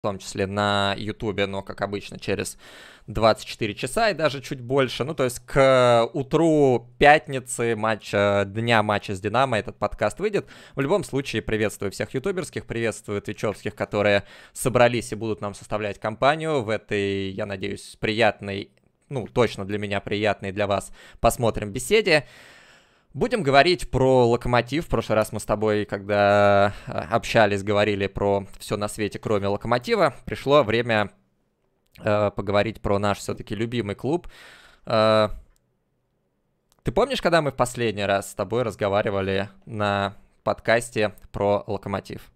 в том числе на Ютубе, но, как обычно, через 24 часа и даже чуть больше. Ну, то есть к утру пятницы матча, дня матча с Динамо этот подкаст выйдет. В любом случае, приветствую всех ютуберских, приветствую твичевских, которые собрались и будут нам составлять компанию в этой, я надеюсь, приятной, ну, точно для меня приятной, для вас посмотрим беседе. Будем говорить про локомотив. В прошлый раз мы с тобой, когда э, общались, говорили про все на свете, кроме локомотива. Пришло время э, поговорить про наш все-таки любимый клуб. Э, ты помнишь, когда мы в последний раз с тобой разговаривали на подкасте про локомотив?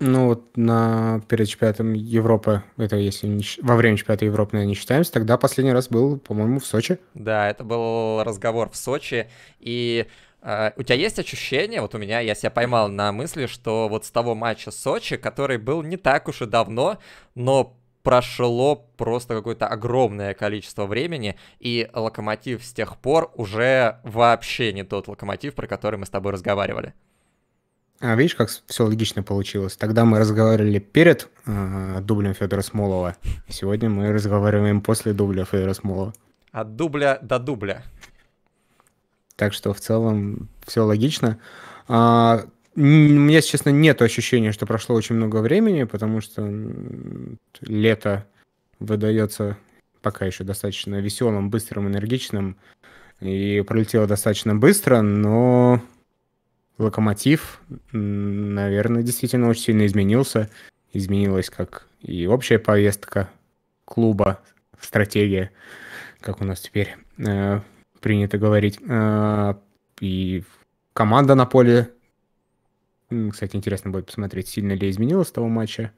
Ну вот на, перед чемпионатом Европы, это если не, во время чемпионата Европы, наверное, не считаемся, тогда последний раз был, по-моему, в Сочи. Да, это был разговор в Сочи, и э, у тебя есть ощущение, вот у меня, я себя поймал на мысли, что вот с того матча Сочи, который был не так уж и давно, но прошло просто какое-то огромное количество времени, и локомотив с тех пор уже вообще не тот локомотив, про который мы с тобой разговаривали. А видишь, как все логично получилось. Тогда мы разговаривали перед э, дублем Федора Смолова. Сегодня мы разговариваем после дубля Федора Смолова. От дубля до дубля. Так что в целом все логично. А, у меня, честно, нет ощущения, что прошло очень много времени, потому что лето выдается пока еще достаточно веселым, быстрым, энергичным. И пролетело достаточно быстро, но Локомотив, наверное, действительно очень сильно изменился. Изменилась как и общая повестка клуба, стратегия, как у нас теперь э, принято говорить. Э, и команда на поле, кстати, интересно будет посмотреть, сильно ли изменилась того матча.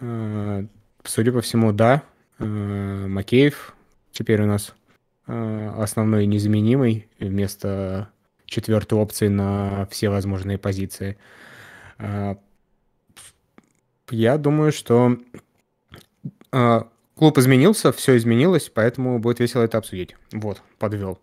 Э, судя по всему, да. Э, Макеев теперь у нас э, основной незаменимый вместо четвертой опции на все возможные позиции. А, я думаю, что а, клуб изменился, все изменилось, поэтому будет весело это обсудить. Вот, подвел.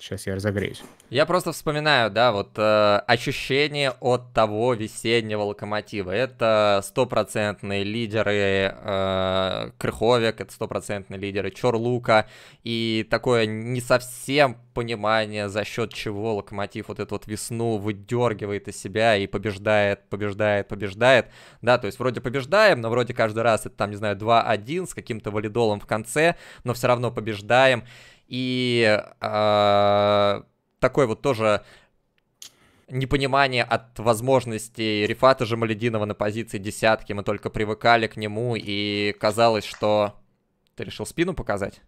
Сейчас я разогреюсь. Я просто вспоминаю, да, вот э, ощущение от того весеннего локомотива. Это стопроцентные лидеры э, Крыховик, это стопроцентные лидеры Чорлука. И такое не совсем понимание, за счет чего локомотив вот эту вот весну выдергивает из себя и побеждает, побеждает, побеждает. Да, то есть вроде побеждаем, но вроде каждый раз это там, не знаю, 2-1 с каким-то валидолом в конце, но все равно побеждаем. И э, а, такой вот тоже непонимание от возможностей Рифата Жамалединова на позиции десятки. Мы только привыкали к нему, и казалось, что... Ты решил спину показать?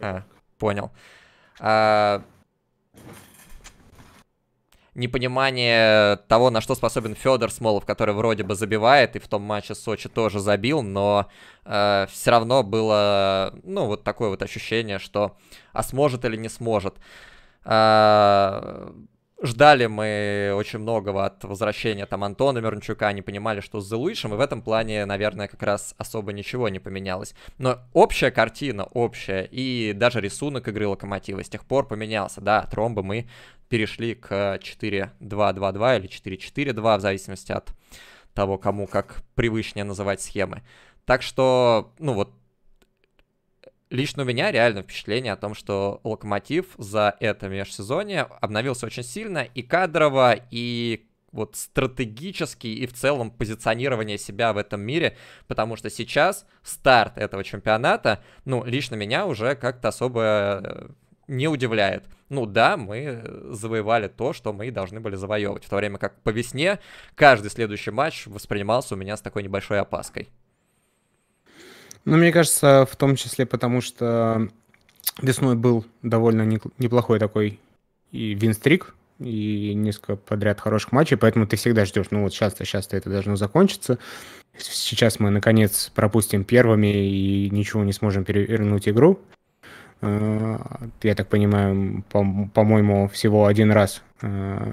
А, понял. А, непонимание того, на что способен Федор Смолов, который вроде бы забивает, и в том матче Сочи тоже забил, но э, все равно было, ну, вот такое вот ощущение, что а сможет или не сможет. А, Ждали мы очень многого от возвращения там Антона Мирончука, они понимали, что с Зелуишем, и в этом плане, наверное, как раз особо ничего не поменялось. Но общая картина, общая, и даже рисунок игры Локомотива с тех пор поменялся. Да, от ромба мы перешли к 4-2-2-2 или 4-4-2, в зависимости от того, кому как привычнее называть схемы. Так что, ну вот, Лично у меня реально впечатление о том, что Локомотив за это межсезонье обновился очень сильно и кадрово, и вот стратегически и в целом позиционирование себя в этом мире, потому что сейчас старт этого чемпионата, ну, лично меня уже как-то особо э, не удивляет. Ну да, мы завоевали то, что мы должны были завоевывать, в то время как по весне каждый следующий матч воспринимался у меня с такой небольшой опаской. Ну, мне кажется, в том числе потому, что весной был довольно неплохой такой и винстрик, и несколько подряд хороших матчей, поэтому ты всегда ждешь, ну вот сейчас-то, сейчас-то это должно закончиться. Сейчас мы, наконец, пропустим первыми и ничего не сможем перевернуть игру. Э, я так понимаю, по-моему, всего один раз э,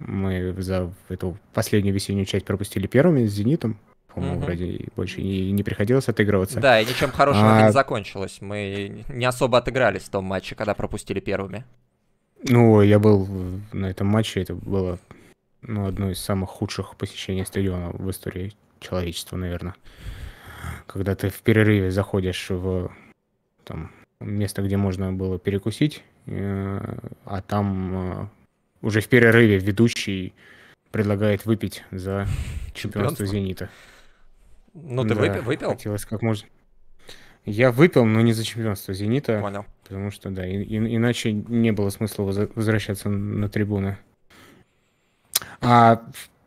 мы за эту последнюю весеннюю часть пропустили первыми с «Зенитом», по-моему, угу. вроде больше и не приходилось отыгрываться. Да, и ничем хорошим а... это не а, закончилось. Мы не особо отыгрались в том матче, когда пропустили первыми. Ну, я был на этом матче, это было ну, одно из самых худших посещений стадиона в истории человечества, наверное. Когда ты в перерыве заходишь в там, место, где можно было перекусить, э, а там э, уже в перерыве ведущий предлагает выпить за чемпионство, чемпионство? «Зенита». Ну, ты да, выпил? выпил? Хотелось как можно. Я выпил, но не за чемпионство «Зенита». Понял. Потому что, да, и, и, иначе не было смысла возвращаться на трибуны. А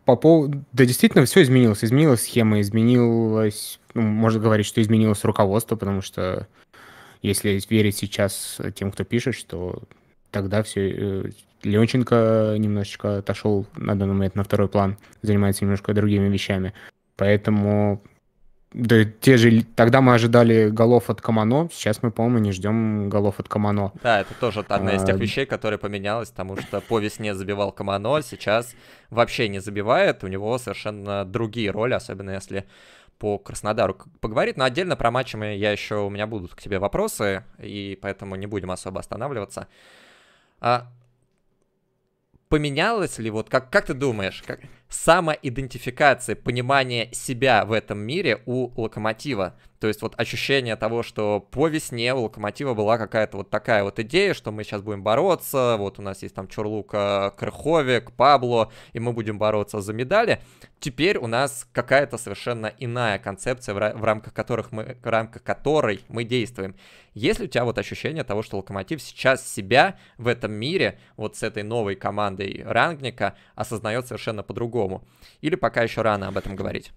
по поводу... Да, действительно, все изменилось. Изменилась схема, изменилось... Ну, можно говорить, что изменилось руководство, потому что если верить сейчас тем, кто пишет, что тогда все... Э, Леонченко немножечко отошел на данный момент на второй план, занимается немножко другими вещами. Поэтому да те же... Тогда мы ожидали голов от Камано, сейчас мы, по-моему, не ждем голов от Камано. Да, это тоже одна из тех а, вещей, которая поменялась, потому что по весне забивал Камано, сейчас вообще не забивает, у него совершенно другие роли, особенно если по Краснодару поговорить, но отдельно про матчи мы, я еще, у меня будут к тебе вопросы, и поэтому не будем особо останавливаться. А, поменялось ли, вот как, как ты думаешь, как, самоидентификации, понимания себя в этом мире у Локомотива. То есть вот ощущение того, что по весне у Локомотива была какая-то вот такая вот идея, что мы сейчас будем бороться, вот у нас есть там Чурлука, э, Крыховик, Пабло, и мы будем бороться за медали. Теперь у нас какая-то совершенно иная концепция, в рамках, которых мы, в рамках которой мы действуем. Есть ли у тебя вот ощущение того, что Локомотив сейчас себя в этом мире, вот с этой новой командой Рангника, осознает совершенно по-другому? Или пока еще рано об этом говорить?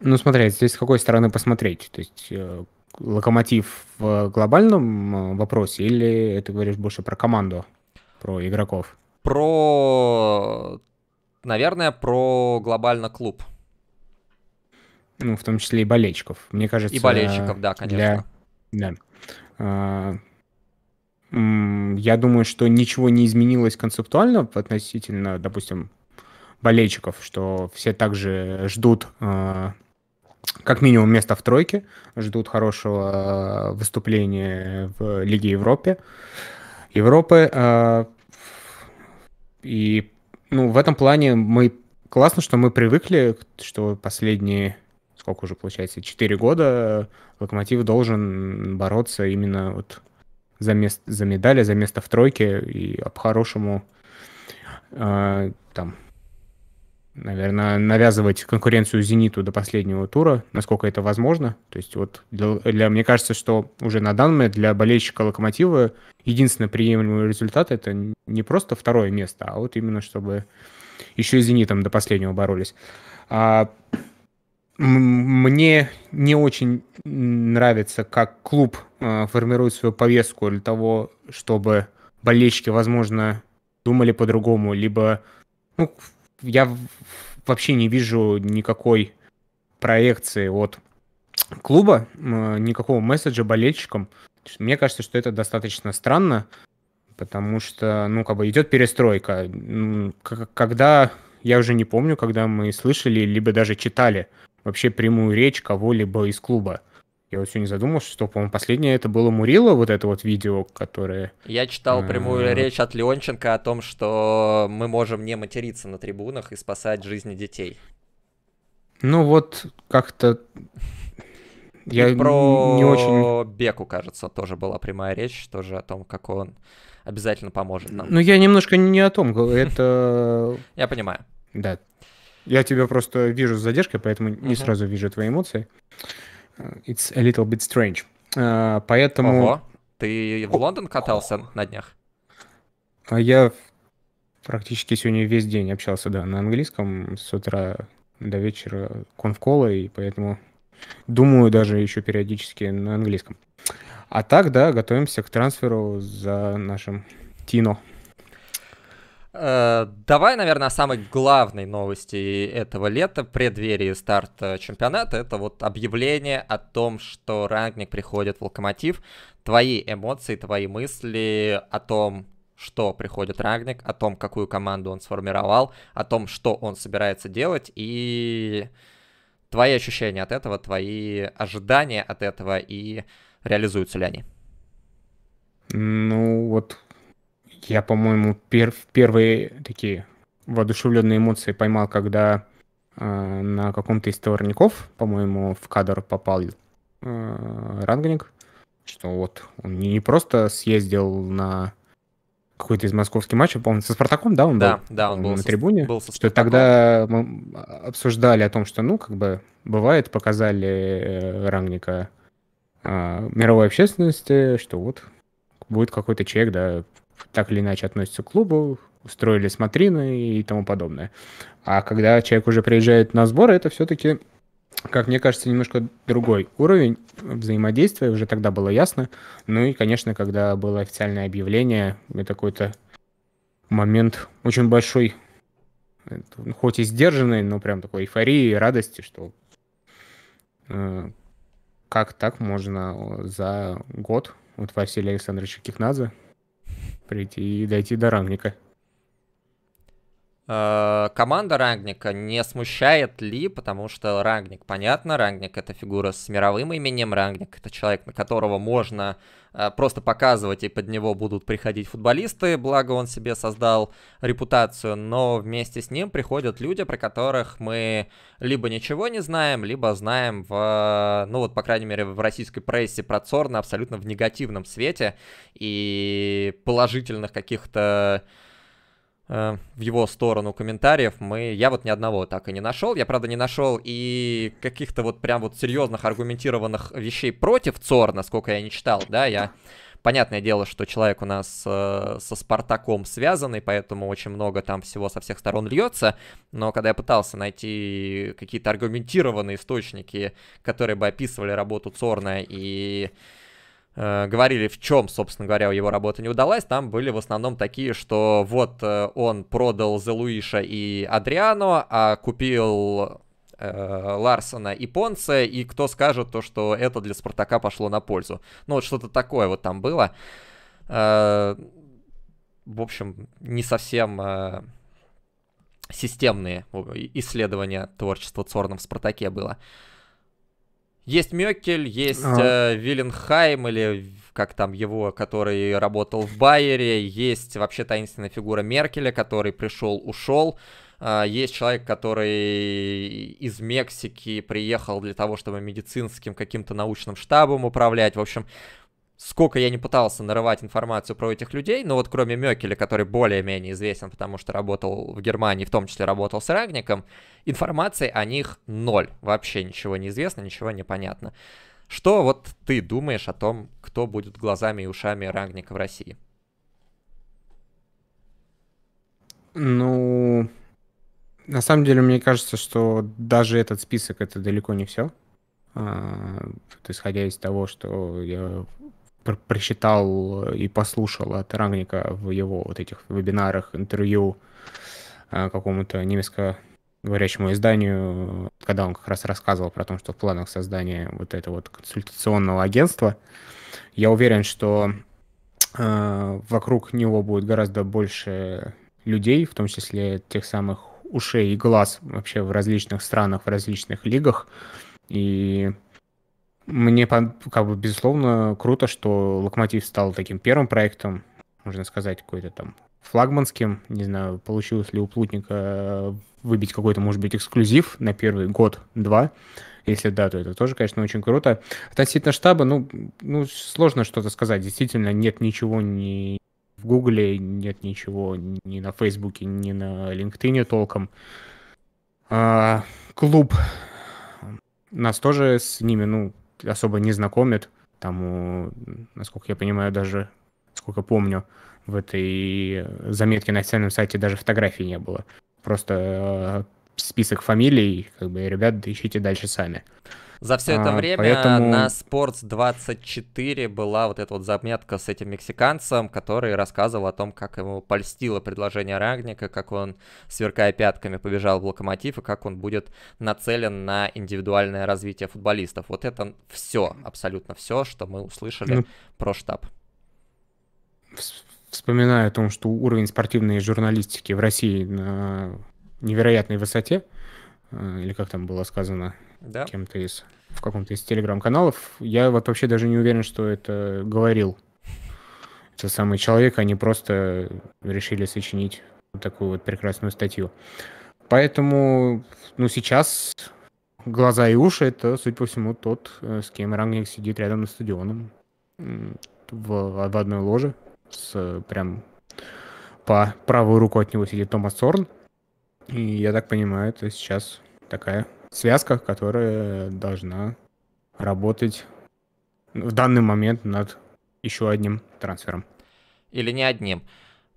Ну, смотря, здесь с какой стороны посмотреть? То есть э, локомотив в глобальном э, вопросе или ты говоришь больше про команду, про игроков? Про, наверное, про глобально клуб. Ну, в том числе и болельщиков, мне кажется. И болельщиков, да, конечно. Для... Да. А, я думаю, что ничего не изменилось концептуально относительно, допустим, болельщиков, что все также ждут а, как минимум место в тройке, ждут хорошего э, выступления в Лиге Европе, Европы. Э, и ну, в этом плане мы классно, что мы привыкли, что последние сколько уже получается, 4 года Локомотив должен бороться именно вот за, мест, за медали, за место в тройке и по хорошему э, там наверное, навязывать конкуренцию «Зениту» до последнего тура, насколько это возможно. То есть вот для, для мне кажется, что уже на данный момент для болельщика «Локомотива» единственно приемлемый результат — это не просто второе место, а вот именно чтобы еще и «Зенитом» до последнего боролись. А, мне не очень нравится, как клуб а, формирует свою повестку для того, чтобы болельщики, возможно, думали по-другому, либо ну, я вообще не вижу никакой проекции от клуба, никакого месседжа болельщикам. Мне кажется, что это достаточно странно, потому что, ну, как бы идет перестройка. Когда, я уже не помню, когда мы слышали, либо даже читали вообще прямую речь кого-либо из клуба. Я вот сегодня задумался, что, по-моему, последнее это было Мурило, вот это вот видео, которое... Я читал э, прямую речь от Леонченко о том, что мы можем не материться на трибунах и спасать жизни детей. Ну вот, как-то... Я и про не очень... Беку, кажется, тоже была прямая речь, тоже о том, как он обязательно поможет нам. Ну, я немножко не о том, это... Я понимаю. Да. Я тебя просто вижу с задержкой, поэтому не сразу вижу твои эмоции. Э, it's a little bit strange. Uh, поэтому... Ого. Ты в Лондон катался Ого. на днях? А я практически сегодня весь день общался, да, на английском с утра до вечера конфкола, и поэтому думаю даже еще периодически на английском. А так, да, готовимся к трансферу за нашим Тино. Э, давай, наверное, о самой главной новости этого лета, преддверии старта чемпионата. Это вот объявление о том, что Рангник приходит в Локомотив. Твои эмоции, твои мысли о том, что приходит Рагник, о том, какую команду он сформировал, о том, что он собирается делать, и твои ощущения от этого, твои ожидания от этого, и реализуются ли они? Ну, вот я, по-моему, пер первые такие воодушевленные эмоции поймал, когда э, на каком-то из товарников, по-моему, в кадр попал э, рангник, что вот он не просто съездил на какой-то из московских матчей, помню, со Спартаком, да, он да, был? Да, он был на со, трибуне. Был со что тогда мы обсуждали о том, что, ну, как бы, бывает, показали э, Рангника э, мировой общественности, что вот будет какой-то человек, да, так или иначе относятся к клубу, устроили смотрины и тому подобное. А когда человек уже приезжает на сборы, это все-таки, как мне кажется, немножко другой уровень взаимодействия, уже тогда было ясно. Ну и, конечно, когда было официальное объявление, это какой-то момент очень большой, э, хоть и сдержанный, но прям такой эйфории и радости, что э, как так можно за год, вот Василий Александрович Кикнадзе, прийти и дойти до рамника. Э, команда Рангника не смущает ли, потому что Рангник, понятно, Рангник это фигура с мировым именем, Рангник, это человек, на которого можно э, просто показывать, и под него будут приходить футболисты, благо он себе создал репутацию, но вместе с ним приходят люди, про которых мы либо ничего не знаем, либо знаем в, ну вот, по крайней мере, в российской прессе про Цорна абсолютно в негативном свете, и положительных каких-то Э, в его сторону комментариев мы, я вот ни одного так и не нашел. Я, правда, не нашел и каких-то вот прям вот серьезных аргументированных вещей против ЦОР, насколько я не читал, да, я... Понятное дело, что человек у нас э, со Спартаком связанный, поэтому очень много там всего со всех сторон льется. Но когда я пытался найти какие-то аргументированные источники, которые бы описывали работу Цорна и Э, говорили, в чем, собственно говоря, его работа не удалась, там были в основном такие, что вот э, он продал The Луиша и Адриано, а купил э, Ларсона и Понце, и кто скажет то, что это для Спартака пошло на пользу. Ну, вот что-то такое вот там было. В общем, не совсем системные исследования творчества Цорна в Спартаке было. Есть Мёкель, есть а. э, Виленхайм или как там его, который работал в Байере, есть вообще таинственная фигура Меркеля, который пришел, ушел. Э, есть человек, который из Мексики приехал для того, чтобы медицинским каким-то научным штабом управлять. В общем, сколько я не пытался нарывать информацию про этих людей, но вот кроме Мёкеля, который более-менее известен, потому что работал в Германии, в том числе работал с Рагником, информации о них ноль. Вообще ничего не известно, ничего не понятно. Что вот ты думаешь о том, кто будет глазами и ушами Рагника в России? Ну, на самом деле, мне кажется, что даже этот список это далеко не все. А, вот, исходя из того, что я прочитал э, и послушал от Рангника в его вот этих вебинарах, интервью э, какому-то немецко говорящему изданию, э, когда он как раз рассказывал про то, что в планах создания вот этого вот консультационного агентства, я уверен, что э, вокруг него будет гораздо больше людей, в том числе тех самых ушей и глаз вообще в различных странах, в различных лигах. И мне, как бы, безусловно, круто, что Локомотив стал таким первым проектом, можно сказать, какой-то там флагманским. Не знаю, получилось ли у Плутника э, выбить какой-то, может быть, эксклюзив на первый год-два. Если да, то это тоже, конечно, очень круто. Относительно штаба, ну, ну сложно что-то сказать. Действительно, нет ничего ни в Гугле, нет ничего ни на Фейсбуке, ни на LinkedIn толком. А, клуб. Нас тоже с ними, ну, особо не знакомит. Там, э, насколько я понимаю, даже, сколько помню, в этой заметке на официальном сайте даже фотографий не было. Просто э, список фамилий, как бы, ребят, ищите дальше сами. За все это а, время поэтому... на Sports 24 была вот эта вот заметка с этим мексиканцем, который рассказывал о том, как ему польстило предложение Рагника, как он, сверкая пятками, побежал в локомотив и как он будет нацелен на индивидуальное развитие футболистов. Вот это все, абсолютно все, что мы услышали ну, про штаб. Вспоминаю о том, что уровень спортивной журналистики в России на невероятной высоте. Э, или как там было сказано да. кем-то из в каком-то из телеграм-каналов. Я вот вообще даже не уверен, что это говорил. Это самый человек, они просто решили сочинить такую вот прекрасную статью. Поэтому, ну, сейчас глаза и уши это, судя по всему, тот, э, с кем Рангник сидит рядом на стадионом в, в одной ложе с э, прям по правую руку от него сидит Томас Сорн, и я так понимаю, это сейчас такая связка, которая должна работать в данный момент над еще одним трансфером. Или не одним.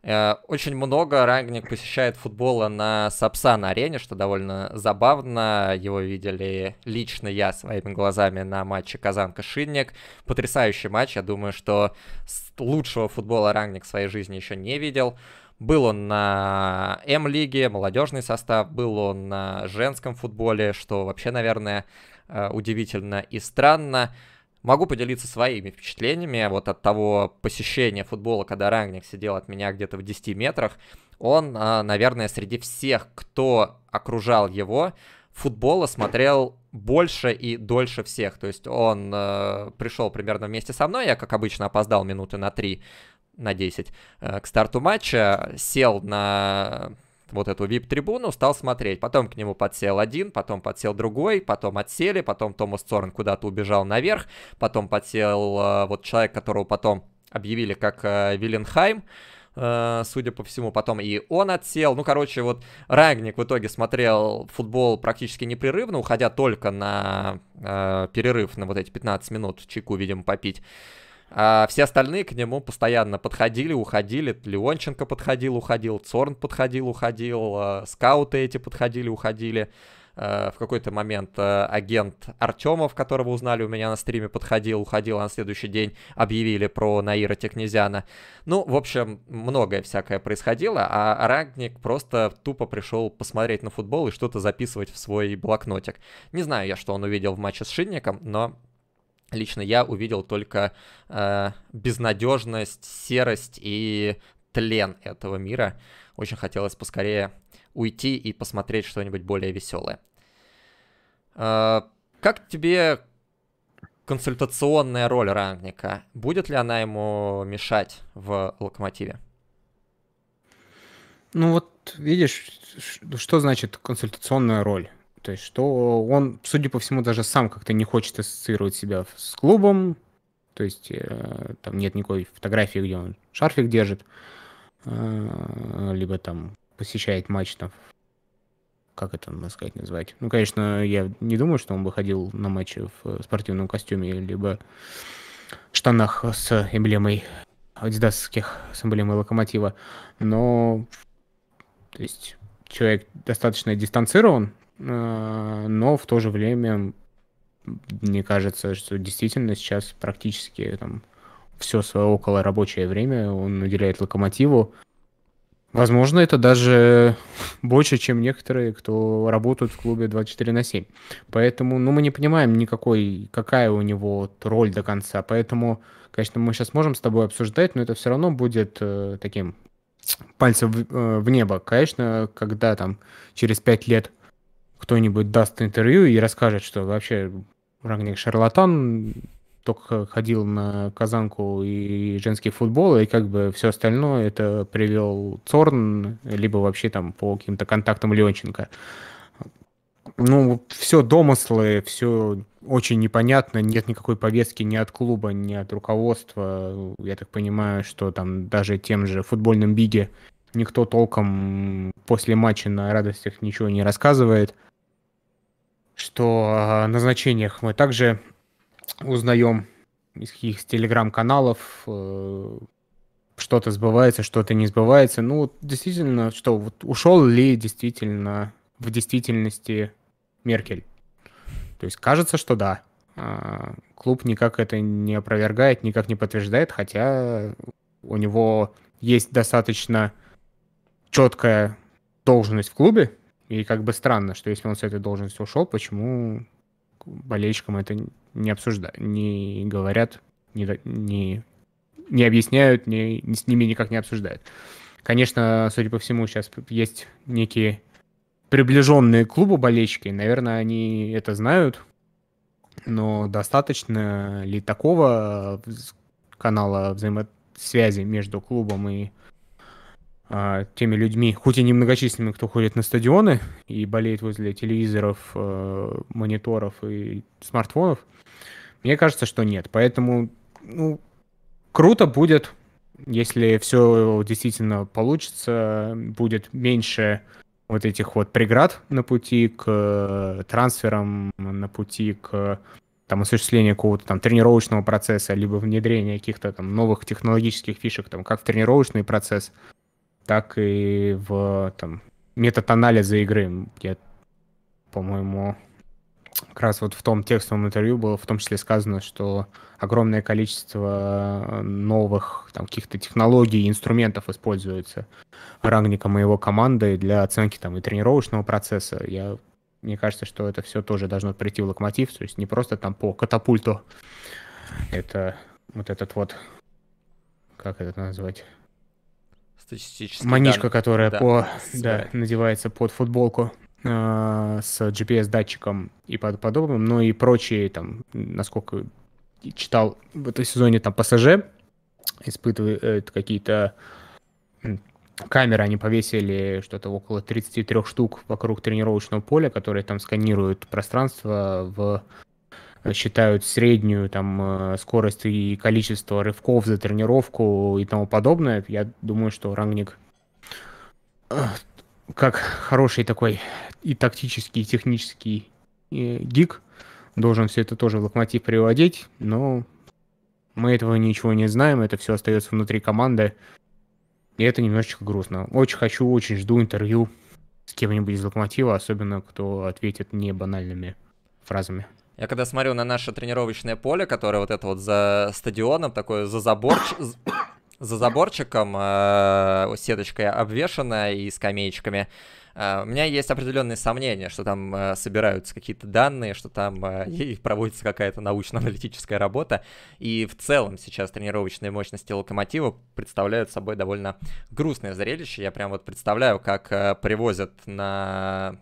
Э, очень много Рангник посещает футбола на Сапсан арене, что довольно забавно. Его видели лично я своими глазами на матче Казанка-Шинник. Потрясающий матч. Я думаю, что лучшего футбола Рангник в своей жизни еще не видел. Был он на М-лиге, молодежный состав, был он на женском футболе, что вообще, наверное, э, удивительно и странно. Могу поделиться своими впечатлениями вот от того посещения футбола, когда Рангник сидел от меня где-то в 10 метрах. Он, э, наверное, среди всех, кто окружал его, футбола смотрел больше и дольше всех. То есть он э, пришел примерно вместе со мной, я, как обычно, опоздал минуты на три на 10 э, к старту матча, сел на вот эту вип-трибуну, стал смотреть. Потом к нему подсел один, потом подсел другой, потом отсели, потом Томас Цорн куда-то убежал наверх, потом подсел э, вот человек, которого потом объявили как э, Виленхайм, судя по всему, потом и он отсел. Ну, короче, вот Рагник в итоге смотрел футбол практически непрерывно, уходя только на э, перерыв на вот эти 15 минут чайку, видимо, попить. А все остальные к нему постоянно подходили, уходили. Леонченко подходил, уходил, Цорн подходил, уходил, э, скауты эти подходили, уходили. Э, в какой-то момент э, агент Артемов, которого узнали у меня на стриме, подходил, уходил, а на следующий день объявили про Наира Текнезяна. Ну, в общем, многое всякое происходило, а Рагник просто тупо пришел посмотреть на футбол и что-то записывать в свой блокнотик. Не знаю я, что он увидел в матче с Шинником, но лично я увидел только э, безнадежность, серость и тлен этого мира. Очень хотелось поскорее уйти и посмотреть что-нибудь более веселое. Э, как тебе консультационная роль Рангника? Будет ли она ему мешать в локомотиве? Ну вот видишь, что значит консультационная роль? То есть, что он, судя по всему, даже сам как-то не хочет ассоциировать себя с клубом. То есть, э, там нет никакой фотографии, где он шарфик держит. Э, либо там посещает матч там, как это, можно сказать, назвать. Ну, конечно, я не думаю, что он бы ходил на матчи в спортивном костюме, либо штанах с эмблемой адидасских, с эмблемой локомотива. Но, то есть, человек достаточно дистанцирован Э, но в то же время мне кажется, что действительно сейчас практически там все свое около рабочее время он уделяет локомотиву. Возможно, это даже больше, чем некоторые, кто работают в клубе 24 на 7. Поэтому, ну, мы не понимаем никакой, какая у него роль до конца. Поэтому, конечно, мы сейчас можем с тобой обсуждать, но это все равно будет э, таким пальцем в, э, в небо. Конечно, когда там через 5 лет кто-нибудь даст интервью и расскажет, что вообще Рагник шарлатан, только ходил на казанку и женский футбол, и как бы все остальное это привел Цорн, либо вообще там по каким-то контактам Ленченко. Ну, все домыслы, все очень непонятно, нет никакой повестки ни от клуба, ни от руководства. Я так понимаю, что там даже тем же футбольном биге никто толком после матча на радостях ничего не рассказывает что о а, назначениях мы также узнаем из каких телеграм-каналов, э, что-то сбывается, что-то не сбывается. Ну, действительно, что, вот ушел ли действительно в действительности Меркель? То есть кажется, что да. А, клуб никак это не опровергает, никак не подтверждает, хотя у него есть достаточно четкая должность в клубе, и как бы странно, что если он с этой должности ушел, почему болельщикам это не обсуждают, не говорят, не, не, не объясняют, не, не, с ними никак не обсуждают. Конечно, судя по всему, сейчас есть некие приближенные клубу болельщики, наверное, они это знают, но достаточно ли такого канала взаимосвязи между клубом и а, теми людьми, хоть и немногочисленными, кто ходит на стадионы и болеет возле телевизоров, э, мониторов и смартфонов, мне кажется, что нет. Поэтому ну, круто будет, если все действительно получится, будет меньше вот этих вот преград на пути к э, трансферам, на пути к там осуществлению какого-то там тренировочного процесса, либо внедрения каких-то там новых технологических фишек, там как в тренировочный процесс, так и в там, метод-анализа игры. Я, по-моему, как раз вот в том текстовом интервью было в том числе сказано, что огромное количество э, новых там, каких-то технологий и инструментов используется рангником и его командой для оценки там, и тренировочного процесса. Я, мне кажется, что это все тоже должно прийти в локомотив, то есть не просто там по катапульту. Это вот этот вот, как это назвать, статистически. Манишка, данные. которая да, по, собирает. да, надевается под футболку э, с GPS-датчиком и под подобным, но ну и прочие, там, насколько читал в этом сезоне, там, пассажир испытывает э, какие-то камеры, они повесили что-то около 33 штук вокруг тренировочного поля, которые там сканируют пространство в Э, считают среднюю там э, скорость и количество рывков за тренировку и тому подобное, я думаю, что Рангник э, как хороший такой и тактический, и технический гик должен все это тоже в локомотив приводить, но мы этого ничего не знаем, это все остается внутри команды, и это немножечко грустно. Очень хочу, очень жду интервью с кем-нибудь из локомотива, особенно кто ответит не банальными фразами. Я когда смотрю на наше тренировочное поле, которое вот это вот за стадионом, такое за заборч... за заборчиком, э, сеточкой обвешано и скамеечками, Uh, у меня есть определенные сомнения, что там э, собираются какие-то данные, что там э, проводится какая-то научно-аналитическая работа. И в целом сейчас тренировочные мощности локомотива представляют собой довольно грустное зрелище. Я прям вот представляю, как привозят на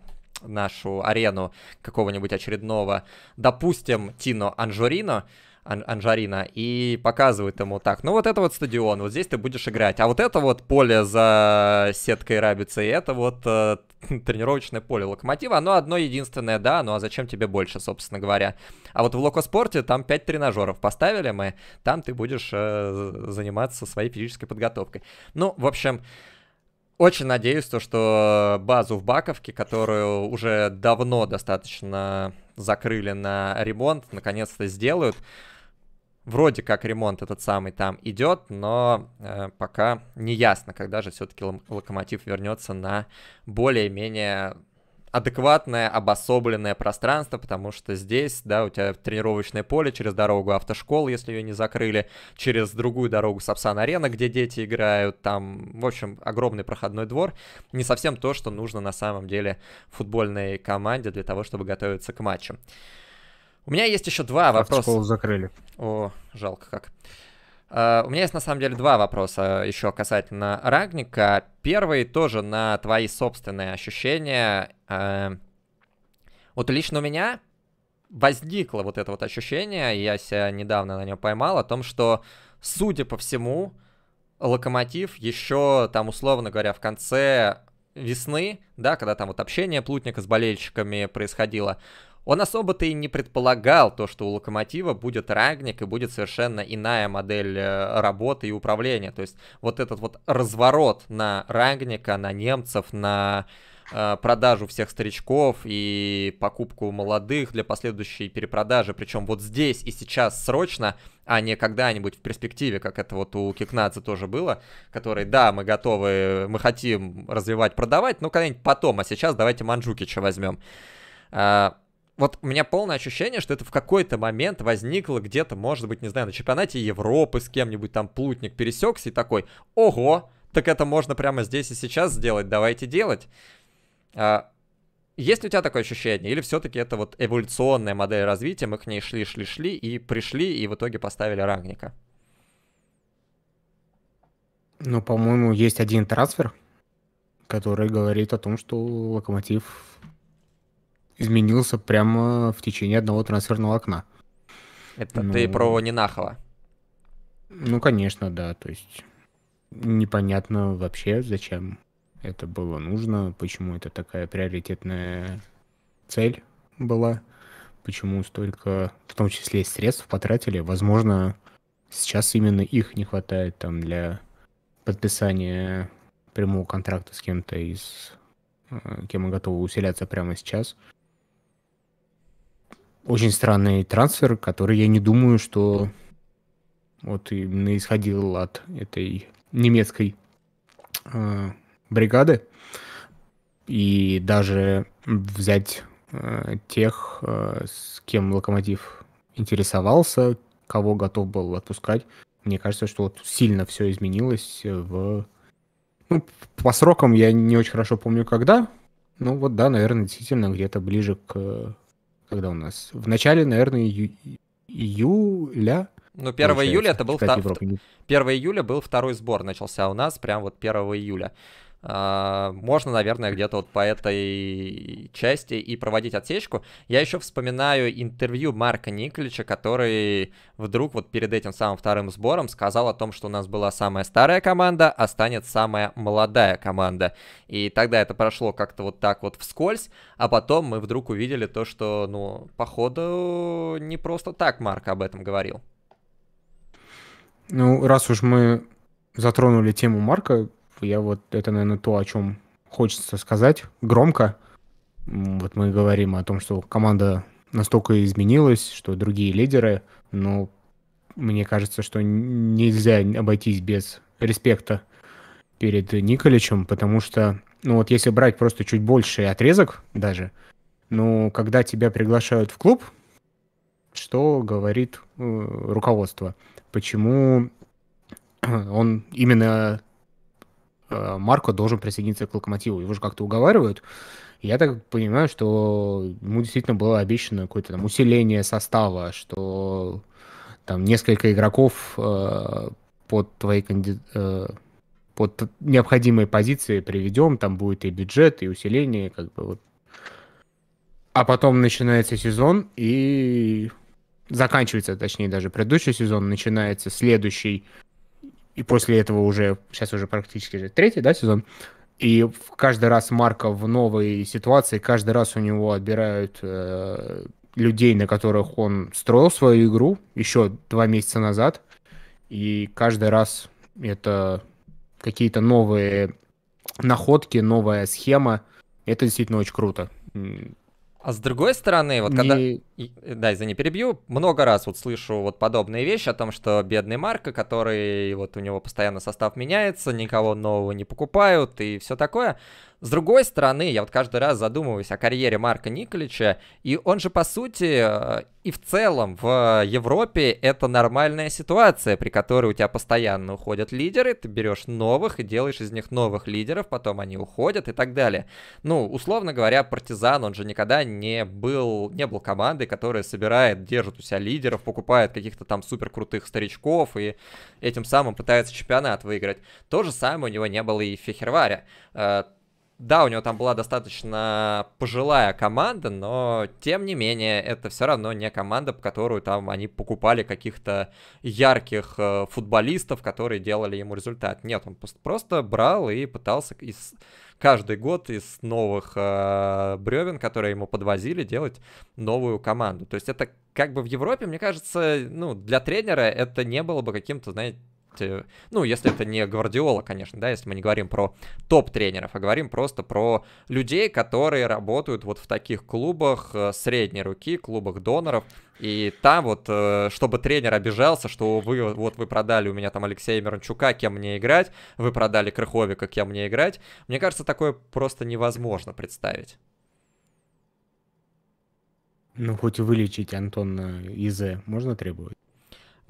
нашу арену какого-нибудь очередного, допустим, Тино Анжорино, Ан Анжарина, и показывает ему так, ну вот это вот стадион, вот здесь ты будешь играть, а вот это вот поле за сеткой рабицы, и это вот э, тренировочное поле локомотива, оно одно единственное, да, ну а зачем тебе больше, собственно говоря. А вот в локоспорте там 5 тренажеров поставили мы, там ты будешь э, заниматься своей физической подготовкой. Ну, в общем, очень надеюсь, то, что э, базу в Баковке, которую уже давно достаточно закрыли на ремонт, наконец-то сделают. Вроде как ремонт этот самый там идет, но э, пока не ясно, когда же все-таки локомотив вернется на более-менее адекватное, обособленное пространство, потому что здесь, да, у тебя тренировочное поле, через дорогу автошкол, если ее не закрыли, через другую дорогу Сапсан-арена, где дети играют, там, в общем, огромный проходной двор. Не совсем то, что нужно на самом деле футбольной команде для того, чтобы готовиться к матчу. У меня есть еще два автошколу вопроса. Автошколу закрыли. О, жалко как. А, у меня есть на самом деле два вопроса еще касательно Рагника. Первый тоже на твои собственные ощущения. А, вот лично у меня возникло вот это вот ощущение, я себя недавно на нем поймал, о том, что, судя по всему, Локомотив еще там, условно говоря, в конце весны, да, когда там вот общение Плутника с болельщиками происходило, он особо-то и не предполагал то, что у Локомотива будет Рагник и будет совершенно иная модель э, работы и управления. То есть вот этот вот разворот на Рагника, на немцев, на э, продажу всех старичков и покупку молодых для последующей перепродажи, причем вот здесь и сейчас срочно, а не когда-нибудь в перспективе, как это вот у Кикнадзе тоже было, который, да, мы готовы, мы хотим развивать, продавать, но ну, когда-нибудь потом, а сейчас давайте Манджукича возьмем. А, вот у меня полное ощущение, что это в какой-то момент возникло где-то, может быть, не знаю, на чемпионате Европы с кем-нибудь там плутник пересекся и такой, ого, так это можно прямо здесь и сейчас сделать, давайте делать. А, есть ли у тебя такое ощущение? Или все-таки это вот эволюционная модель развития, мы к ней шли, шли, шли и пришли, и в итоге поставили рангника? Ну, по-моему, есть один трансфер, который говорит о том, что Локомотив изменился прямо в течение одного трансферного окна. Это ну, ты про Нинахова? Ну, конечно, да. То есть непонятно вообще, зачем это было нужно, почему это такая приоритетная цель была, почему столько, в том числе и средств потратили. Возможно, сейчас именно их не хватает там для подписания прямого контракта с кем-то из э, кем мы готовы усиляться прямо сейчас очень странный трансфер, который я не думаю, что вот именно исходил от этой немецкой э, бригады. И даже взять э, тех, э, с кем Локомотив интересовался, кого готов был отпускать, мне кажется, что вот сильно все изменилось в... Ну, по срокам я не очень хорошо помню, когда. Ну, вот да, наверное, действительно где-то ближе к когда у нас? В начале, наверное, июля. Ну, 1 июля это был... второй. втор... 1 июля был второй сбор начался у нас, прямо вот 1 июля. А, можно, наверное, где-то вот по этой части и проводить отсечку. Я еще вспоминаю интервью Марка Николича, который вдруг вот перед этим самым вторым сбором сказал о том, что у нас была самая старая команда, а станет самая молодая команда. И тогда это прошло как-то вот так вот вскользь, а потом мы вдруг увидели то, что, ну, походу, не просто так Марк об этом говорил. Ну, раз уж мы затронули тему Марка, Типа, я вот это, наверное, то, о чем хочется сказать громко. Вот мы говорим о том, что команда настолько изменилась, что другие лидеры, но мне кажется, что нельзя обойтись без респекта перед Николичем, потому что, ну вот если брать просто чуть больший отрезок даже, ну когда тебя приглашают в клуб, что говорит э, руководство? Почему он именно Э, Марко должен присоединиться к Локомотиву. Его же как-то уговаривают. Я так понимаю, что ему действительно было обещано какое-то там усиление состава, что там несколько игроков э, под твои канди... э, под необходимые позиции приведем, там будет и бюджет, и усиление, как бы вот. А потом начинается сезон и заканчивается, точнее даже предыдущий сезон, начинается следующий и после этого уже, сейчас уже практически же третий, да, сезон, и каждый раз Марка в новой ситуации, каждый раз у него отбирают э, людей, на которых он строил свою игру еще два месяца назад, и каждый раз это какие-то новые находки, новая схема, это действительно очень круто. А с другой стороны, вот когда... Не... Э, да, извини, перебью. Много раз вот слышу вот подобные вещи о том, что бедный Марко, который вот у него постоянно состав меняется, никого нового не покупают и все такое. С другой стороны, я вот каждый раз задумываюсь о карьере Марка Николича, и он же, по сути, э, и в целом в Европе это нормальная ситуация, при которой у тебя постоянно уходят лидеры, ты берешь новых и делаешь из них новых лидеров, потом они уходят и так далее. Ну, условно говоря, Партизан, он же никогда не был, не был командой, которая собирает, держит у себя лидеров, покупает каких-то там супер крутых старичков и этим самым пытается чемпионат выиграть. То же самое у него не было и в Фехерваре э, да, у него там была достаточно пожилая команда, но тем не менее, это все равно не команда, по которую там они покупали каких-то ярких э, футболистов, которые делали ему результат. Нет, он просто брал и пытался из каждый год из новых э, бревен, которые ему подвозили, делать новую команду. То есть это как бы в Европе, мне кажется, ну, для тренера это не было бы каким-то, знаете, Э, ну, если это не Гвардиола, конечно, да, если мы не говорим про топ-тренеров, а говорим просто про людей, которые работают вот в таких клубах э, средней руки, клубах доноров, и там вот, э, чтобы тренер обижался, что вы, вот вы продали у меня там Алексея Мирончука, кем мне играть, вы продали Крыховика, кем мне играть, мне кажется, такое просто невозможно представить. Ну, хоть вылечить Антона Изе можно требовать?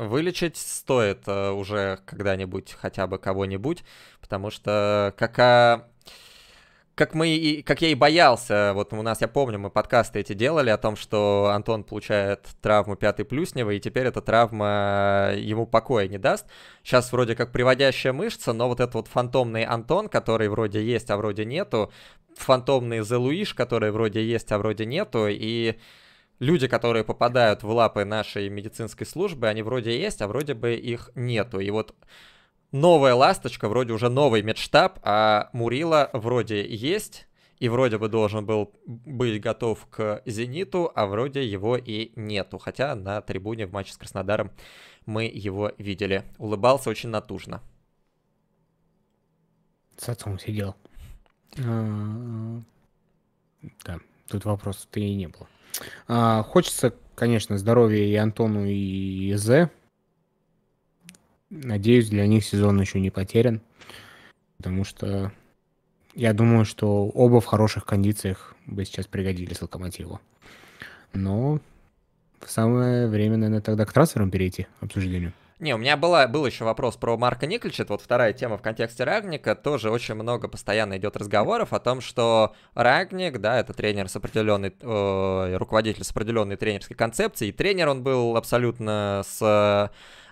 Вылечить стоит э, уже когда-нибудь хотя бы кого-нибудь, потому что как как мы и как я и боялся, вот у нас, я помню, мы подкасты эти делали о том, что Антон получает травму пятой плюсневой, и теперь эта травма э, ему покоя не даст. Сейчас вроде как приводящая мышца, но вот этот вот фантомный Антон, который вроде есть, а вроде нету, фантомный Зелуиш, который вроде есть, а вроде нету, и люди, которые попадают в лапы нашей медицинской службы, они вроде есть, а вроде бы их нету. И вот новая ласточка, вроде уже новый медштаб, а Мурила вроде есть, и вроде бы должен был быть готов к «Зениту», а вроде его и нету. Хотя на трибуне в матче с Краснодаром мы его видели. Улыбался очень натужно. С отцом сидел. А, а, да, тут вопросов-то и не было. А, хочется, конечно, здоровья и Антону, и Зе. Надеюсь, для них сезон еще не потерян. Потому что я думаю, что оба в хороших кондициях бы сейчас пригодились Локомотиву. Но самое время, наверное, тогда к трансферам перейти, обсуждению. Не, у меня была, был еще вопрос про Марка Никольча. Это вот вторая тема в контексте Рагника. Тоже очень много постоянно идет разговоров о том, что Рагник, да, это тренер с определенной, э, руководитель с определенной тренерской концепцией. И тренер он был абсолютно с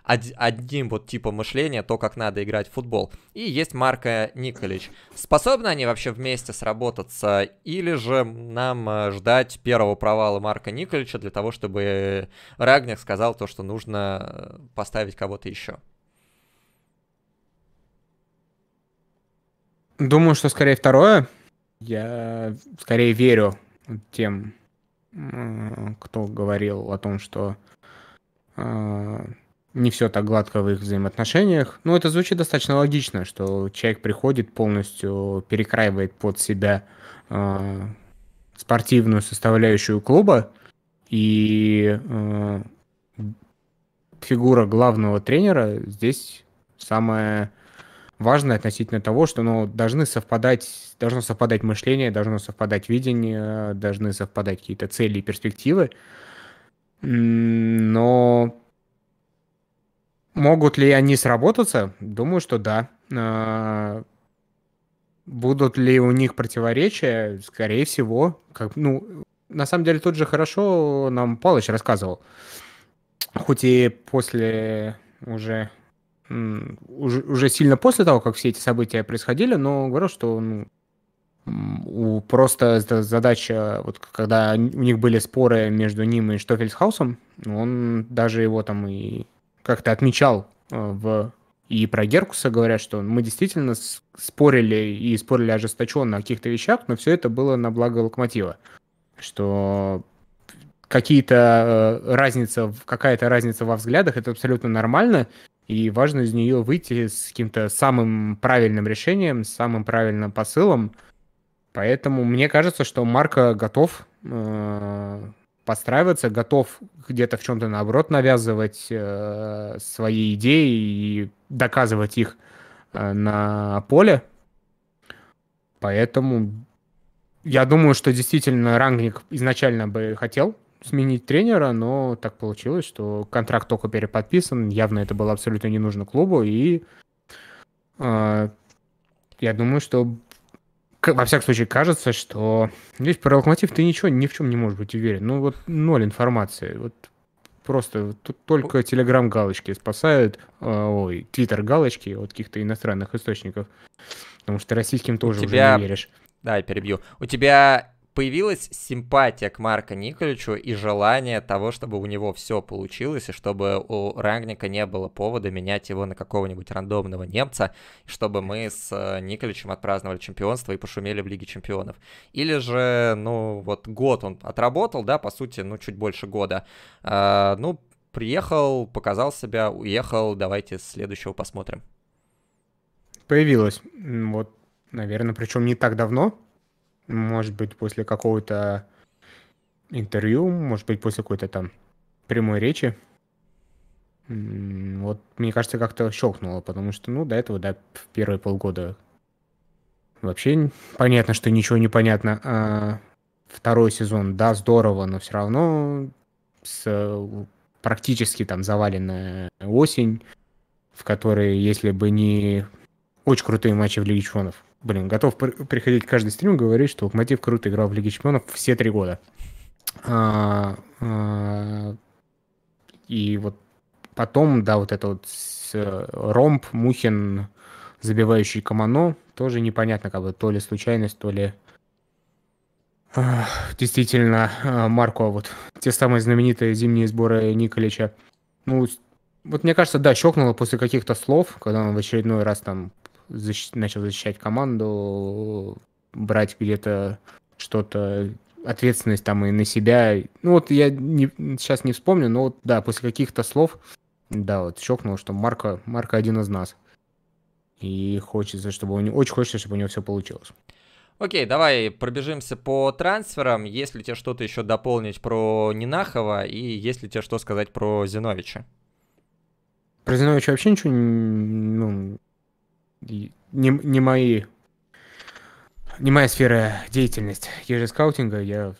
од- одним вот типом мышления, то, как надо играть в футбол. И есть Марка Николич. Способны они вообще вместе сработаться? Или же нам э, ждать первого провала Марка Николича для того, чтобы Рагник сказал то, что нужно э, поставить кого-то еще? Думаю, что скорее второе. Я скорее верю тем, кто говорил о том, что э, не все так гладко в их взаимоотношениях. Ну, это звучит достаточно логично, что человек приходит, полностью перекраивает под себя э, спортивную составляющую клуба, и э, фигура главного тренера здесь самая важная относительно того, что ну, должны совпадать, должно совпадать мышление, должно совпадать видение, должны совпадать какие-то цели и перспективы. Но Могут ли они сработаться? Думаю, что да. А, будут ли у них противоречия? Скорее всего. Как, ну, на самом деле, тут же хорошо нам Палыч рассказывал. Хоть и после уже, уже, уже сильно после того, как все эти события происходили, но говорил, что ну, у просто задача, вот когда у них были споры между ним и Штофельсхаусом, он даже его там и как-то отмечал э, в и про Геркуса говорят, что мы действительно спорили и спорили ожесточенно о каких-то вещах, но все это было на благо локомотива. Что какие-то э, разница, какая-то разница во взглядах, это абсолютно нормально, и важно из нее выйти с каким-то самым правильным решением, с самым правильным посылом. Поэтому мне кажется, что Марко готов э, подстраиваться, готов где-то в чем-то наоборот навязывать э, свои идеи и доказывать их э, на поле. Поэтому я думаю, что действительно Рангник изначально бы хотел сменить тренера, но так получилось, что контракт только переподписан, явно это было абсолютно не нужно клубу, и э, я думаю, что во всяком случае, кажется, что здесь про Локомотив ты ничего ни в чем не можешь быть уверен. Ну вот ноль информации. Вот просто тут только телеграм галочки спасают, а, ой, твиттер галочки от каких-то иностранных источников, потому что российским тоже тебя... уже не веришь. Да, я перебью. У тебя появилась симпатия к Марко Николичу и желание того, чтобы у него все получилось, и чтобы у Рангника не было повода менять его на какого-нибудь рандомного немца, чтобы мы с э, Николичем отпраздновали чемпионство и пошумели в Лиге Чемпионов. Или же, ну, вот год он отработал, да, по сути, ну, чуть больше года. А, ну, приехал, показал себя, уехал, давайте следующего посмотрим. Появилось, вот, наверное, причем не так давно, может быть, после какого-то интервью, может быть, после какой-то там прямой речи. Вот, мне кажется, как-то щелкнуло, потому что, ну, до этого, да, в первые полгода вообще понятно, что ничего не понятно. А второй сезон, да, здорово, но все равно с практически там заваленная осень, в которой, если бы не очень крутые матчи в Лиге Чемпионов, блин, готов приходить каждый стрим и говорить, что Локомотив круто играл в Лиге Чемпионов все три года. А, а, и вот потом, да, вот это вот с, э, Ромб, Мухин, забивающий Камано, тоже непонятно, как бы то ли случайность, то ли действительно а, Марко, вот те самые знаменитые зимние сборы Николича. Ну, вот мне кажется, да, щелкнуло после каких-то слов, когда он в очередной раз там защ... начал защищать команду, брать где-то что-то, ответственность там и на себя. Ну вот я не, сейчас не вспомню, но вот да, после каких-то слов, да, вот щелкнул, что Марка Марка один из нас. И хочется, чтобы у него, очень хочется, чтобы у него все получилось. Окей, давай пробежимся по трансферам. есть ли тебе что-то еще дополнить про Нинахова и есть ли тебе что сказать про Зиновича? Про Зиновича вообще ничего ну, не, не мои не моя сфера деятельности. Еже скаутинга я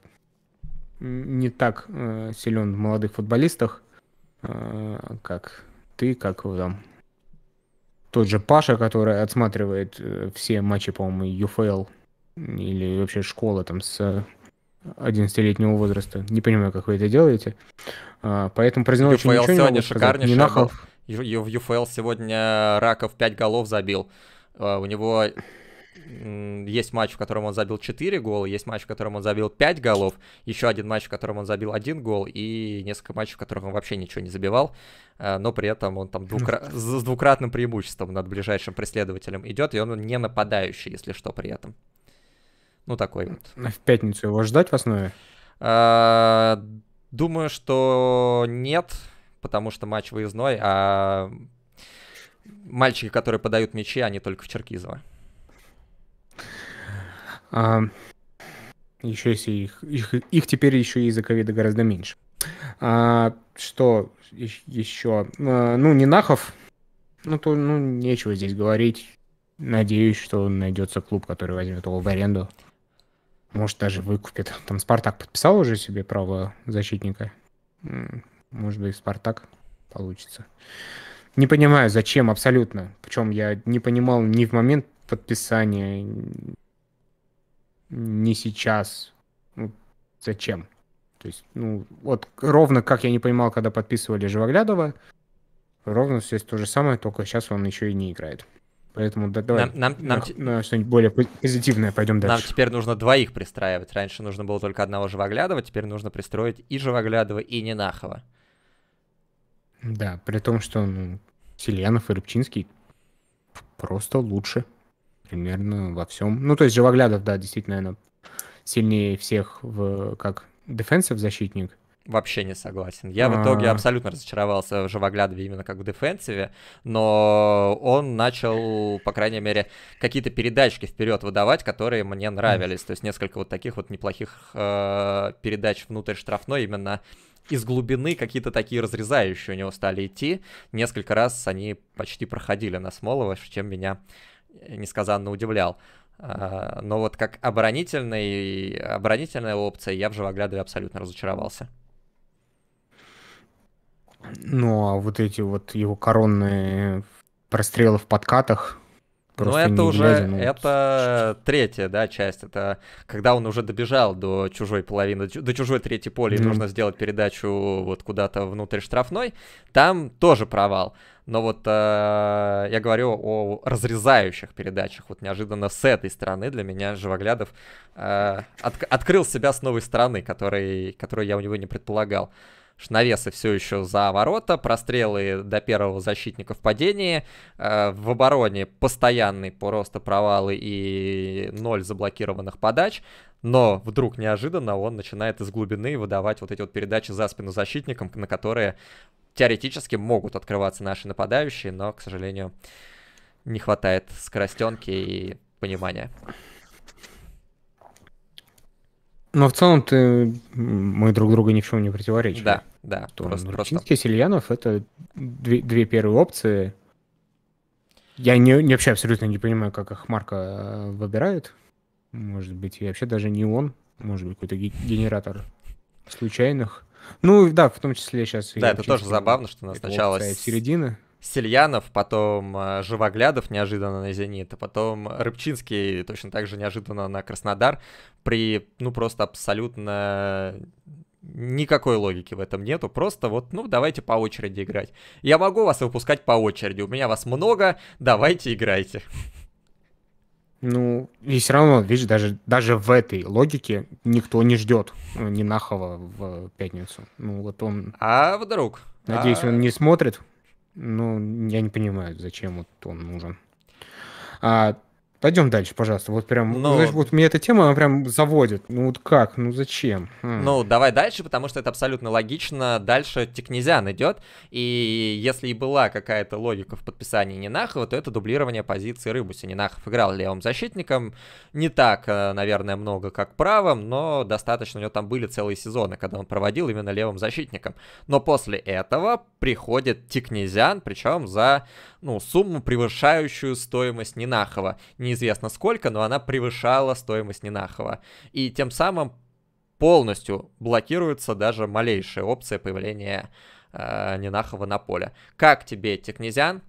не так э, силен в молодых футболистах, э, как ты, как там тот же Паша, который отсматривает э, все матчи, по-моему, ЮФЛ или вообще школа там с 11-летнего возраста. Не понимаю, как вы это делаете. Э, поэтому про Зиновича ничего не могу сказать. Не нахал в ЮФЛ сегодня Раков 5 голов забил. А, у него есть матч, в котором он забил 4 гола, есть матч, в котором он забил 5 голов, еще один матч, в котором он забил 1 гол, и несколько матчей, в которых он вообще ничего не забивал, а, но при этом он там двукра... Ну, с двукратным преимуществом над ближайшим преследователем идет, и он не нападающий, если что, при этом. Ну, такой вот. В пятницу его ждать в основе? А, думаю, что нет потому что матч выездной, а мальчики, которые подают мячи, они только в Черкизово. А, еще если их, их, их теперь еще из-за ковида гораздо меньше. А, что еще? А, ну, Нинахов, ну, то, ну, нечего здесь говорить. Надеюсь, что найдется клуб, который возьмет его в аренду. Может, даже выкупит. Там Спартак подписал уже себе право защитника. Может быть, Спартак получится. Не понимаю, зачем абсолютно. Причем я не понимал ни в момент подписания, ни сейчас. Ну, зачем? То есть, ну, вот ровно как я не понимал, когда подписывали Живоглядова, ровно здесь то же самое, только сейчас он еще и не играет. Поэтому да, давай нам, нам, нам... На, что-нибудь более позитивное пойдем дальше. Нам теперь нужно двоих пристраивать. Раньше нужно было только одного Живоглядова, теперь нужно пристроить и Живоглядова, и Ненахова. Да, при том, что ну, Селянов и Рыбчинский просто лучше примерно во всем. Ну, то есть Живоглядов, да, действительно, наверное, сильнее всех в, как дефенсив защитник, вообще не согласен. Я -а. в итоге а. абсолютно разочаровался в Живоглядове именно как в дефенсиве, но он начал, по крайней мере, какие-то передачки вперед выдавать, которые мне нравились. То есть несколько вот таких вот неплохих э, передач внутрь штрафной именно из глубины какие-то такие разрезающие у него стали идти. Несколько раз они почти проходили на Смолова, чем меня э, несказанно удивлял. А, но вот как оборонительный, оборонительная опция, я в Живоглядове абсолютно разочаровался. Ну, а вот эти вот его коронные прострелы в подкатах, Просто Но это уже, глядя, ну... это третья, да, часть, это когда он уже добежал до чужой половины, до чужой третьей поля, mm-hmm. и нужно сделать передачу вот куда-то внутрь штрафной, там тоже провал. Но вот э, я говорю о разрезающих передачах. Вот неожиданно с этой стороны для меня Живоглядов э, от, открыл себя с новой стороны, который, которую я у него не предполагал. Навесы все еще за ворота, прострелы до первого защитника в падении. Э, в обороне постоянный просто провалы и ноль заблокированных подач. Но вдруг неожиданно он начинает из глубины выдавать вот эти вот передачи за спину защитникам, на которые теоретически могут открываться наши нападающие, но, к сожалению, не хватает скоростенки и понимания. Но в целом ты мы друг друга ни в чем не противоречим. Да. Да, Что, ну, просто, Ручинский, просто... Сельянов — это две, две первые опции. Я не, не вообще абсолютно не понимаю, как их Марка э, выбирают. Может быть, и вообще даже не он. Может быть, какой-то генератор случайных. Ну, да, в том числе сейчас... Да, это тоже забавно, что у нас сначала... Середина. Сельянов, потом э, Живоглядов неожиданно на «Зенит», а потом Рыбчинский точно так же неожиданно на «Краснодар» при, ну, просто абсолютно Никакой логики в этом нету, просто вот, ну, давайте по очереди играть. Я могу вас выпускать по очереди, у меня вас много, давайте играйте. Ну, и все равно, видишь, даже, даже в этой логике никто не ждет э, Нинахова в пятницу. Ну, вот он... А вдруг? Надеюсь, а... он не смотрит. Ну, я не понимаю, зачем вот он нужен. А, Пойдем дальше, пожалуйста. Вот прям, ну, знаешь, вот мне эта тема, она прям заводит. Ну вот как, ну зачем? Хм. Ну давай дальше, потому что это абсолютно логично. Дальше Текнезян идет, и если и была какая-то логика в подписании Нинахова, то это дублирование позиции Рыбуси. Нинахов играл левым защитником, не так, э, наверное, много как правым, но достаточно у него там были целые сезоны, когда он проводил именно левым защитником. Но после этого приходит Текнезян, причем за ну, сумму, превышающую стоимость Нинахова неизвестно сколько, но она превышала стоимость Нинахова. И тем самым полностью блокируется даже малейшая опция появления э, Нинахова на поле. Как тебе Текнезян?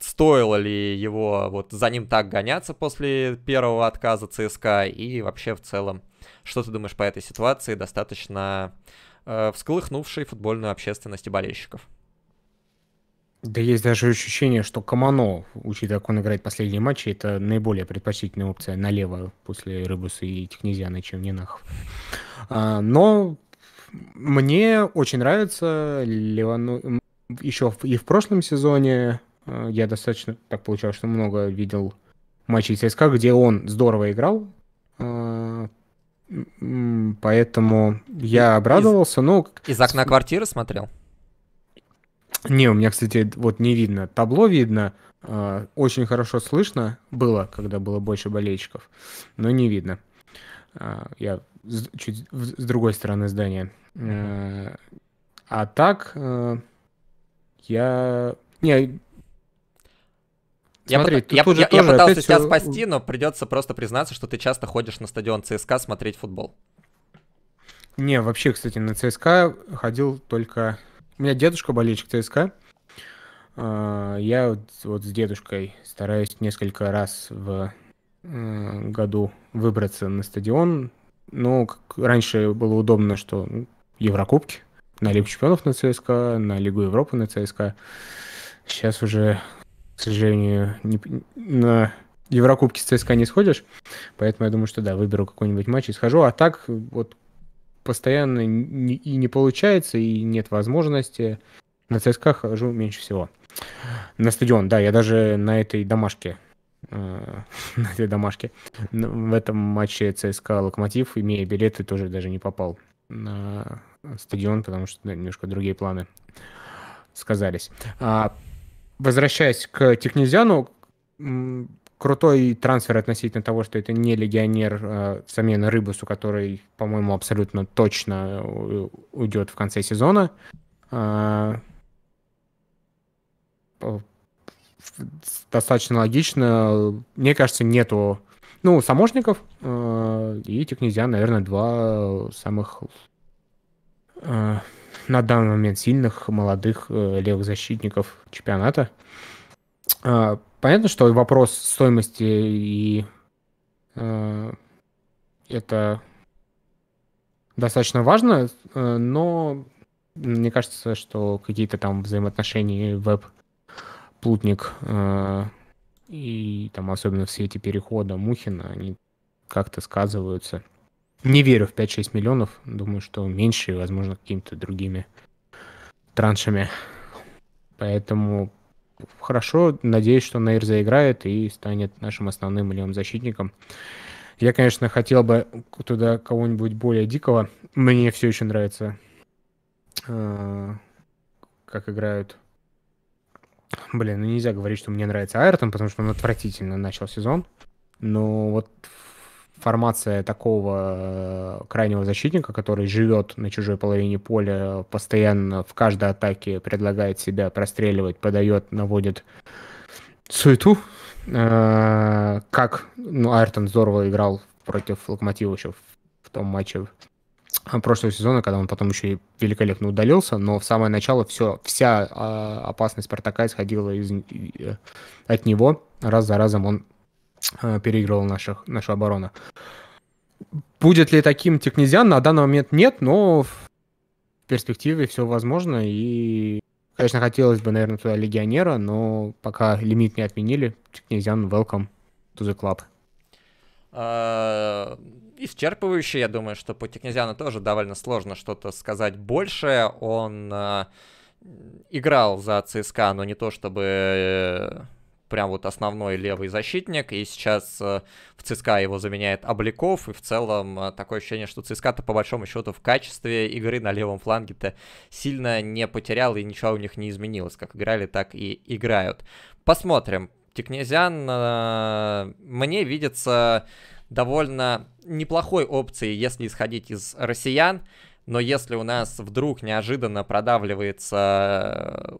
Стоило ли его вот за ним так гоняться после первого отказа ЦСКА? И вообще в целом, что ты думаешь по этой ситуации, достаточно э, всколыхнувшей футбольную общественность и болельщиков? Да есть даже ощущение, что Камано, учитывая, как он играет последние матчи, это наиболее предпочтительная опция налево после Рыбуса и Технезиана, чем Нинахов. А, но мне очень нравится Левану... Еще и в прошлом сезоне а, я достаточно, так получалось, что много видел матчей ЦСКА, где он здорово играл. А, поэтому я обрадовался. но... из окна квартиры смотрел? Не, у меня, кстати, вот не видно. Табло видно, а, очень хорошо слышно было, когда было больше болельщиков, но не видно. А, я чуть с другой стороны здания. а, а так э, я... Не, я, Смотри, пот... я, я, я пытался тебя спасти, но придется просто признаться, что ты часто ходишь на стадион ЦСКА смотреть футбол. Не, вообще, кстати, на ЦСКА ходил только у меня дедушка болельщик ЦСКА. А, я вот, вот с дедушкой стараюсь несколько раз в году выбраться на стадион. Ну, как раньше было удобно, что Еврокубки, на Лигу чемпионов на ЦСКА, на Лигу Европы на ЦСКА. Сейчас уже, к сожалению, не, на Еврокубки с ЦСКА не сходишь, поэтому я думаю, что да, выберу какой-нибудь матч и схожу. А так, вот постоянно и не получается, и нет возможности. На ЦСКА хожу меньше всего. На стадион, да, я даже на этой домашке э, на этой домашке. Ну, в этом матче ЦСКА «Локомотив», имея билеты, тоже даже не попал на стадион, потому что немножко другие планы сказались. А, возвращаясь к Технезяну, крутой трансфер относительно того, что это не легионер э, а, замену Рыбусу, который, по-моему, абсолютно точно уйдет в конце сезона. Э, достаточно логично. Мне кажется, нету ну, Самошников э, а, и Текнезиан, наверное, два самых э, на данный момент сильных молодых э, левых защитников чемпионата. Э, понятно, что вопрос стоимости и э, это достаточно важно, э, но мне кажется, что какие-то там взаимоотношения веб-плутник э, и там особенно все эти переходы Мухина, они как-то сказываются. Не верю в 5-6 миллионов, думаю, что меньше, возможно, какими-то другими траншами. Поэтому хорошо. Надеюсь, что Нейр заиграет и станет нашим основным левым защитником. Я, конечно, хотел бы туда кого-нибудь более дикого. Мне все еще нравится, а, как играют. Блин, ну нельзя говорить, что мне нравится Айртон, потому что он отвратительно начал сезон. Но вот формация такого э, крайнего защитника, который живет на чужой половине поля, постоянно в каждой атаке предлагает себя простреливать, подает, наводит суету, э, как ну, Айртон здорово играл против Локомотива еще в том матче э, прошлого сезона, когда он потом еще и великолепно удалился, но в самое начало все, вся а, опасность Спартака исходила из, от него. Раз за разом он Э, переигрывала наших, нашу оборона. Будет ли таким Технезиан? На данный момент нет, но в перспективе все возможно. И, конечно, хотелось бы, наверное, туда легионера, но пока лимит не отменили, Технезиан, welcome to the club. А, Исчерпывающий, я думаю, что по Технезиану тоже довольно сложно что-то сказать больше. Он а, играл за ЦСКА, но не то чтобы э, прям вот основной левый защитник, и сейчас э, в ЦСКА его заменяет Обликов, и в целом э, такое ощущение, что ЦСКА-то по большому счету в качестве игры на левом фланге-то сильно не потерял, и ничего у них не изменилось, как играли, так и играют. Посмотрим. Тикнезян э, мне видится довольно неплохой опцией, если исходить из россиян, но если у нас вдруг неожиданно продавливается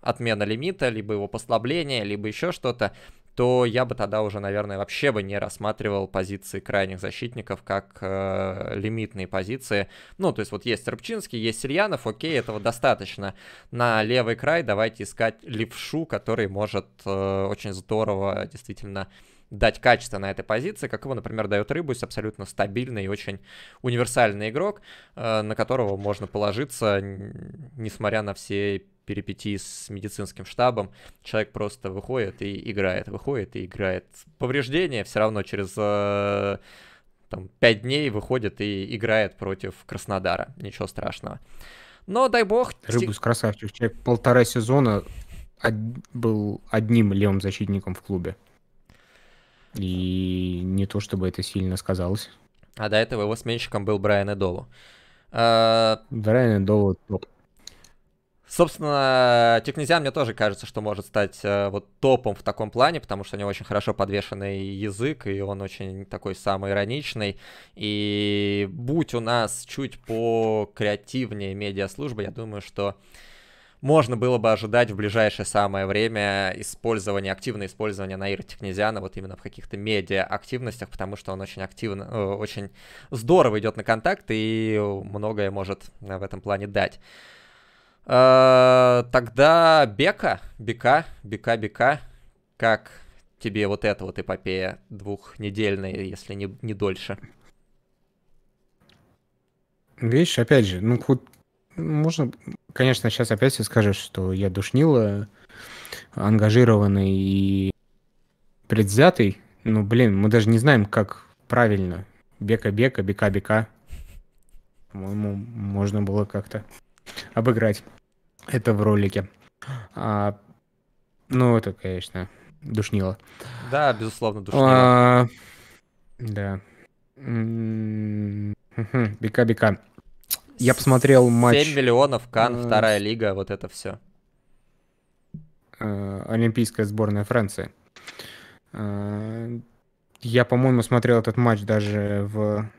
отмена лимита, либо его послабление, либо еще что-то, то я бы тогда уже, наверное, вообще бы не рассматривал позиции крайних защитников как э, лимитные позиции. Ну, то есть вот есть Рыбчинский, есть Сильянов, окей, этого достаточно. На левый край давайте искать левшу, который может э, очень здорово действительно дать качество на этой позиции, как его, например, дает Рыбус, абсолютно стабильный и очень универсальный игрок, э, на которого можно положиться, несмотря на все перипетии с медицинским штабом, человек просто выходит и играет, выходит и играет. Повреждение все равно через э, там, 5 дней выходит и играет против Краснодара. Ничего страшного. Но дай бог... Рыбус красавчик. Человек полтора сезона од... был одним левым защитником в клубе. И не то, чтобы это сильно сказалось. А до этого его сменщиком был Брайан Эдолу. А... Брайан Эдолу топ. Собственно, Тикнезиан, мне тоже кажется, что может стать э, вот топом в таком плане, потому что у него очень хорошо подвешенный язык, и он очень такой самый ироничный. И будь у нас чуть по креативнее медиаслужба, я думаю, что можно было бы ожидать в ближайшее самое время использования, активное использование Наира Технезиана вот именно в каких-то медиа-активностях, потому что он очень активно, э, очень здорово идет на контакт и многое может э, в этом плане дать. Э, тогда Бека, Бека, Бека, Бека, как тебе вот эта вот эпопея двухнедельная, если не, не дольше? Видишь, опять же, ну, хоть можно, конечно, сейчас опять все скажешь, что я душнила, ангажированный и предвзятый, ну, блин, мы даже не знаем, как правильно. Бека-бека, бека-бека. По-моему, можно было как-то обыграть это в ролике. А, ну, это, конечно, душнило. Да, безусловно, душнило. А, да. бика бика Я посмотрел матч... 7 миллионов, Кан, э, вторая лига, вот это все. Э, Олимпийская сборная Франции. Э, я, по-моему, смотрел этот матч даже в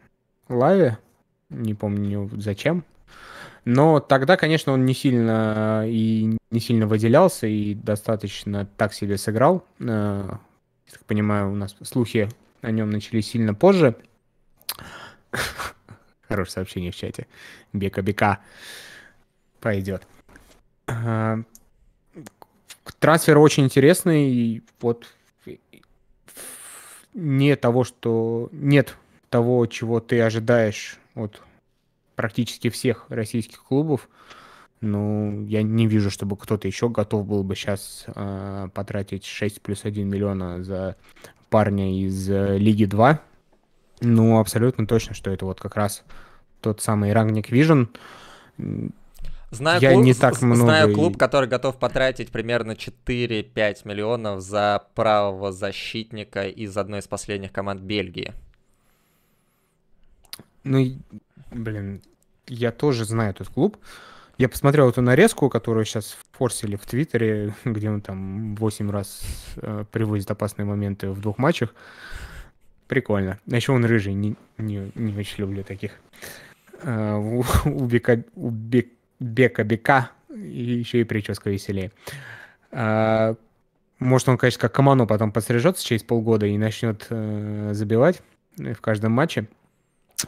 лаве Не помню зачем. Но тогда, конечно, он не сильно э, и не сильно выделялся и достаточно так себе сыграл. Э, я так понимаю, у нас слухи о нем начались сильно позже. Хорошее сообщение в чате. Бека-бека пойдет. Э, трансфер очень интересный. И вот не того, что нет того, чего ты ожидаешь от практически всех российских клубов. Ну, я не вижу, чтобы кто-то еще готов был бы сейчас э, а, потратить 6 плюс 1 миллиона за парня из э, Лиги 2. Ну, абсолютно точно, что это вот как раз тот самый Рангник Вижн. Знаю, я клуб, не так много... знаю клуб, который готов потратить примерно 4-5 миллионов за правого защитника из одной из последних команд Бельгии. Ну, блин, я тоже знаю этот клуб. Я посмотрел эту нарезку, которую сейчас форсили в Твиттере, где он там 8 раз э, привозит опасные моменты в двух матчах. Прикольно. А еще он рыжий, не, не, не очень люблю таких. Э, у, Бека, у Бек, Бека Бека еще и прическа веселее. Э, может, он, конечно, как Камано потом подстрижется через полгода и начнет э, забивать э, в каждом матче.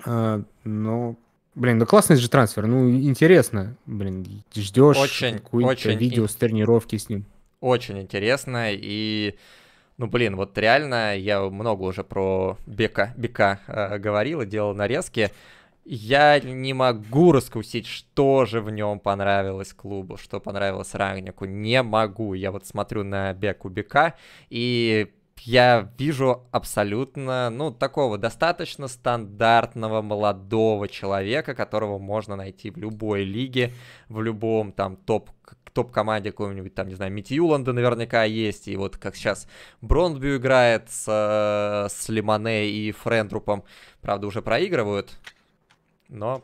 Э, но Блин, ну классный же трансфер, ну интересно, блин, ждешь очень, очень видео с тренировки с ним. Очень интересно, и, ну блин, вот реально, я много уже про Бека, Бека э, говорил и делал нарезки, я не могу раскусить, что же в нем понравилось клубу, что понравилось Рагнику. Не могу. Я вот смотрю на Беку Бека и я вижу абсолютно, ну, такого достаточно стандартного молодого человека, которого можно найти в любой лиге, в любом там топ топ-команде какой-нибудь, там, не знаю, Митьюланда наверняка есть, и вот как сейчас Бронбю играет с, э, с Лимоне и Френдрупом, правда, уже проигрывают, но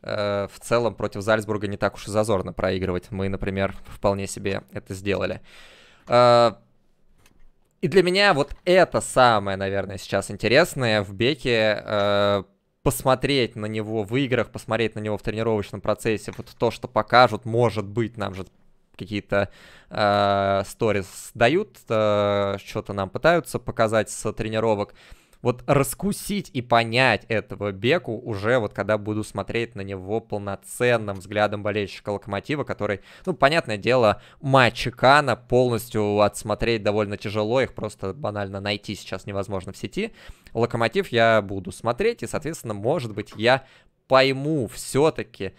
э, в целом против Зальцбурга не так уж и зазорно проигрывать, мы, например, вполне себе это сделали. Э, и для меня вот это самое, наверное, сейчас интересное в Беке. Э, посмотреть на него в играх, посмотреть на него в тренировочном процессе, вот то, что покажут, может быть, нам же какие-то э, сторис э, дают, э, что-то нам пытаются показать с тренировок вот раскусить и понять этого Беку уже вот когда буду смотреть на него полноценным взглядом болельщика Локомотива, который, ну, понятное дело, матчи Кана полностью отсмотреть довольно тяжело, их просто банально найти сейчас невозможно в сети. Локомотив я буду смотреть, и, соответственно, может быть, я пойму все-таки,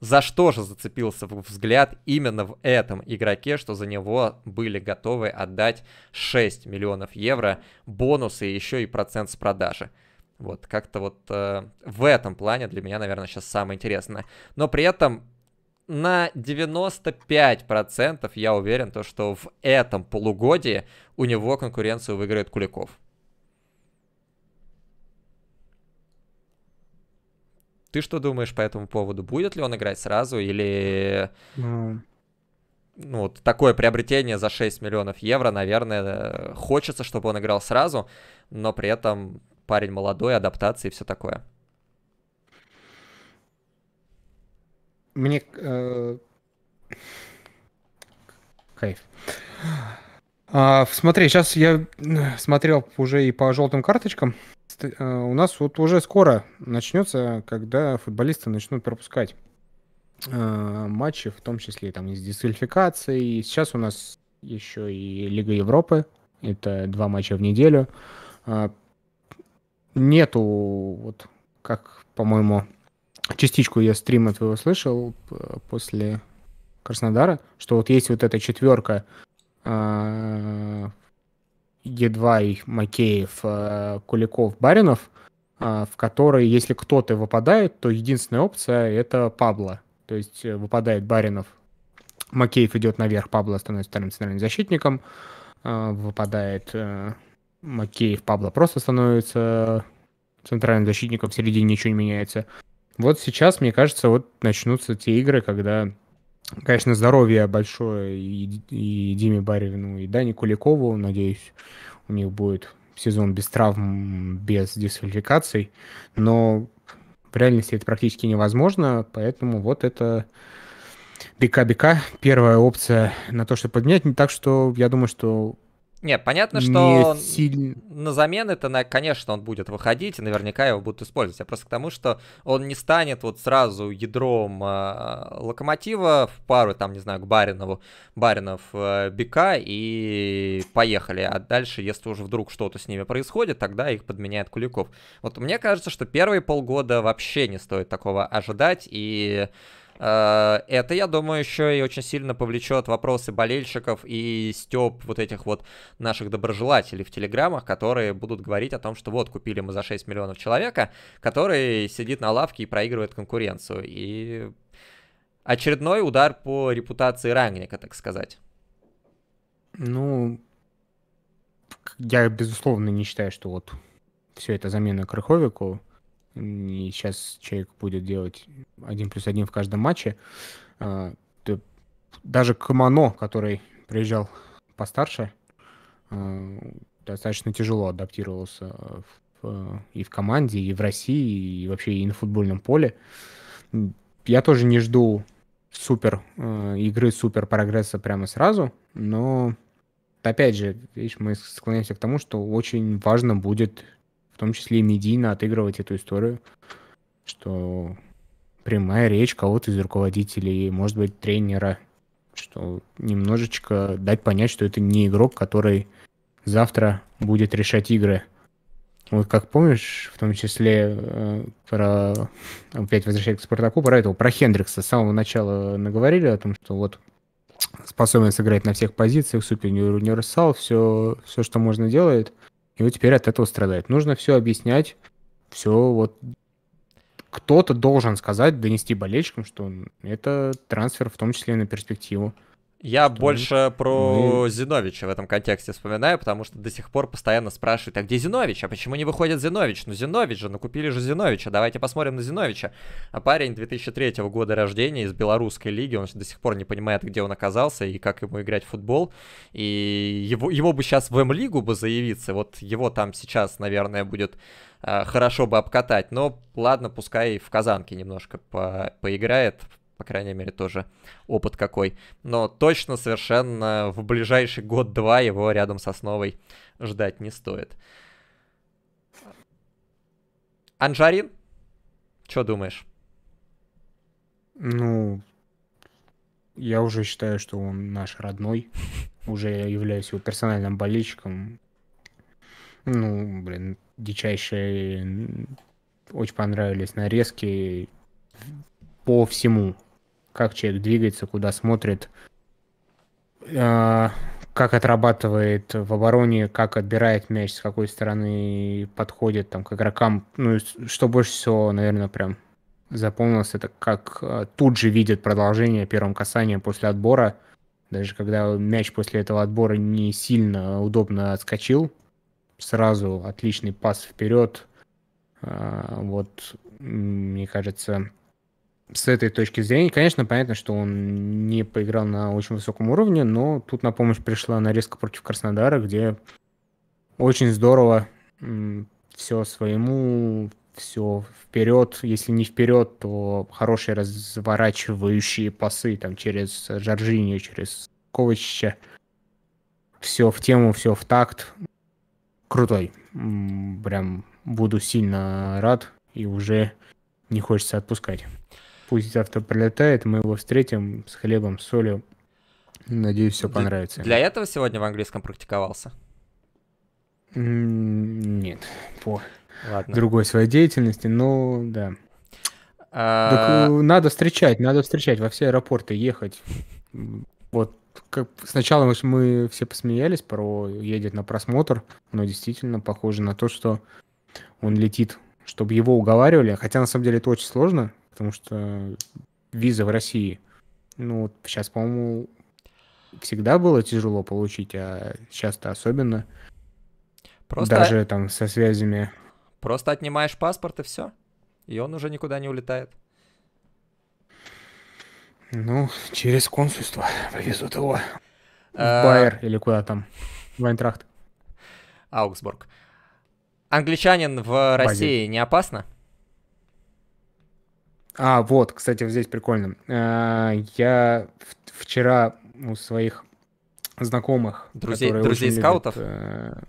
за что же зацепился взгляд именно в этом игроке, что за него были готовы отдать 6 миллионов евро, бонусы и еще и процент с продажи. Вот, как-то вот э, в этом плане для меня, наверное, сейчас самое интересное. Но при этом на 95% я уверен, то, что в этом полугодии у него конкуренцию выиграет Куликов. Ты что думаешь по этому поводу? Будет ли он играть сразу или... Mm. Ну, вот такое приобретение за 6 миллионов евро, наверное, хочется, чтобы он играл сразу, но при этом парень молодой, адаптации и все такое. Мне... Э... Кайф. А, смотри, сейчас я э, смотрел уже и по желтым карточкам. Э, у нас вот уже скоро начнется, когда футболисты начнут пропускать э, матчи, в том числе там из дисквалификации. Сейчас у нас еще и Лига Европы. Это два матча в неделю. А, нету, вот как, по-моему, частичку я стрим от его слышал после Краснодара, что вот есть вот эта четверка а, Едва 2 Макеев, э, Куликов, Баринов, э, в которой, если кто-то выпадает, то единственная опция — это Пабло. То есть э, выпадает Баринов, Макеев идет наверх, Пабло становится вторым центральным защитником, выпадает Макеев, Пабло просто становится центральным защитником, в середине ничего не меняется. Вот сейчас, мне кажется, вот начнутся те игры, когда Конечно, здоровье большое и, и Диме Баревину, и Дане Куликову. Надеюсь, у них будет сезон без травм, без дисквалификаций. Но в реальности это практически невозможно, поэтому вот это бека-бека, первая опция на то, чтобы поднять. Не так что я думаю, что нет, понятно, что не сильно... на замены это, конечно, он будет выходить, и наверняка его будут использовать. Я просто к тому, что он не станет вот сразу ядром э, локомотива в пару, там, не знаю, к Баринову, Баринов э, Бека, и поехали. А дальше, если уже вдруг что-то с ними происходит, тогда их подменяет Куликов. Вот мне кажется, что первые полгода вообще не стоит такого ожидать, и Э, это, я думаю, еще и очень сильно повлечет вопросы болельщиков и степ вот этих вот наших доброжелателей в телеграмах, которые будут говорить о том, что вот купили мы за 6 миллионов человека, который сидит на лавке и проигрывает конкуренцию. И очередной удар по репутации ранника, так сказать. Ну, я, безусловно, не считаю, что вот все это замена Крыховику и сейчас человек будет делать один плюс один в каждом матче, а, даже Камано, который приезжал постарше, а, достаточно тяжело адаптировался в, а, и в команде, и в России, и вообще и на футбольном поле. Я тоже не жду супер игры, супер прогресса прямо сразу, но опять же, видишь, мы склоняемся к тому, что очень важно будет в том числе и медийно отыгрывать эту историю, что прямая речь кого-то из руководителей, может быть, тренера, что немножечко дать понять, что это не игрок, который завтра будет решать игры. Вот как помнишь, в том числе э, про опять возвращаясь к Спартаку, про этого, про Хендрикса с самого начала наговорили о том, что вот способен сыграть на всех позициях, супер универсал, все, все, что можно делает и вот теперь от этого страдает. Нужно все объяснять, все вот кто-то должен сказать, донести болельщикам, что это трансфер в том числе и на перспективу. Я что больше мы... про мы... Зиновича в этом контексте вспоминаю, потому что до сих пор постоянно спрашивают, а где Зинович? А почему не выходит Зинович? Ну Зинович же, ну купили же Зиновича, давайте посмотрим на Зиновича. А парень 2003 года рождения из белорусской лиги, он до сих пор не понимает, где он оказался и как ему играть в футбол. И его, его бы сейчас в М-лигу бы заявиться, вот его там сейчас, наверное, будет а, хорошо бы обкатать. Но ладно, пускай в Казанке немножко по поиграет, по крайней мере, тоже опыт какой. Но точно совершенно в ближайший год-два его рядом с основой ждать не стоит. Анжарин, что думаешь? Ну, я уже считаю, что он наш родной. Уже я являюсь его персональным болельщиком. Ну, блин, дичайшие... Очень понравились нарезки по всему как человек двигается, куда смотрит, э, как отрабатывает в обороне, как отбирает мяч, с какой стороны подходит там, к игрокам. Ну, что больше всего, наверное, прям запомнилось, это как э, тут же видит продолжение первым касанием после отбора. Даже когда мяч после этого отбора не сильно удобно отскочил, сразу отличный пас вперед. Э, вот, мне кажется, с этой точки зрения, конечно, понятно, что он не поиграл на очень высоком уровне, но тут на помощь пришла нарезка против Краснодара, где очень здорово все своему, все вперед, если не вперед, то хорошие разворачивающие пасы там через Жоржинию, через Ковачича, Все в тему, все в такт. Крутой. Прям буду сильно рад и уже не хочется отпускать. Пусть завтра прилетает, мы его встретим с хлебом, с солью. Надеюсь, все понравится. Для этого сегодня в английском практиковался? Нет, по Ладно. другой своей деятельности, но да. А... Так э, надо встречать, надо встречать, во все аэропорты ехать. Вот как, сначала мы все посмеялись, про едет на просмотр, но действительно похоже на то, что он летит, чтобы его уговаривали. Хотя на самом деле это очень сложно, потому что виза в России, ну, сейчас, по-моему, всегда было тяжело получить, а сейчас-то особенно. Просто... Даже там со связями. Просто отнимаешь паспорт и все. И он уже никуда не улетает. Ну, через консульство повезут его. Э, Байер или куда там? Вайнтрахт, Аугсбург. Англичанин в России Бази. не опасно? А, вот, кстати, здесь прикольно. Э, я вчера у своих знакомых... Друзей, друзей скаутов? Любят, э,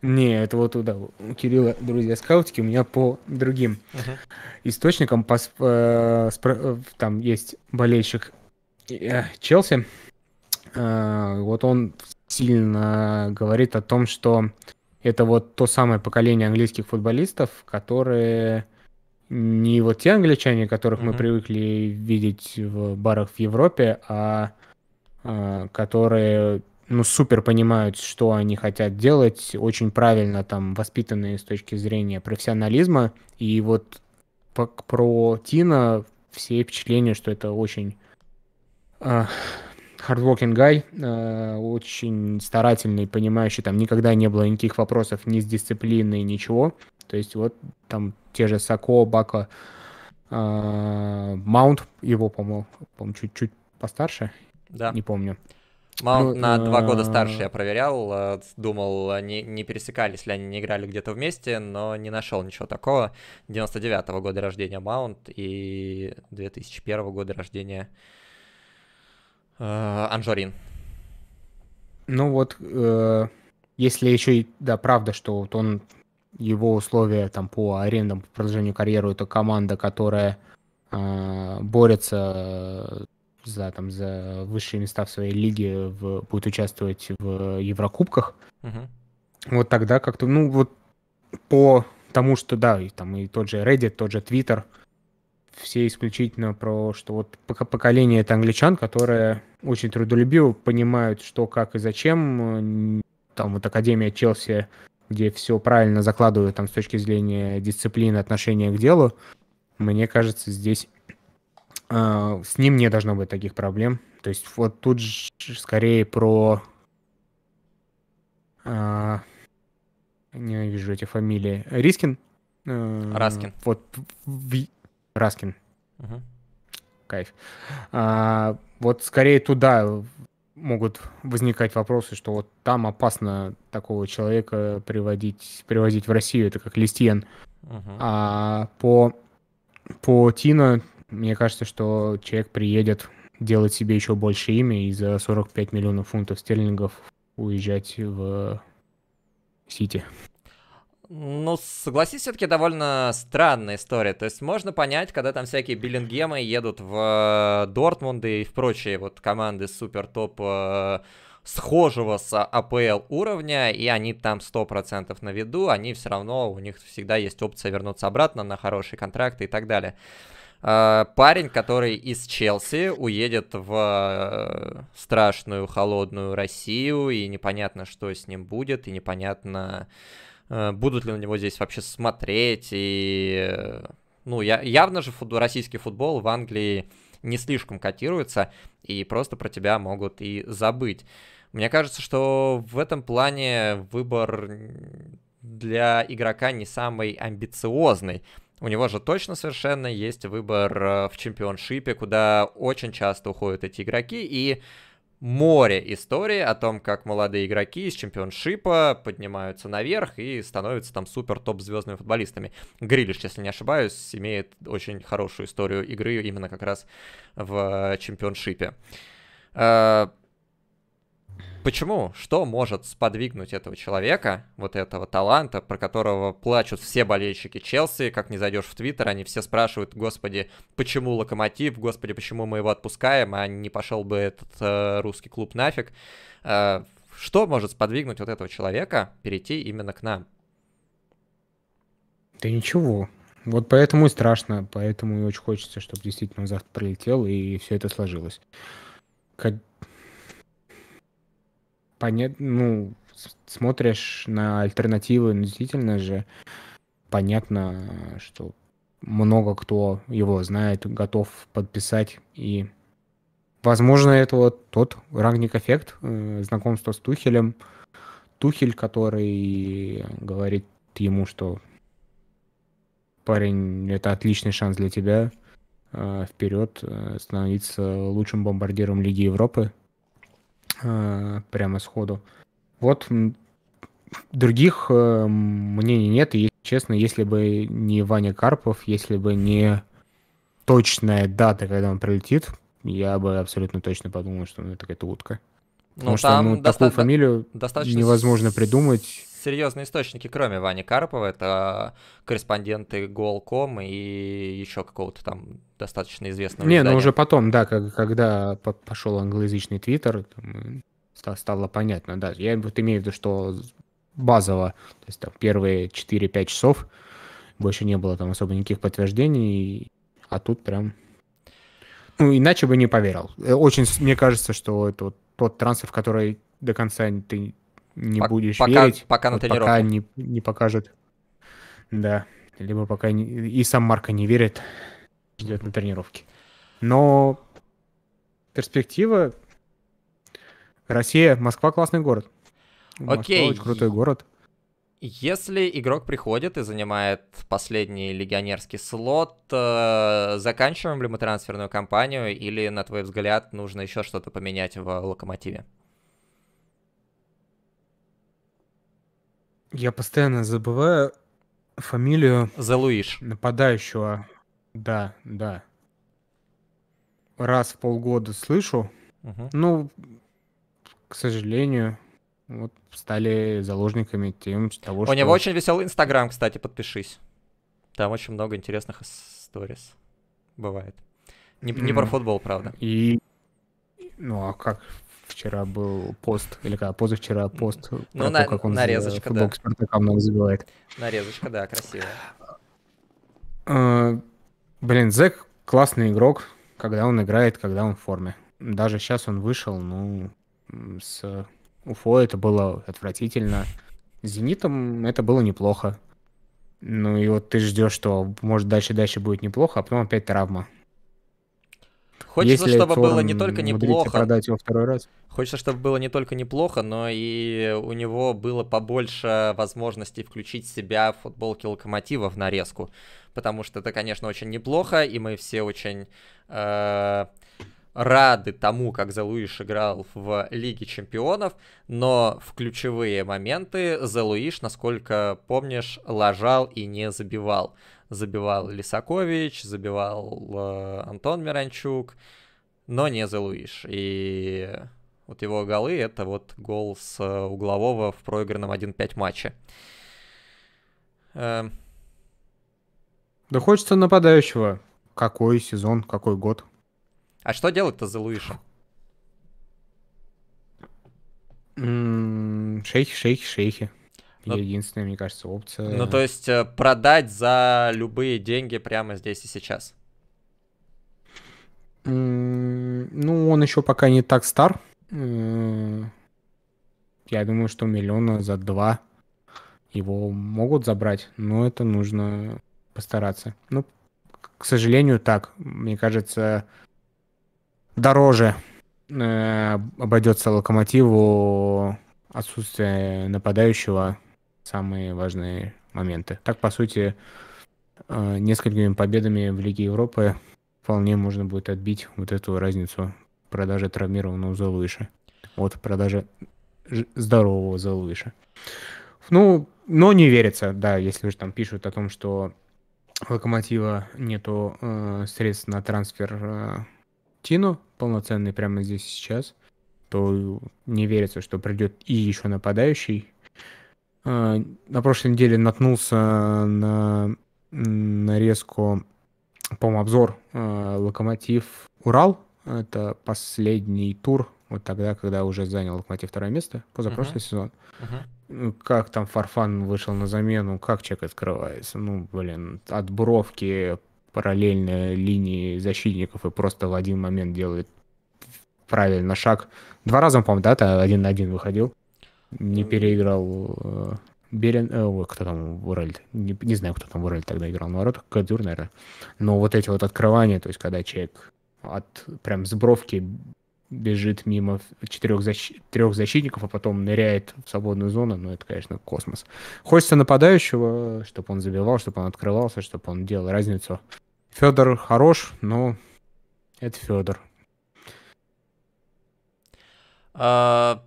не, это вот туда. У Кирилла друзья скаутики, у меня по другим uh-huh. источникам. По, э, спро, э, там есть болельщик э, Челси. Э, вот он сильно говорит о том, что это вот то самое поколение английских футболистов, которые не вот те англичане, которых mm-hmm. мы привыкли видеть в барах в Европе, а, а которые ну, супер понимают, что они хотят делать, очень правильно там воспитанные с точки зрения профессионализма. И вот по, про Тина все впечатления, что это очень э, а, гай, очень старательный, понимающий, там никогда не было никаких вопросов ни с дисциплиной, ничего. То есть вот там те же Сако, Бака, а, Маунт, его, по-моему, по чуть-чуть постарше. Да. Не помню. Маунт ну, на два года а, старше я проверял, а, думал, не, не пересекались ли они, не играли где-то вместе, но не нашел ничего такого. 99-го года рождения Маунт и 2001 -го года рождения э, Анжорин. Ну вот, э, если еще и, да, правда, что вот он его условия там по арендам, по продолжению карьеры, это команда, которая а, э, борется за, там, за высшие места в своей лиге, в, будет участвовать в Еврокубках. Угу. Вот тогда как-то, ну вот по тому, что да, и там и тот же Reddit, тот же Twitter, все исключительно про, что вот поколение это англичан, которые очень трудолюбиво понимают, что, как и зачем. Там вот Академия Челси где все правильно закладывают там с точки зрения дисциплины, отношения к делу, мне кажется, здесь э, с ним не должно быть таких проблем. То есть вот тут же скорее про... Э, а, ненавижу эти фамилии. Рискин? Э, Раскин. Вот в... Раскин. Угу. Кайф. А, вот скорее туда могут возникать вопросы, что вот там опасно такого человека приводить, приводить в Россию, это как Листьен. Uh-huh. А по, по Тина, мне кажется, что человек приедет делать себе еще больше имя и за 45 миллионов фунтов стерлингов уезжать в Сити. Ну, согласись, все-таки довольно странная история. То есть можно понять, когда там всякие Биллингемы едут в э, Дортмунды и в прочие вот команды супер-топ э, схожего с АПЛ уровня, и они там 100% на виду, они все равно, у них всегда есть опция вернуться обратно на хорошие контракты и так далее. Э, парень, который из Челси уедет в страшную холодную Россию, и непонятно, что с ним будет, и непонятно, Э, будут ли на него здесь вообще смотреть, и, э, ну, я, явно же фут, российский футбол в Англии не слишком котируется, и просто про тебя могут и забыть. Мне кажется, что в этом плане выбор для игрока не самый амбициозный. У него же точно совершенно есть выбор э, в чемпионшипе, куда очень часто уходят эти игроки, и море истории о том, как молодые игроки из чемпионшипа поднимаются наверх и становятся там супер топ звездными футболистами. Грилиш, если не ошибаюсь, имеет очень хорошую историю игры именно как раз в чемпионшипе. Э, Почему? Что может сподвигнуть этого человека, вот этого таланта, про которого плачут все болельщики Челси, как не зайдешь в Твиттер, они все спрашивают, господи, почему Локомотив, господи, почему мы его отпускаем, а не пошел бы этот э, русский клуб нафиг. Э, что может сподвигнуть вот этого человека перейти именно к нам? Да ничего. Вот поэтому и страшно, поэтому и очень хочется, чтобы действительно он завтра прилетел и все это сложилось понятно, ну, смотришь на альтернативы, ну, действительно же, понятно, что много кто его знает, готов подписать. И, возможно, это вот тот рагник-эффект, э, знакомство с Тухелем. Тухель, который говорит ему, что парень, это отличный шанс для тебя э, вперед э, становиться лучшим бомбардиром Лиги Европы. Э, прямо сходу. Вот других э, мнений нет, и, честно, если бы не Ваня Карпов, если бы не точная дата, когда он прилетит, я бы абсолютно точно подумал, что ну, это какая-то утка. Ну, Потому что ну, такую фамилию достаточно невозможно придумать серьезные источники, кроме Вани Карпова, это корреспонденты Голком и еще какого-то там достаточно известного. Не, ну издания. ну уже потом, да, как, когда пошел англоязычный твиттер, э, стало понятно, да. Я вот имею в виду, что базово, то есть там первые 4-5 часов больше не было там особо никаких подтверждений, а тут прям... Ну, иначе бы не поверил. Э, очень, мне кажется, что это вот тот трансфер, который до конца ты не Пок- будешь пока, верить. Пока на вот тренировке. Пока не, не покажет. Да. Либо пока не... и сам Марко не верит, идет на тренировке. Но перспектива... Россия, Москва классный город. Окей. Москва очень крутой город. Если игрок приходит и занимает последний легионерский слот, э, заканчиваем ли мы трансферную кампанию или, на твой взгляд, нужно еще что-то поменять в локомотиве? Я постоянно забываю фамилию... Залуиш. Нападающего. Да, да. Раз в полгода слышу. Угу. Ну, к сожалению, вот стали заложниками тем того, У что... У него очень веселый Инстаграм, кстати, подпишись. Там очень много интересных сториз бывает. Не, не про футбол, правда. И... Ну, а как? вчера был пост, или как, позавчера пост, ну, про на, то, как он нарезочка, футбол да. Спартака много забивает. Нарезочка, да, красиво. А, блин, Зек классный игрок, когда он играет, когда он в форме. Даже сейчас он вышел, ну, с Уфо это было отвратительно. С Зенитом это было неплохо. Ну и вот ты ждешь, что может дальше-дальше будет неплохо, а потом опять травма. Хочется, Если чтобы было не только неплохо. продать его второй раз. Хочется, чтобы было не только неплохо, но и у него было побольше возможностей включить себя в футболке локомотива в нарезку. Потому что это, конечно, очень неплохо, и мы все очень э, рады тому, как Зелуиш играл в Лиге Чемпионов, но в ключевые моменты Зелуиш, насколько помнишь, лажал и не забивал. Забивал Лисакович, забивал э, Антон Миранчук, но не Зелуиш. И вот его голы — это вот гол с э, углового в проигранном 1-5 матче. Э... Да хочется нападающего. Какой сезон, какой год. А что делать-то за Луишем? Шейхи, шейхи, шейхи. Но... Ну, единственная, мне кажется, опция. Ну, то есть э, продать за любые деньги прямо здесь и сейчас. Ну, он еще пока не так стар. Э, я думаю, что миллиона за два его могут забрать, но это нужно постараться. Ну, к сожалению, так. Мне кажется, дороже э, обойдется локомотиву отсутствие нападающего самые важные моменты. Так, по сути, э, несколькими победами в Лиге Европы вполне можно будет отбить вот эту разницу продажи травмированного Зелуиша от продажи здорового Зелуиша. Ну, но не верится, да, если же там пишут о том, что Локомотива нету э, средств на трансфер э, Тину полноценный прямо здесь сейчас, то не верится, что придет и еще нападающий, а, на прошлой неделе наткнулся на нарезку, по-моему, обзор а, Локомотив Урал. Это последний тур, вот тогда, когда уже занял Локомотив второе место, позапрошлый uh-huh. сезон. Uh-huh. Как там Фарфан вышел на замену, как человек открывается? Ну, блин, от буровки параллельно линии защитников и просто в один момент делает правильно шаг. Два раза, по-моему, да, один на один выходил. Не переиграл э, Берен, э, кто там в не, не знаю, кто там в тогда играл на воротах, Кадюр, наверное. Но вот эти вот открывания, то есть когда человек от прям с бровки бежит мимо четырех защ... трех защитников, а потом ныряет в свободную зону, ну это, конечно, космос. Хочется нападающего, чтобы он забивал, чтобы он открывался, чтобы он делал разницу. Федор хорош, но это Федор. А,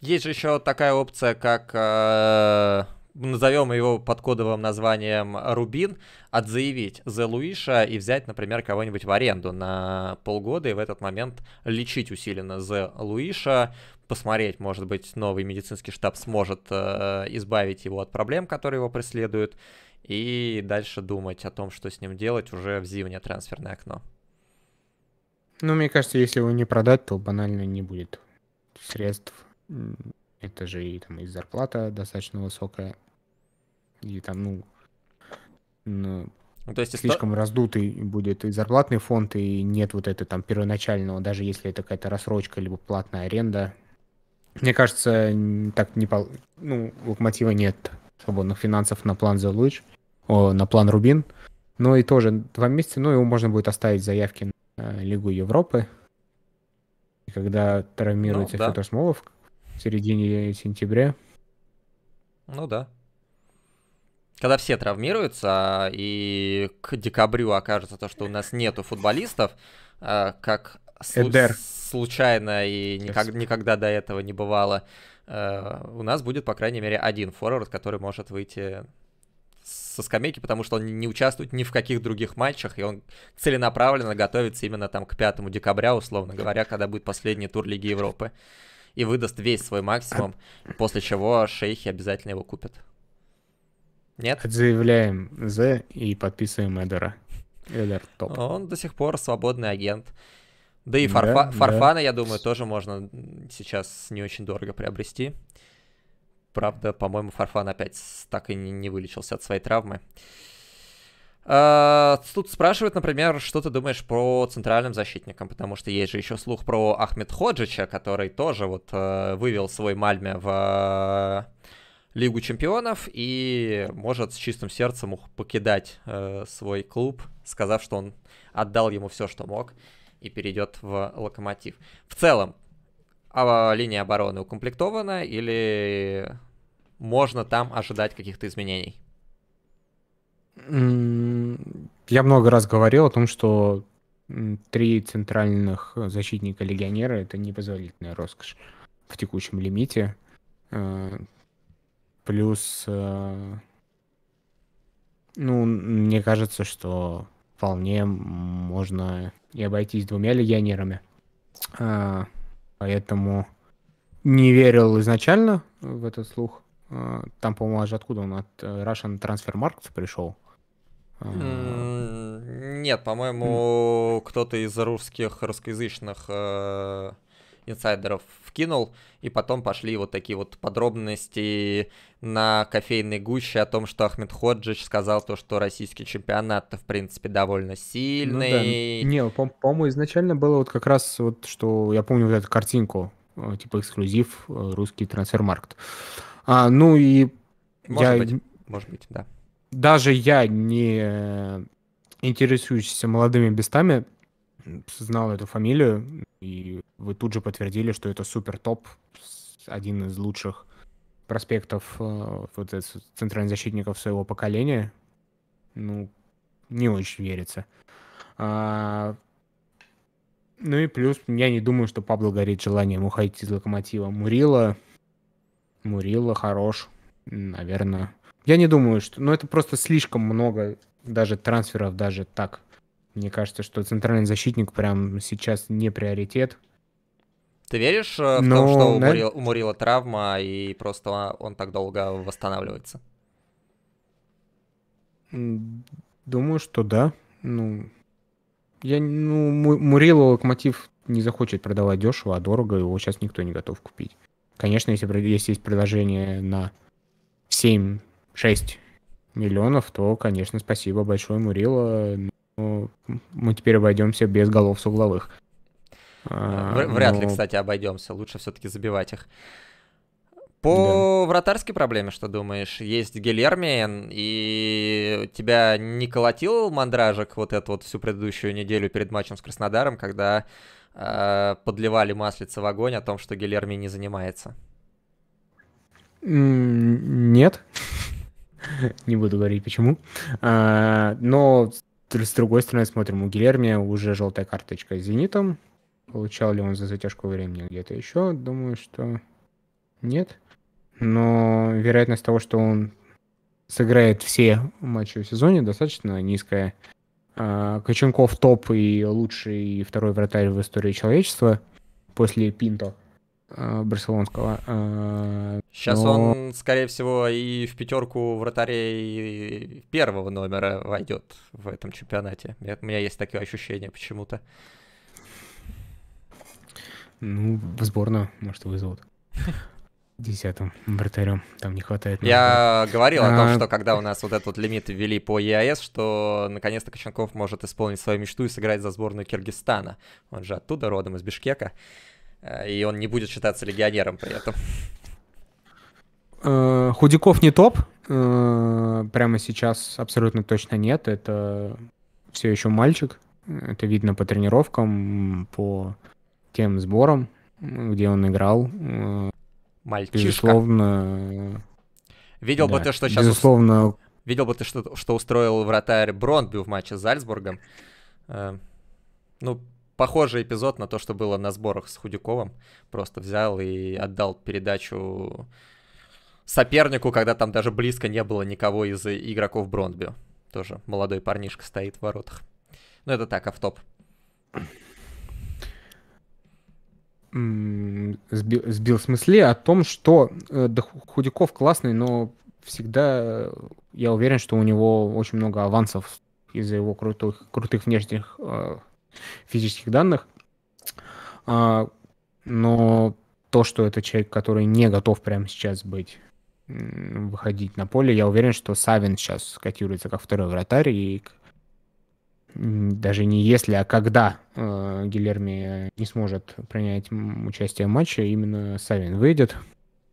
есть же еще такая опция, как э, назовем его под кодовым названием Рубин, отзаявить за Луиша и взять, например, кого-нибудь в аренду на полгода и в этот момент лечить усиленно за Луиша, посмотреть, может быть, новый медицинский штаб сможет э, избавить его от проблем, которые его преследуют, и дальше думать о том, что с ним делать уже в зимнее трансферное окно. Ну, мне кажется, если его не продать, то банально не будет средств это же и там и зарплата достаточно высокая, и там, ну, ну ну, то есть слишком сто... раздутый будет и зарплатный фонд, и нет вот этого там первоначального, даже если это какая-то рассрочка либо платная аренда. Мне кажется, так не пол... ну, Локомотива нет свободных финансов на план The Luch, на план Рубин. Но ну, и тоже два месяца, ну, его можно будет оставить заявки на э, Лигу Европы. когда травмируется ну, да. Федор Смолов, в середине сентября. Ну да. Когда все травмируются, и к декабрю окажется то, что у нас нету футболистов, э, как слу- случайно и никак- никогда до этого не бывало, э, у нас будет, по крайней мере, один форвард, который может выйти со скамейки, потому что он не участвует ни в каких других матчах, и он целенаправленно готовится именно там к 5 декабря, условно говоря, когда будет последний тур Лиги Европы и выдаст весь свой максимум, после чего шейхи обязательно его купят. Нет? Заявляем З и подписываем Эдера. Эдер топ. Он до сих пор свободный агент. Да и фарфа, да. фарфана, я думаю, тоже можно сейчас не очень дорого приобрести. Правда, по-моему, Фарфан опять так и не, не вылечился от своей травмы. А, тут спрашивают, например, что ты думаешь про центральным защитником, потому что есть же еще слух про Ахмед Ходжича, который тоже вот э, вывел свой Мальме в э, Лигу чемпионов и может с чистым сердцем покидать э, свой клуб, сказав, что он отдал ему все, что мог, и перейдет в Локомотив. В целом, а линия обороны укомплектована или можно там ожидать каких-то изменений? Я много раз говорил о том, что три центральных защитника легионера это непозволительная роскошь в текущем лимите. Э, плюс, э, ну, мне кажется, что вполне можно и обойтись двумя легионерами. Э, поэтому не верил изначально в этот слух. Там, по-моему, откуда он от Russian Transfer Market пришел. Нет, по-моему, кто-то из русских русскоязычных э, инсайдеров вкинул, и потом пошли вот такие вот подробности на кофейной гуще о том, что Ахмед Ходжич сказал то, что российский чемпионат в принципе, довольно ну сильный. Ну, да. Не, по- моему изначально было вот как раз вот, что я помню вот эту картинку, э, типа эксклюзив, э, русский трансфермаркт. А, ну и... Может я... быть, может быть, да даже я, не э, интересующийся молодыми бестами, знал эту фамилию, и вы тут же подтвердили, что это супер топ, один из лучших проспектов э, вот, центральных защитников своего поколения. Ну, не очень верится. А... Ну и плюс, я не думаю, что Пабло горит желанием уходить из Локомотива. Мурила, Мурила хорош, наверное. Я не думаю, что... Ну, это просто слишком много даже трансферов, даже так. Мне кажется, что центральный защитник прям сейчас не приоритет. Ты веришь Но, э, в ну, том, что у, да? Мурила, у травма и просто он, он так долго восстанавливается? Думаю, что да. Ну, я, ну, Мурило Локомотив не захочет продавать дешево, а дорого его сейчас никто не готов купить. Конечно, если, если есть предложение на 7 6 миллионов, то, конечно, спасибо большое, Мурила. Но ну, мы теперь обойдемся без голов с угловых. А, вряд но... ли, кстати, обойдемся. Лучше все-таки забивать их. По да. вратарской проблеме, что думаешь? Есть Гелерми, и тебя не колотил мандражик вот эту вот всю предыдущую неделю перед матчем с Краснодаром, когда э, подливали маслица в огонь о том, что Гелерми не занимается? Нет. Не буду говорить, почему. А, но с другой стороны, смотрим, у Гильерми уже желтая карточка с «Зенитом». Получал ли он за затяжку времени где-то еще? Думаю, что нет. Но вероятность того, что он сыграет все матчи в сезоне, достаточно низкая. А, Коченков топ и лучший и второй вратарь в истории человечества после Пинто а, барселонского. Сейчас Но... Ну. он, скорее всего, и в пятерку вратарей первого номера войдет в этом чемпионате. У меня есть такое ощущение почему-то. Ну, в сборную, может, вызовут. Десятым вратарем. Там не хватает. Я говорил о том, а. что когда у нас вот этот лимит ввели по ЕАС, что наконец-то Кочанков может исполнить свою мечту и сыграть за сборную Киргизстана. Он же оттуда родом, из Бишкека. Э, и он не будет считаться легионером при этом. Э, Худяков не топ. Э, прямо сейчас абсолютно точно нет. Это все еще мальчик. Это видно по тренировкам, по тем сборам, где он играл. Э, Мальчишка. Безусловно. Видел да, бы ты, что сейчас... Безусловно. Видел бы ты, что, что устроил вратарь Бронби в матче с Зальцбургом. Ну, похожий эпизод на то, что было на сборах с Худяковым. Просто взял и отдал передачу сопернику, когда там даже близко не было никого из игроков Бронби. Тоже молодой парнишка стоит в воротах. Ну, это так, автоп. Сбил, сбил с мысли о том, что э, да, Худяков классный, но всегда э, я уверен, что у него очень много авансов из-за его крутых, крутых внешних э, физических данных. А, но то, что это человек, который не готов прямо сейчас быть выходить на поле. Я уверен, что Савин сейчас котируется как второй вратарь, и даже не если, а когда э, Гилерми не сможет принять участие в матче, именно Савин выйдет.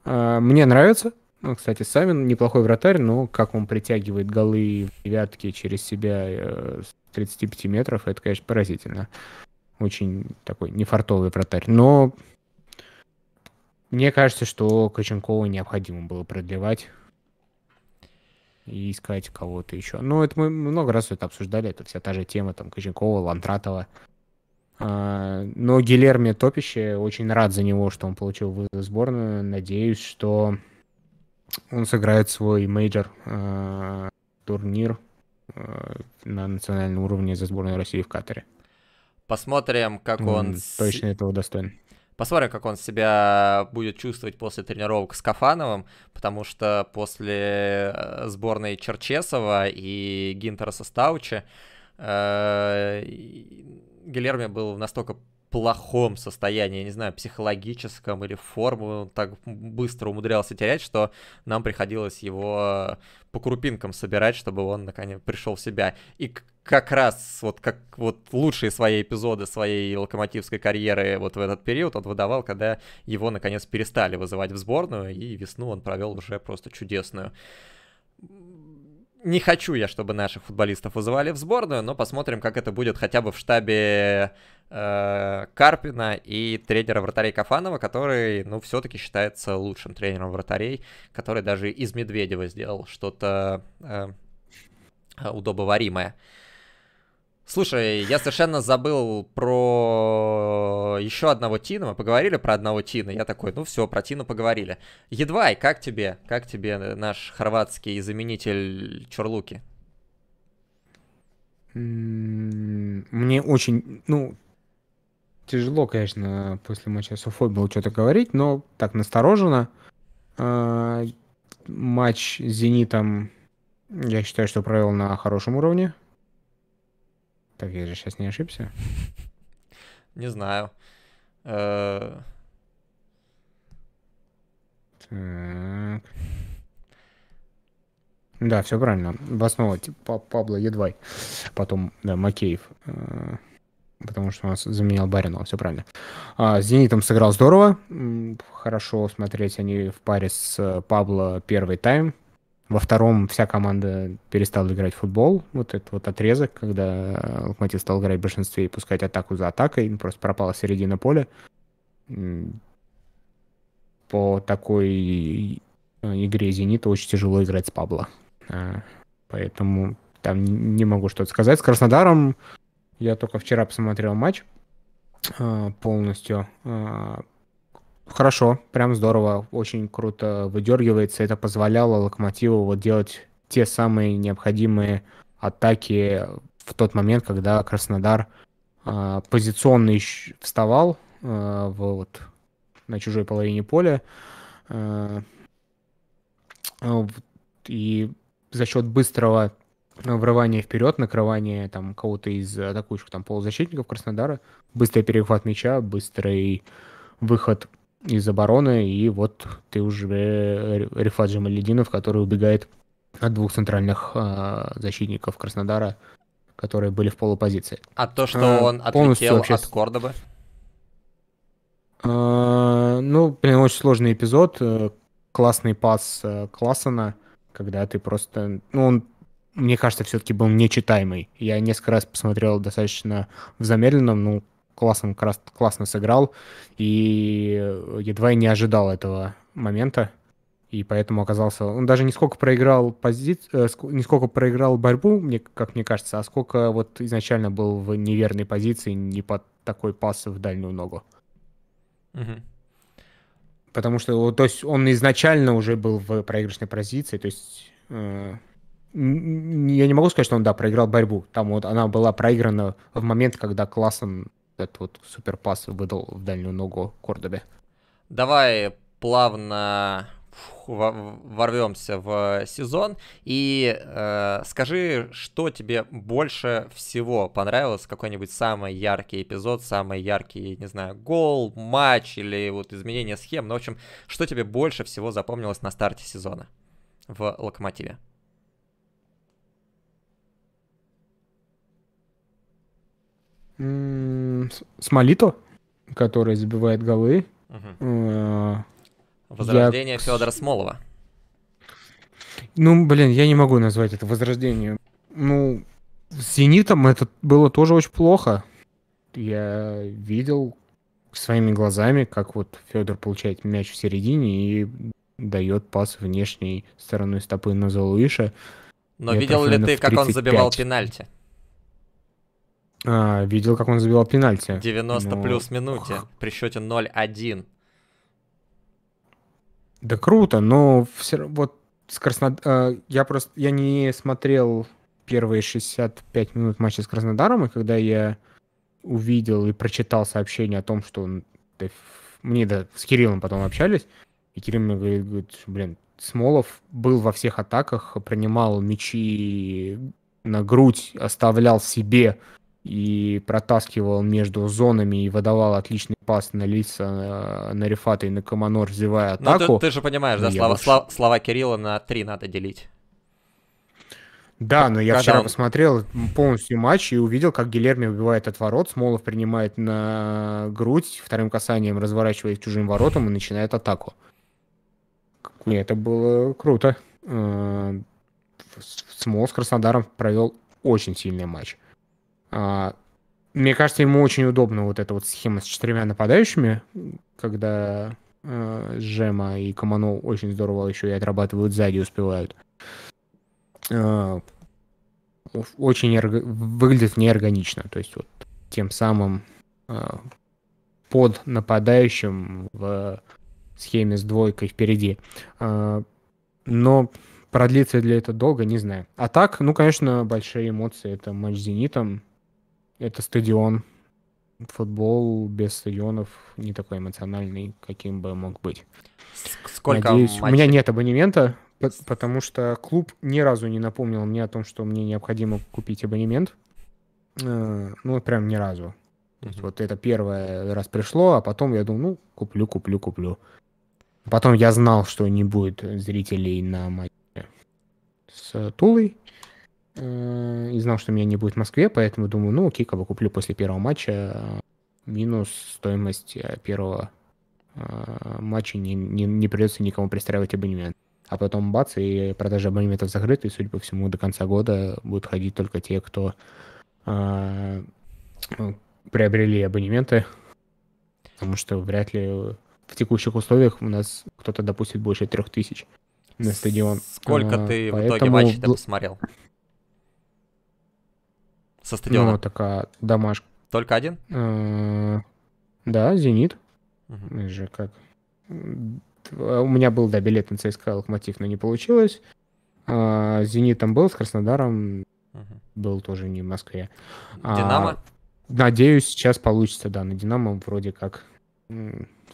Э, мне нравится. Э, кстати, Савин неплохой вратарь, но как он притягивает голы в девятки через себя э, с 35 метров, это, конечно, поразительно. Очень такой нефартовый вратарь. Но мне кажется, что Коченкова необходимо было продлевать и искать кого-то еще. Ну, это мы много раз это обсуждали, это вся та же тема, там, Коченкова, Лантратова. А, но Гилерме Топище, очень рад за него, что он получил вызов в сборную. Надеюсь, что он сыграет свой мейджор а, турнир а, на национальном уровне за сборную России в Катаре. Посмотрим, как он... он Точно этого достоин. Посмотрим, как он себя будет чувствовать после тренировок с Кафановым, потому что после э, сборной Черчесова и Гинтера Состауча э, Гилерми был в настолько плохом состоянии, я не знаю, психологическом или форму, он так быстро умудрялся терять, что нам приходилось его э, по крупинкам собирать, чтобы он наконец пришел в себя. И как раз вот как вот лучшие свои эпизоды своей локомотивской карьеры вот в этот период он выдавал, когда его наконец перестали вызывать в сборную, и весну он провел уже просто чудесную. Не хочу я, чтобы наших футболистов вызывали в сборную, но посмотрим, как это будет хотя бы в штабе э, Карпина и тренера вратарей Кафанова, который, ну, все-таки считается лучшим тренером вратарей, который даже из Медведева сделал что-то э, удобоваримое. Э, Слушай, я совершенно забыл про еще одного Тина. Мы поговорили про одного Тина. Я такой, ну все, про Тина поговорили. Едвай, как тебе? Как тебе наш хорватский заменитель Чурлуки? Мне очень, ну, тяжело, конечно, после матча с Уфой было что-то говорить, но так настороженно. А, матч с Зенитом, я считаю, что провел на хорошем уровне так, я же сейчас не ошибся? Не знаю. Э, так. Да, все правильно. В Обоснова типа, Пабло Едвай. Потом, да, Макеев. Э, потому что у нас заменял Баринова, все правильно. А, с Зенитом сыграл здорово. Хорошо смотреть они в паре с э, Пабло первый тайм. Во втором вся команда перестала играть в футбол. Вот этот вот отрезок, когда Локомотив стал играть в большинстве и пускать атаку за атакой, ну, просто пропала середина поля. По такой э, игре «Зенита» очень тяжело играть с Пабло. А, поэтому там не могу что-то сказать. С Краснодаром я только вчера посмотрел матч э, полностью. А, хорошо, прям здорово, очень круто выдергивается. Это позволяло Локомотиву вот делать те самые необходимые атаки в тот момент, когда Краснодар э, позиционно вставал э, в, вот, на чужой половине поля. Э, и за счет быстрого врывания вперед, накрывания там кого-то из атакующих там полузащитников Краснодара, быстрый перехват мяча, быстрый выход из обороны, и вот ты уже э, Рифат Джамалединов, который убегает от двух центральных э, защитников Краснодара, которые были в полупозиции. А то, что э, он отлетел вообще... от Кордоба? Э, ну, блин, очень сложный эпизод. Э, классный пас э, Классона, когда ты просто... Ну, он, мне кажется, все-таки был нечитаемый. Я несколько раз посмотрел достаточно в замедленном, ну, классно, крас, классно сыграл, и едва и не ожидал этого момента, и поэтому оказался... Он даже не сколько проиграл пози... Э, не сколько проиграл борьбу, мне, как мне кажется, а сколько вот изначально был в неверной позиции, не под такой пас в дальнюю ногу. Угу. Потому что, то есть, он изначально уже был в проигрышной позиции, то есть... Э, я не могу сказать, что он, да, проиграл борьбу. Там вот она была проиграна в момент, когда Классен этот вот суперпас выдал в дальнюю ногу Кордобе. Давай плавно ворвемся в сезон и э, скажи, что тебе больше всего понравилось, какой-нибудь самый яркий эпизод, самый яркий, не знаю, гол, матч или вот изменение схем, ну, в общем, что тебе больше всего запомнилось на старте сезона в Локомотиве? Смолито, который забивает голы. Э, Возрождение Федора Смолова. Ну, блин, я не могу назвать это возрождением. Ну, с «Зенитом» это было тоже очень плохо. Я видел своими глазами, как вот Федор получает мяч в середине и дает пас внешней стороной стопы на Золуиша. Но видел ли ты, как он забивал пенальти? А, видел, как он забивал пенальти. 90 Но... Ну, плюс минуте при счете 0-1. Да круто, но все вот с Краснодаром... Я просто... Я не смотрел первые 65 минут матча с Краснодаром, и когда я увидел и прочитал сообщение о том, что он мне да, с Кириллом потом общались, и Кирилл мне говорит, говорит, блин, Смолов был во всех атаках, принимал мячи на грудь, оставлял себе и протаскивал между зонами и выдавал отличный пас на лица э, на Рифата и на Каманор, взевая атаку. Ну, ты, ты же понимаешь, ну, да, слова, больше... слова, Кирилла на три надо делить. Да, но я Когда вчера он... посмотрел полностью матч и увидел, как Гилерми убивает от ворот, Смолов принимает на грудь, вторым касанием разворачивает к чужим воротам и начинает атаку. И это было круто. Э, Смол с Краснодаром провел очень сильный матч. А, мне кажется, ему очень удобна вот эта вот схема с четырьмя нападающими, когда э, Жема и Каману очень здорово еще и отрабатывают сзади, успевают. А, очень эрго... выглядит неорганично, то есть вот тем самым а, под нападающим в схеме с двойкой впереди. Но продлится ли это долго, не знаю. А так, ну, конечно, большие эмоции. Это матч с «Зенитом» это стадион. Футбол без стадионов не такой эмоциональный, каким бы мог быть. Сколько Надеюсь, У меня нет абонемента, потому что клуб ни разу не напомнил мне о том, что мне необходимо купить абонемент. Э, ну, прям ни разу. Mm-hmm. Вот это первое раз пришло, а потом я думал, ну, куплю, куплю, куплю. Потом я знал, что не будет зрителей на матче с Тулой. Э, и знал, что меня не будет в Москве, поэтому думаю, ну окей, как бы куплю после первого матча минус стоимость э, первого э, матча, не, не, не придется никому пристраивать абонемент. А потом бац, и продажа абонементов закрыта. и, судя по всему, до конца года будут ходить только те, кто ну, приобрели абонементы, потому что вряд ли в текущих условиях у нас кто-то допустит больше трех тысяч на стадион. Сколько а, ты поэтому... в итоге матчей посмотрел? Со стадиона? Ну, такая домашка. Только один? Э, да, «Зенит». Угу. же как... У меня был, да, билет на ЦСКА «Локомотив», но не получилось. А, «Зенит» там был, с «Краснодаром» был тоже не в Москве. «Динамо»? А, надеюсь, сейчас получится, да, на «Динамо» вроде как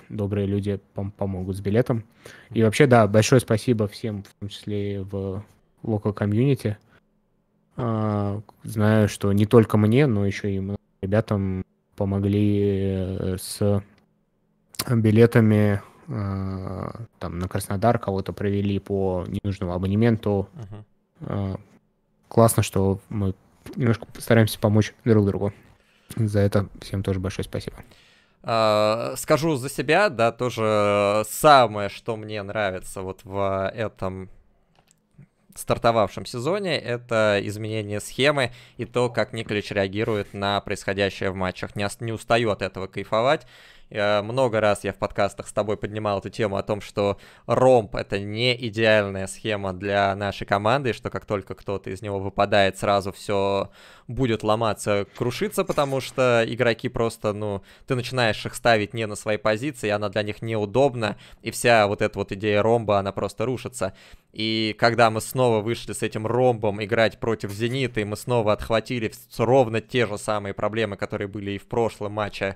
добрые люди пом- помогут с билетом. И вообще, да, большое спасибо всем, в том числе и в локал комьюнити. А, знаю, что не только мне, но еще и ребятам помогли э, с билетами а, там на Краснодар кого-то провели по ненужному абонементу. Uh-huh. Классно, что мы немножко стараемся помочь друг другу. За это всем тоже большое спасибо. Скажу за себя, да, тоже самое, что мне нравится вот в этом стартовавшем сезоне, это изменение схемы и то, как Николич реагирует на происходящее в матчах. Не, не устаю от этого кайфовать. Э, много раз я в подкастах с тобой поднимал эту тему о том, что ромб это не идеальная схема для нашей команды, что как только кто-то из него выпадает, сразу все будет ломаться, крушиться, потому что игроки просто, ну, ты начинаешь их ставить не на свои позиции, она для них неудобна, и вся вот эта вот идея ромба, она просто рушится. И когда мы снова вышли с этим ромбом играть против «Зенита», и мы снова отхватили ровно те же самые проблемы, которые были и в прошлом матче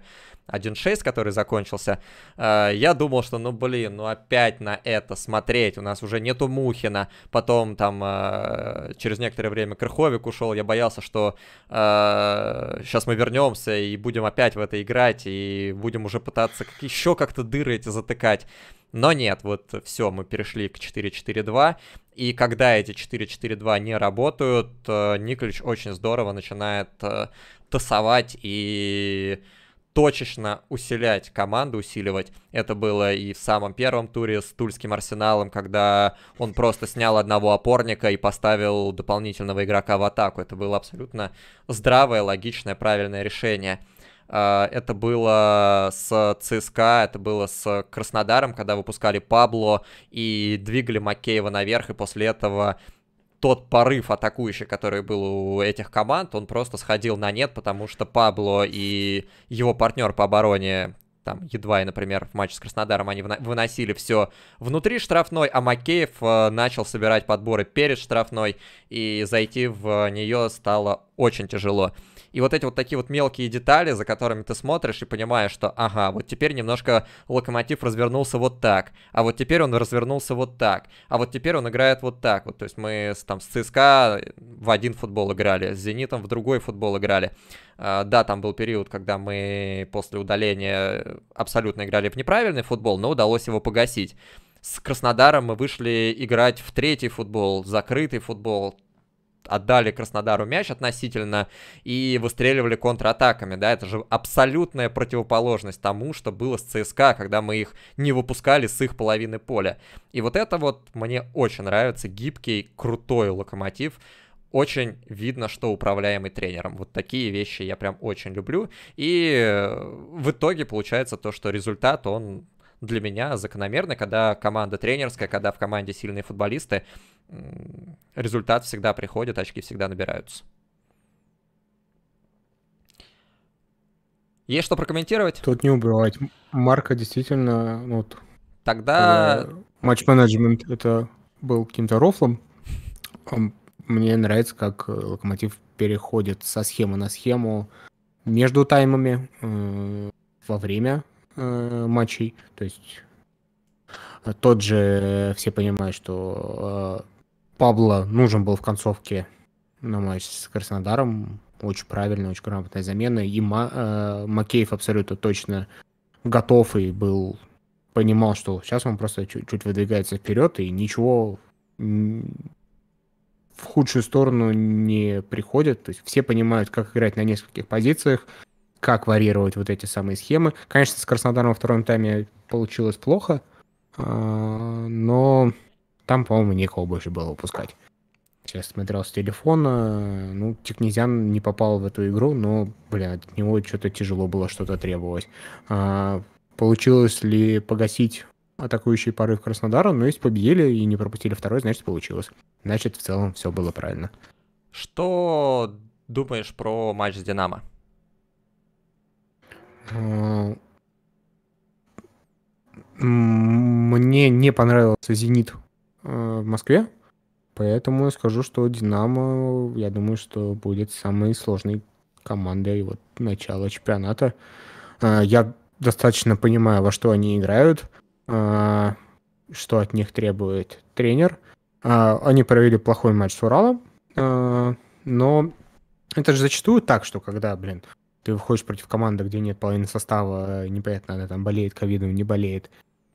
1-6, который закончился, э, я думал, что, ну, блин, ну опять на это смотреть, у нас уже нету Мухина, потом там э, через некоторое время Крыховик ушел, я боялся, что сейчас э, мы вернемся и будем опять в это играть, и будем уже пытаться еще как-то дыры эти затыкать. Но нет, вот все, мы перешли к 4-4-2. И когда эти 4-4-2 не работают, э, Николич очень здорово начинает э, тасовать и точечно усилять команду, усиливать. Это было и в самом первом туре с Тульским Арсеналом, когда он просто снял одного опорника и поставил дополнительного игрока в атаку. Это было абсолютно здравое, логичное, правильное решение. А, это было с ЦСКА, это было с Краснодаром, когда выпускали Пабло и двигали Макеева наверх, и после этого тот порыв атакующий, который был у этих команд, он просто сходил на нет, потому что Пабло и его партнер по обороне там едва и, например, в матче с Краснодаром они выносили все внутри штрафной, а Макеев э, начал собирать подборы перед штрафной, и зайти в нее стало очень тяжело. И вот эти вот такие вот мелкие детали, за которыми ты смотришь и понимаешь, что ага, вот теперь немножко локомотив развернулся вот так, а вот теперь он развернулся вот так, а вот теперь он играет вот так. Вот, то есть мы с там с ЦСКА э, в один футбол играли, с Зенитом в другой футбол играли. Uh, да, там был период, когда мы после удаления э, абсолютно играли в неправильный футбол, но удалось его погасить. С Краснодаром мы вышли играть в третий футбол, закрытый футбол, отдали Краснодару мяч относительно и выстреливали контратаками, да, это же абсолютная противоположность тому, что было с ЦСКА, когда мы их не выпускали с их половины поля. И вот это вот мне очень нравится, гибкий, крутой локомотив, очень видно, что управляемый тренером. Вот такие вещи я прям очень люблю. И э, в итоге получается то, что результат, он для меня закономерный, когда команда тренерская, когда в команде сильные футболисты, результат всегда приходит, очки всегда набираются. Есть что прокомментировать? Тут не убивать. Марка действительно, ну, вот, тогда... Матч-менеджмент это был каким-то рофлом. Мне нравится, как э, Локомотив переходит со схемы на схему между таймами э, во время э, матчей. То есть э, тот же, э, все понимают, что э, Пабло нужен был в концовке на матч с Краснодаром. Очень правильная, очень грамотная замена. И Ма- э, Макеев абсолютно точно готов и был понимал, что сейчас он просто чуть-чуть выдвигается вперед и ничего в худшую сторону не приходит. То есть все понимают, как играть на нескольких позициях, как варьировать вот эти самые схемы. Конечно, с Краснодаром во втором тайме получилось плохо, а, но там, по-моему, некого больше было выпускать. Сейчас смотрел с телефона, ну, Технезян не попал в эту игру, но, бля, от него что-то тяжело было, что-то требовалось. А, получилось ли погасить атакующий порыв Краснодара, но ну, если победили и не пропустили второй, значит, получилось. Значит, в целом все было правильно. Что думаешь про матч с Динамо? А, мне не понравился Зенит Э, в Москве. Поэтому скажу, что Динамо, я думаю, что будет самой сложной командой вот начала чемпионата. Э, я достаточно понимаю, во что они играют, э, что от них требует тренер. Они провели плохой матч с Уралом, но это же зачастую так, что когда, блин, ты выходишь против команды, где нет половины состава, непонятно, она там болеет ковидом, не болеет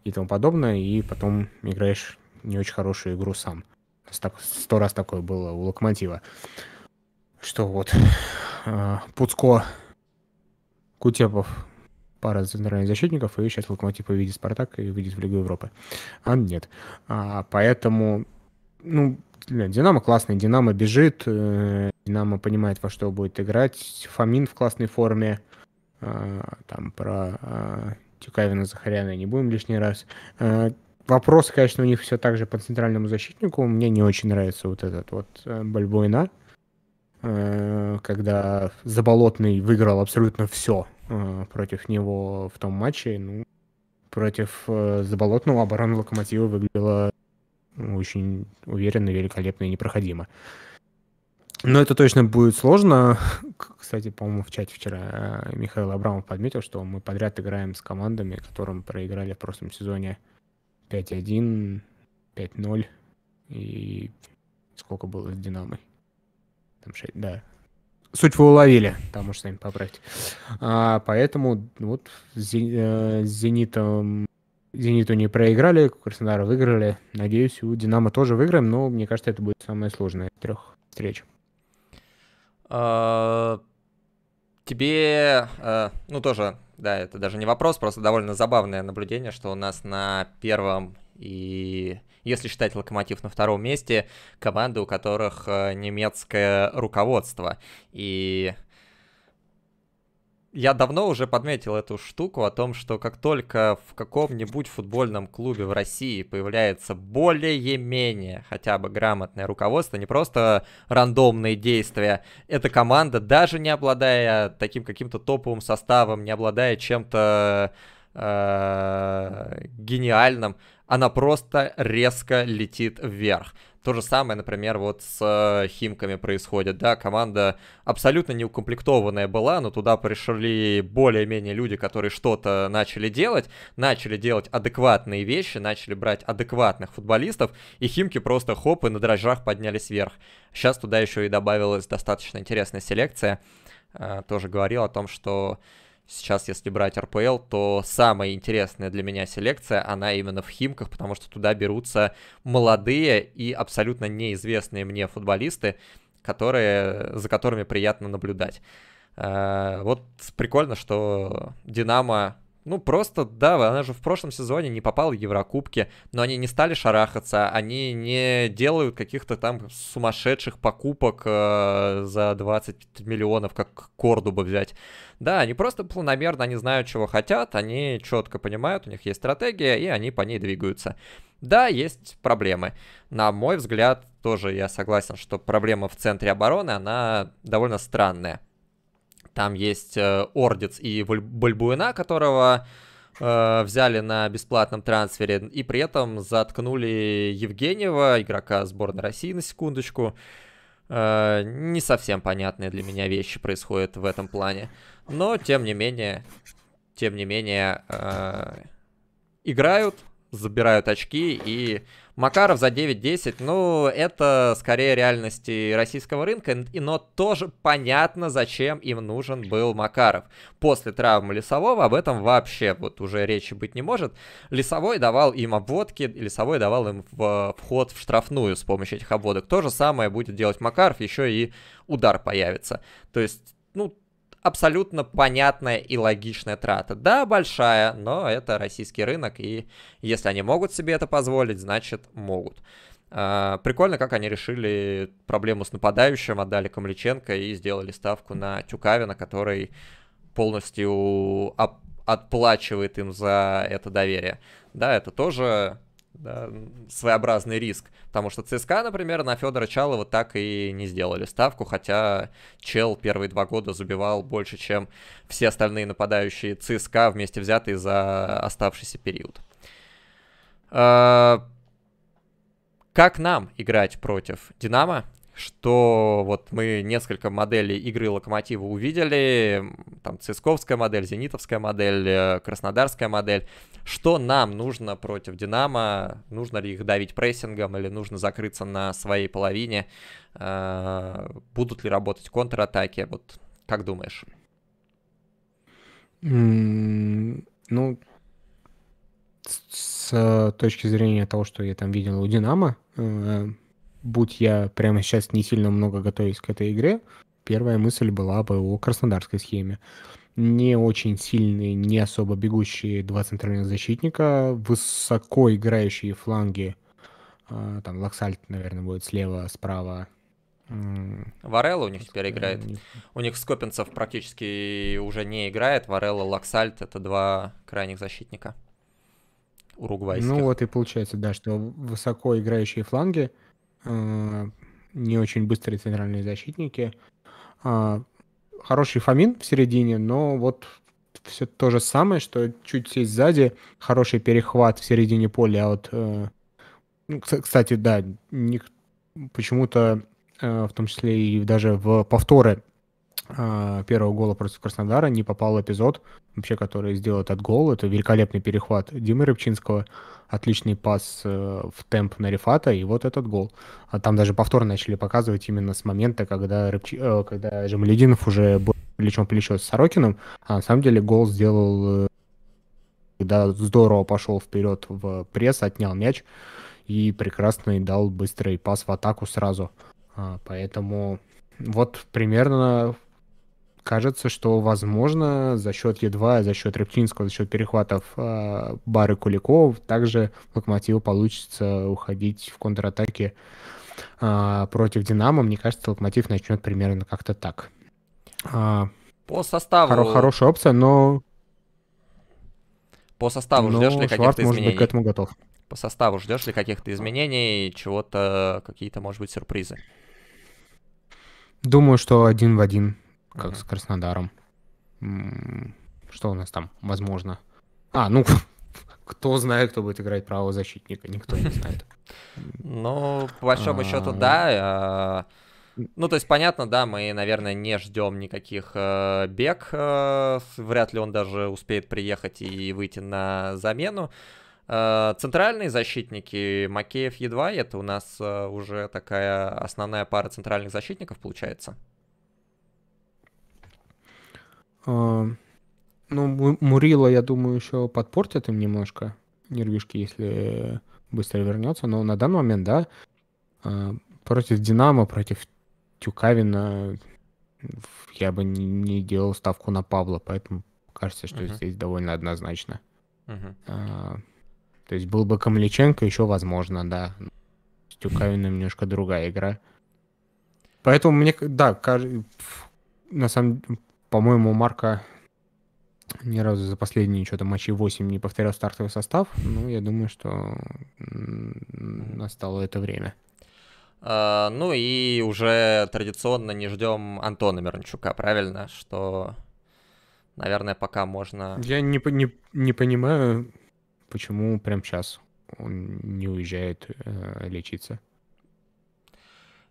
и тому подобное, и потом играешь не очень хорошую игру сам. Сто раз такое было у Локомотива. Что вот, э, Пуцко, Кутепов, пара центральных защитников, и сейчас Локомотив увидит Спартак и выйдет в Лигу Европы. А нет. А, поэтому, ну, Динамо классный, Динамо бежит, э, Динамо понимает, во что будет играть. Фомин в классной форме. А, там про а, Тюкавина Захаряна не будем лишний раз. А, Вопрос, конечно, у них все так же по центральному защитнику. Мне не очень нравится вот этот вот э, Бальбойна, э, когда Заболотный выиграл абсолютно все э, против него в том матче. Ну, против Заболотного оборона Локомотива выглядела ну, очень уверенно, великолепно и непроходимо. Но это точно будет сложно. Кстати, по-моему, в чате вчера Михаил Абрамов подметил, что мы подряд играем с командами, которым проиграли в прошлом сезоне 5-1, 5-0 и сколько было с Динамой? Там 6, да. Суть вы уловили, там уж сами поправьте. А, поэтому вот э, с Зенитом Зениту не проиграли, Краснодару выиграли. Надеюсь, у Динамо тоже выиграем, но мне кажется, это будет самое сложное из трех встреч. А, тебе, э, ну тоже да, это даже не вопрос, просто довольно забавное наблюдение, что у нас на первом и если считать Локомотив на втором месте, команды, у которых э, немецкое руководство. И я давно уже подметил эту штуку о том, что как только в каком-нибудь футбольном клубе в России появляется более-менее хотя бы грамотное руководство, не просто рандомные действия, эта команда, даже не обладая таким каким-то топовым составом, не обладая чем-то э, гениальным, она просто резко летит вверх. То же самое, например, вот с э, Химками происходит, да, команда абсолютно неукомплектованная была, но туда пришли более-менее люди, которые что-то начали делать, начали делать адекватные вещи, начали брать адекватных футболистов, и Химки просто хоп и на дрожжах поднялись вверх. Сейчас туда еще и добавилась достаточно интересная селекция, э, тоже говорил о том, что сейчас, если брать РПЛ, то самая интересная для меня селекция, она именно в Химках, потому что туда берутся молодые и абсолютно неизвестные мне футболисты, которые, за которыми приятно наблюдать. Э, вот прикольно, что Динамо ну, просто, да, она же в прошлом сезоне не попала в Еврокубки, но они не стали шарахаться, они не делают каких-то там сумасшедших покупок э, за 20 миллионов, как Корду бы взять. Да, они просто планомерно, они знают, чего хотят, они четко понимают, у них есть стратегия, и они по ней двигаются. Да, есть проблемы. На мой взгляд, тоже я согласен, что проблема в центре обороны, она довольно странная. Там есть э, Ордец и Бальбуэна, которого э, взяли на бесплатном трансфере, и при этом заткнули Евгеньева, игрока сборной России, на секундочку. Э, не совсем понятные для меня вещи происходят в этом плане. Но, тем не менее, тем не менее, э, играют, забирают очки и Макаров за 9-10, ну, это скорее реальности российского рынка, но тоже понятно, зачем им нужен был Макаров. После травмы Лесового об этом вообще вот уже речи быть не может. Лесовой давал им обводки, Лесовой давал им в, вход в штрафную с помощью этих обводок. То же самое будет делать Макаров, еще и удар появится. То есть абсолютно понятная и логичная трата. Да, большая, но это российский рынок, и если они могут себе это позволить, значит могут. А, прикольно, как они решили проблему с нападающим, отдали Камличенко и сделали ставку на Тюкавина, который полностью оп- отплачивает им за это доверие. Да, это тоже да, своеобразный риск. Потому что ЦСКА, например, на Федора Чалова так и не сделали ставку, хотя Чел первые два года забивал больше, чем все остальные нападающие ЦСКА вместе взятые за оставшийся период. А, как нам играть против Динамо? что вот мы несколько моделей игры Локомотива увидели, там Цисковская модель, Зенитовская модель, э, Краснодарская модель. Что нам нужно против Динамо? Нужно ли их давить прессингом или нужно закрыться на своей половине? Э, будут ли работать контратаки? Вот как думаешь? ну, с, э, точки зрения того, что я там видел у Динамо, будь я прямо сейчас не сильно много готовясь к этой игре, первая мысль была бы о краснодарской схеме. Не очень сильные, не особо бегущие два центральных защитника, высоко играющие фланги, а, там Лаксальт, наверное, будет слева, справа, Варелла у них теперь играет. У них Скопинцев практически уже не играет. Варелла, Лаксальт — это два крайних защитника уругвайских. Ну вот и получается, да, что высоко играющие фланги — Э, не очень быстрые центральные защитники. А, хороший Фомин в середине, но вот все то же самое, что чуть сесть сзади, хороший перехват в середине поля вот э, Ну, кстати, да, почему-то э, в том числе и даже в повторы а, первого гола против Краснодара не попал эпизод, вообще, который сделал этот гол. Это великолепный перехват Димы Рыбчинского, отличный пас э, в темп на Рифата и вот этот гол. А там даже повтор начали показывать именно с момента, когда, Рыбч, э, когда Жемалединов уже был плечом плечо с Сорокиным, а на самом деле гол сделал когда э, здорово пошел вперед в пресс, отнял мяч и прекрасный дал быстрый пас в атаку сразу. А, поэтому вот примерно кажется, что, возможно, за счет Едва, за счет Рептинского, за счет перехватов э, Бары Куликов, также Локомотиву получится уходить в контратаке э, против Динамо. Мне кажется, Локомотив начнет примерно как-то так. Э, По составу... Хоро- хорошая опция, но... По составу но ждешь ли каких-то изменений? может быть, к этому готов. По составу ждешь ли каких-то изменений, чего-то, какие-то, может быть, сюрпризы? Думаю, что один в один как угу. с Краснодаром. Что у нас там, возможно? А, ну, кто знает, кто будет играть правого защитника, никто не знает. Ну, по большому счету, да. А, а, ну, то есть, понятно, да, мы, наверное, не ждем никаких э, бег. Э, вряд ли он даже успеет приехать и выйти на замену. Э, центральные защитники Макеев едва, это у нас уже такая основная пара центральных защитников получается. А, ну, Мурила, я думаю, еще подпортит им немножко нервишки, если быстро вернется. Но на данный момент, да, а, против Динамо, против Тюкавина я бы не, делал ставку на Павла, поэтому кажется, что uh-huh. здесь довольно однозначно. Uh-huh. А, то есть был бы Камличенко еще возможно, да. С Тюкавиным немножко другая игра. Поэтому мне, да, на самом по-моему, Марка ни разу за последние что-то матчи 8 не повторял стартовый состав. Ну, я думаю, что настало это время. А, ну и уже традиционно не ждем Антона Миранчука, правильно? Что, наверное, пока можно... Я не, не, не понимаю, почему прям сейчас он не уезжает э, лечиться.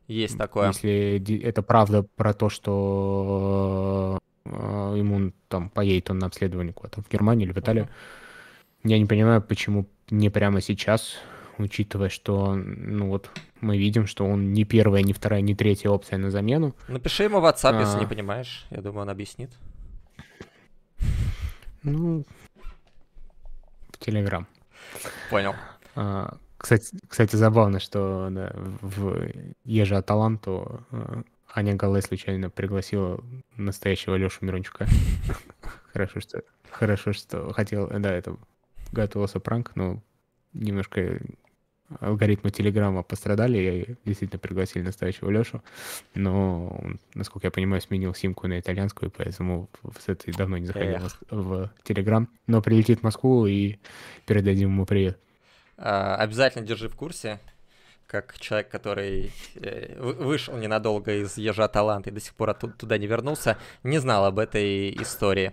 Есть такое. Если это правда про то, что а, ему там поедет он на обследование куда-то в Германию или в Италию. Uh-huh. Я не понимаю, почему не прямо сейчас, учитывая, что ну вот мы видим, что он не первая, не вторая, не третья опция на замену. Напиши ему в WhatsApp, а... если не понимаешь. Я думаю, он объяснит. Ну, в Telegram. Понял. А, кстати, кстати, забавно, что да, в Ежи Аталанту а, Аня Галай случайно пригласила настоящего Лешу Мирончика. Хорошо, что... Хорошо, что хотел... Да, это готовился пранк, но немножко алгоритмы Телеграма пострадали, и действительно пригласили настоящего Лешу, но насколько я понимаю, сменил симку на итальянскую, поэтому с этой давно не заходил Эх. в Телеграм, но прилетит в Москву и передадим ему привет. А, обязательно держи в курсе, как человек, который э, вышел ненадолго из «Ежа талант» и до сих пор оттуда, туда не вернулся, не знал об этой истории.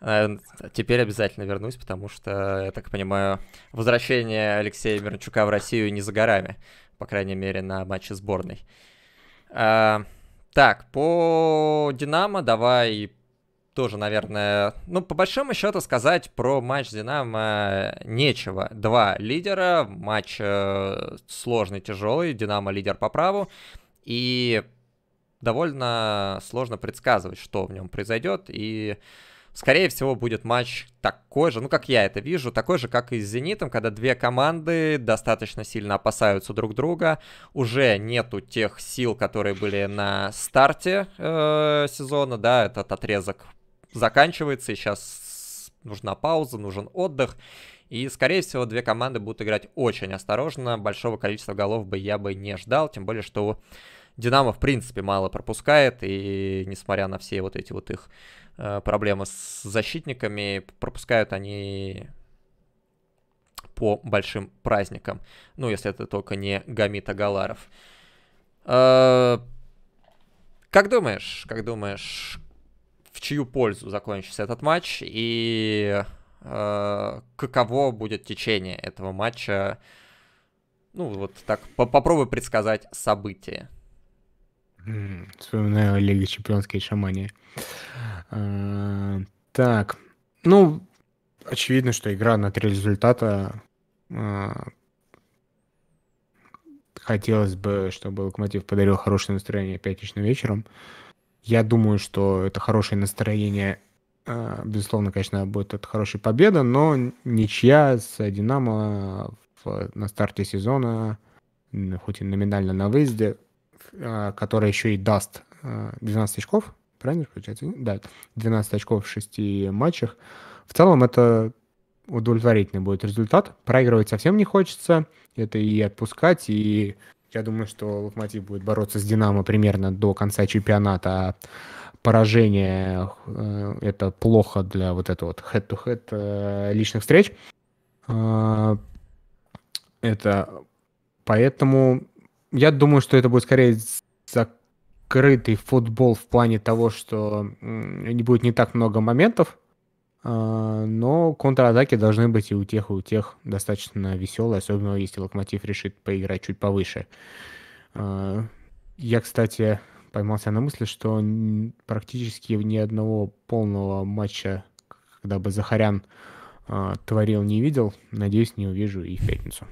Э, теперь обязательно вернусь, потому что, я так понимаю, возвращение Алексея Мирончука в Россию не за горами, по крайней мере, на матче сборной. Э, так, по «Динамо» давай тоже, наверное, ну, по большому счету сказать про матч Динамо нечего. Два лидера, матч э, сложный, тяжелый, Динамо лидер по праву, и довольно сложно предсказывать, что в нем произойдет, и скорее всего, будет матч такой же, ну, как я это вижу, такой же, как и с «Зенитом», когда две команды достаточно сильно опасаются друг друга, уже нету тех сил, которые были на старте э, сезона, да, этот отрезок заканчивается, и сейчас нужна пауза, нужен отдых. И, скорее всего, две команды будут играть очень осторожно. Большого количества голов бы я бы не ждал, тем более, что Динамо, в принципе, мало пропускает, и несмотря на все вот эти вот их э, проблемы с защитниками, пропускают они по большим праздникам. Ну, если это только не Гамита Галаров. Э -э как думаешь, как думаешь, в чью пользу закончится этот матч и э, каково будет течение этого матча. Ну, вот так, по попробуй предсказать события. Вспоминаю Лига Чемпионской Шамании. А, так, ну, очевидно, что игра на три результата. А, хотелось бы, чтобы Локомотив подарил хорошее настроение пятничным вечером. А, я думаю, что это хорошее настроение. Э, безусловно, конечно, будет это хорошая победа, но ничья с «Динамо» на старте сезона, хоть и номинально на выезде, э, которая еще и даст 12 э, очков, правильно получается? Да, 12 очков в 6 матчах. В целом это удовлетворительный будет результат. Проигрывать совсем не хочется. Это и отпускать, и я думаю, что Локомотив будет бороться с Динамо примерно до конца чемпионата. А поражение э, – это плохо для вот этого вот head-to-head э, личных встреч. А, это поэтому я думаю, что это будет скорее закрытый футбол в плане того, что не будет не так много моментов, а, но контратаки должны быть и у тех, и у тех достаточно веселые, особенно если Локомотив решит поиграть чуть повыше. А, я, кстати, поймался на мысли, что практически ни одного полного матча, когда бы Захарян а, творил, не видел. Надеюсь, не увижу и в пятницу.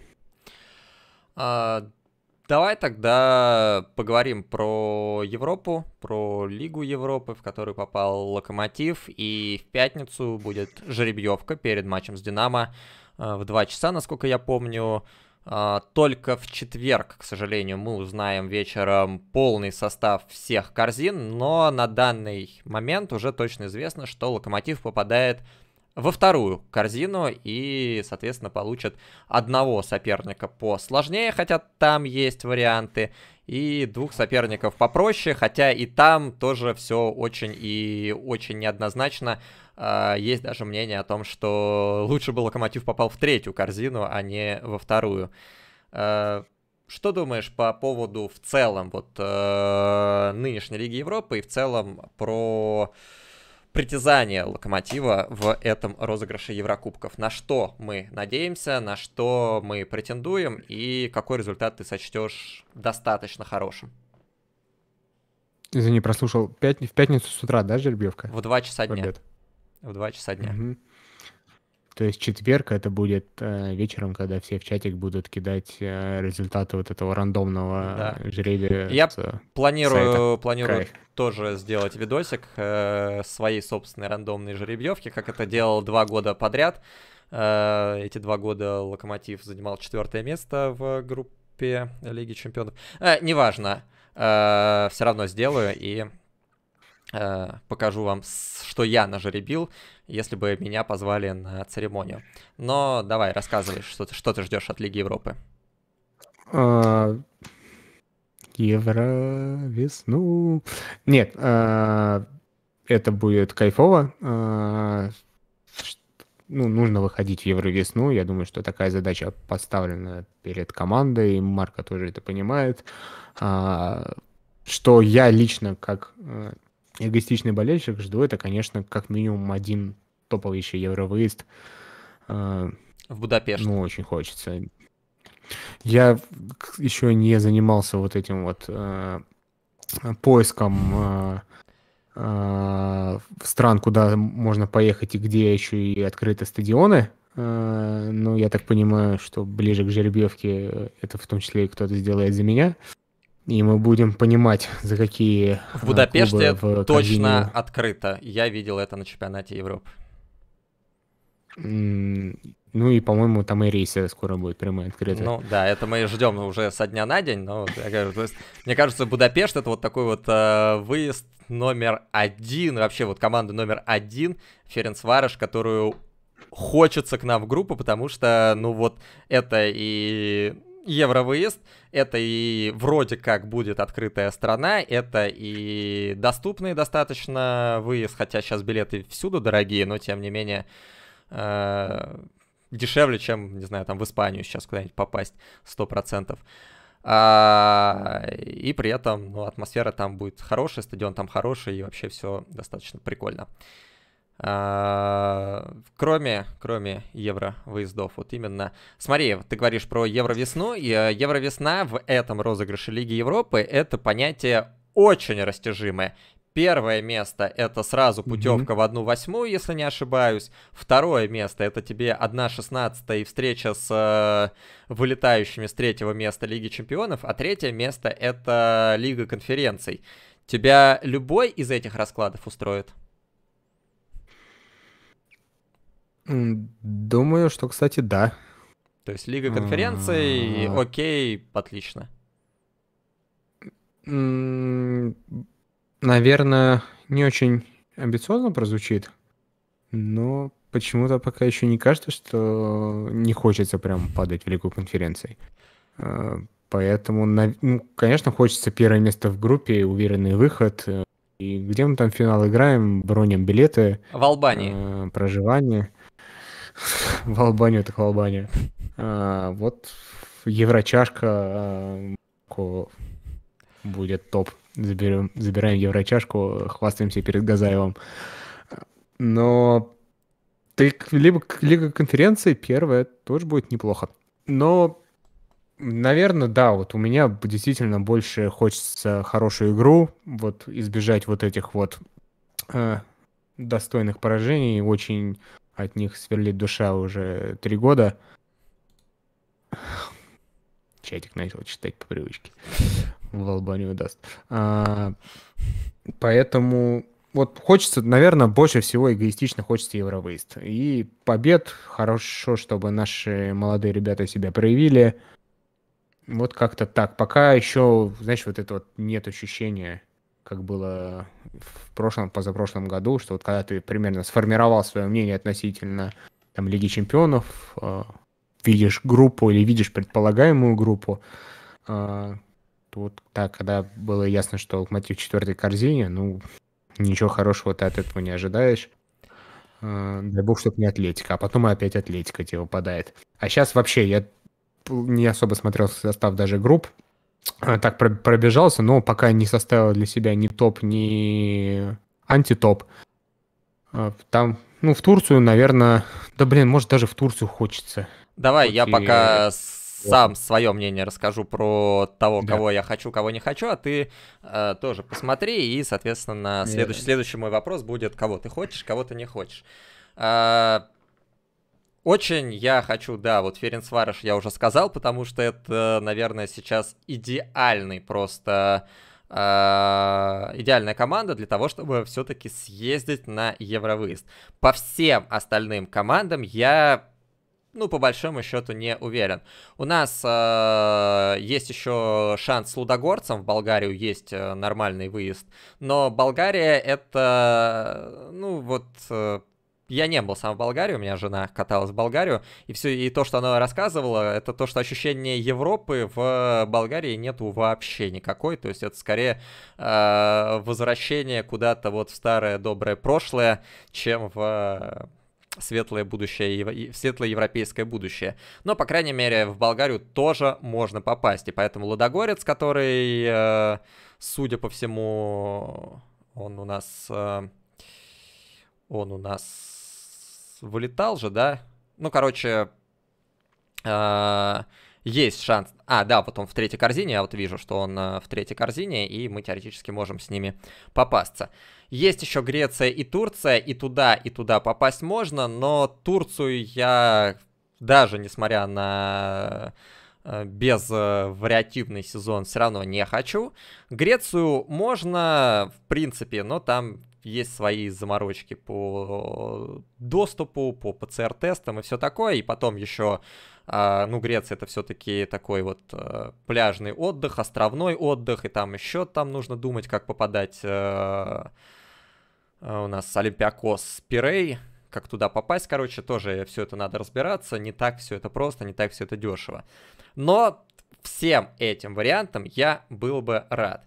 Давай тогда поговорим про Европу, про Лигу Европы, в которую попал Локомотив. И в пятницу будет жеребьевка перед матчем с Динамо э, в 2 часа, насколько я помню. А, только в четверг, к сожалению, мы узнаем вечером полный состав всех корзин, но на данный момент уже точно известно, что Локомотив попадает во вторую корзину и, соответственно, получат одного соперника посложнее, хотя там есть варианты, и двух соперников попроще, хотя и там тоже все очень и очень неоднозначно. А, есть даже мнение о том, что лучше бы Локомотив попал в третью корзину, а не во вторую. А, что думаешь по поводу в целом вот э, нынешней Лиги Европы и в целом про притязания Локомотива в этом розыгрыше Еврокубков. На что мы надеемся, на что мы претендуем и какой результат ты сочтешь достаточно хорошим? Извини, прослушал. Пят... В пятницу с утра, да, жеребьевка? В два часа дня. В, в 2 часа дня. Угу. То есть четверг это будет э, вечером, когда все в чатик будут кидать э, результаты вот этого рандомного да. жребия. Я э, планирую, планирую тоже сделать видосик э, своей собственной рандомной жеребьевки, как это делал два года подряд. Э, эти два года Локомотив занимал четвертое место в группе Лиги Чемпионов. Э, неважно, э, все равно сделаю и э, покажу вам, что я нажеребил если бы меня позвали на церемонию. Но давай, рассказывай, что ты, что ты ждешь от Лиги Европы. А, евро весну. Нет, а, это будет кайфово. А, ну, нужно выходить в Евровесну. Я думаю, что такая задача поставлена перед командой. Марка тоже это понимает. А, что я лично, как а, эгоистичный болельщик, жду это, конечно, как минимум один топовый еще евровыезд. А, в Будапешт. Ну, очень хочется. Я еще не занимался вот этим вот э, поиском э, э, стран, куда можно поехать и где еще и открыты стадионы. Э, ну, я так понимаю, что ближе к жеребьевке э, это в том числе и кто-то сделает за меня. Э, и мы будем понимать, за какие э, В Будапеште клубы в точно Казани... открыто. Я видел это на чемпионате Европы. Ну и, по-моему, там и рейсы скоро будет прямые открыты. Ну да, это мы ждем уже со дня на день, но я говорю, то есть, мне кажется, Будапешт это вот такой вот э, выезд номер один, вообще вот команда номер один, Ференс Варыш, которую хочется к нам в группу, потому что, ну вот, это и евровыезд, это и вроде как будет открытая страна, это и доступный достаточно выезд, хотя сейчас билеты всюду дорогие, но тем не менее э, дешевле, чем, не знаю, там в Испанию сейчас куда-нибудь попасть 100%. А, и при этом ну, атмосфера там будет хорошая, стадион там хороший, и вообще все достаточно прикольно. Uh, а, кроме, кроме евро выездов, вот именно. Смотри, ты говоришь про евро весну и э, евро весна в этом розыгрыше Лиги Европы это понятие очень растяжимое. Первое место это сразу путевка mm-hmm. в одну восьмую, если не ошибаюсь. Второе место это тебе одна шестнадцатая и встреча с э, вылетающими с третьего места Лиги Чемпионов, а третье место это Лига конференций. Тебя любой из этих раскладов устроит? Думаю, что, кстати, да. То есть Лига конференций, окей, отлично. Наверное, не очень амбициозно прозвучит, но почему-то пока еще не кажется, что не хочется прям падать в Лигу конференций. Э, поэтому, ну, конечно, хочется первое место в группе, уверенный выход. Э, и где мы там финал играем, броним билеты. В Албании. Э, проживание. В Албанию так в Албанию. А, вот Еврочашка а, будет топ. Заберем, забираем Еврочашку, хвастаемся перед Газаевым. Но ты либо Лига конференции первая тоже будет неплохо. Но, наверное, да, вот у меня действительно больше хочется хорошую игру, вот избежать вот этих вот э, достойных поражений, очень от них сверлит душа уже три года. Чатик начал читать по привычке. В Албанию даст. А, поэтому вот хочется, наверное, больше всего эгоистично хочется Евровыезд. И побед хорошо, чтобы наши молодые ребята себя проявили. Вот как-то так. Пока еще, знаешь, вот это вот нет ощущения как было в прошлом, позапрошлом году, что вот когда ты примерно сформировал свое мнение относительно там, Лиги Чемпионов, э, видишь группу или видишь предполагаемую группу, э, вот так, когда было ясно, что Локомотив в четвертой корзине, ну, ничего хорошего ты от этого не ожидаешь. Э, дай бог, чтобы не Атлетика, а потом опять Атлетика тебе выпадает. А сейчас вообще я не особо смотрел состав даже групп, Э, так пробежался, но пока не составил для себя ни топ, ни антитоп. Э, там, ну, в Турцию, наверное, да блин, может даже в Турцию хочется. Давай, Хоть я и... пока сам свое мнение расскажу про того, да. кого я хочу, кого не хочу, а ты э, тоже посмотри, и, соответственно, следующий, э. следующий мой вопрос будет, кого ты хочешь, кого ты не хочешь. Очень я хочу, да, вот Ференс Варыш я уже сказал, потому что это, наверное, сейчас идеальный просто а, идеальная команда для того, чтобы все-таки съездить на Евровыезд. По всем остальным командам я, ну, по большому счету, не уверен. У нас э, есть еще шанс с лудогорцем, в Болгарию есть э, нормальный выезд, но Болгария это, ну, вот э, я не был сам в Болгарии, у меня жена каталась в Болгарию, и все, и то, что она рассказывала, это то, что ощущение Европы в э, Болгарии нету вообще никакой, то есть это скорее э, возвращение куда-то вот в старое доброе прошлое, чем в э, светлое будущее, светлое европейское будущее. Но, по крайней мере, в Болгарию тоже можно попасть, и поэтому Лудогорец, который, э, судя по всему, он у нас... Э, он у нас вылетал же, да? Ну, короче, э, есть шанс. А, да, вот он в третьей корзине, я вот вижу, что он э, в третьей корзине, и мы теоретически можем с ними попасться. Есть еще Греция и Турция, и туда, и туда попасть можно, но Турцию я даже несмотря на э, безвариативный сезон все равно не хочу. Грецию можно, в принципе, но там есть свои заморочки по доступу, по ПЦР-тестам и все такое. И потом еще, а, ну, Греция это все-таки такой вот а, пляжный отдых, островной отдых, и там еще там нужно думать, как попадать а, у нас Олимпиакос Пирей, как туда попасть, короче, тоже все это надо разбираться, не так все это просто, не так все это дешево. Но всем этим вариантам я был бы рад.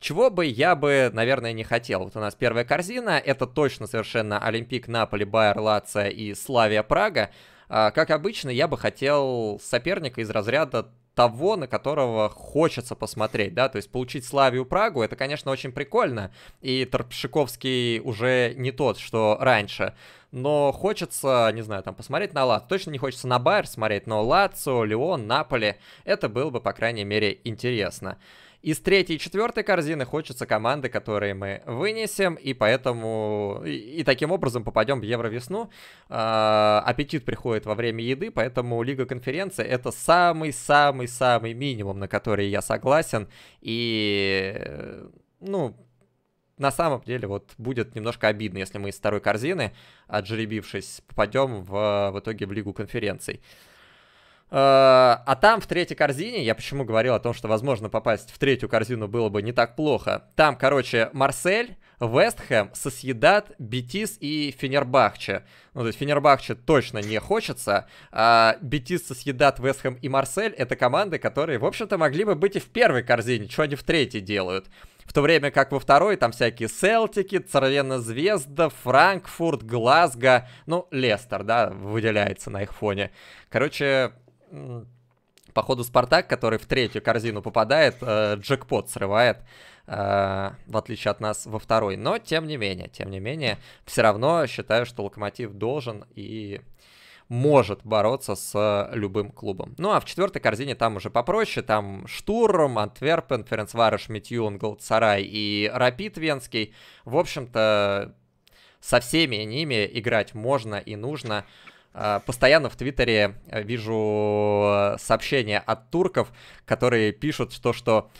Чего бы я бы, наверное, не хотел. Вот у нас первая корзина, это точно совершенно Олимпик, Наполи, Байер, Лация и Славия, Прага. А, как обычно, я бы хотел соперника из разряда того, на которого хочется посмотреть, да, то есть получить Славию Прагу, это, конечно, очень прикольно, и Торпшиковский уже не тот, что раньше, но хочется, не знаю, там, посмотреть на Лат, точно не хочется на Байер смотреть, но Лацо, Леон, Наполе, это было бы, по крайней мере, интересно. Из третьей и четвертой корзины хочется команды, которые мы вынесем, и поэтому... И, и таким образом попадем в Евровесну. Э, аппетит приходит во время еды, поэтому Лига Конференции это самый-самый-самый минимум, на который я согласен. И... Э, ну, на самом деле вот будет немножко обидно, если мы из второй корзины, отжеребившись, попадем в, в итоге в Лигу конференций. А, а там в третьей корзине, я почему говорил о том, что, возможно, попасть в третью корзину было бы не так плохо. Там, короче, Марсель, Вестхэм, Сосъедат, Бетис и Фенербахче. Ну, то есть Фенербахче точно не хочется. А Бетис, Сосъедат, Вестхэм и Марсель — это команды, которые, в общем-то, могли бы быть и в первой корзине, что они в третьей делают. В то время как во второй там всякие Селтики, Царвена Звезда, Франкфурт, Глазго, ну, Лестер, да, выделяется на их фоне. Короче, Походу, Спартак, который в третью корзину попадает, э, джекпот срывает, э, в отличие от нас во второй. Но, тем не менее, тем не менее, все равно считаю, что Локомотив должен и может бороться с э, любым клубом. Ну а в четвертой корзине там уже попроще, там Штурм, Антверпен, Ференцварыш, Митюн, Голдсарай и Рапид Венский. В общем-то, со всеми ними играть можно и нужно. А, постоянно в Твиттере э, вижу э, сообщения от турков, которые пишут то, что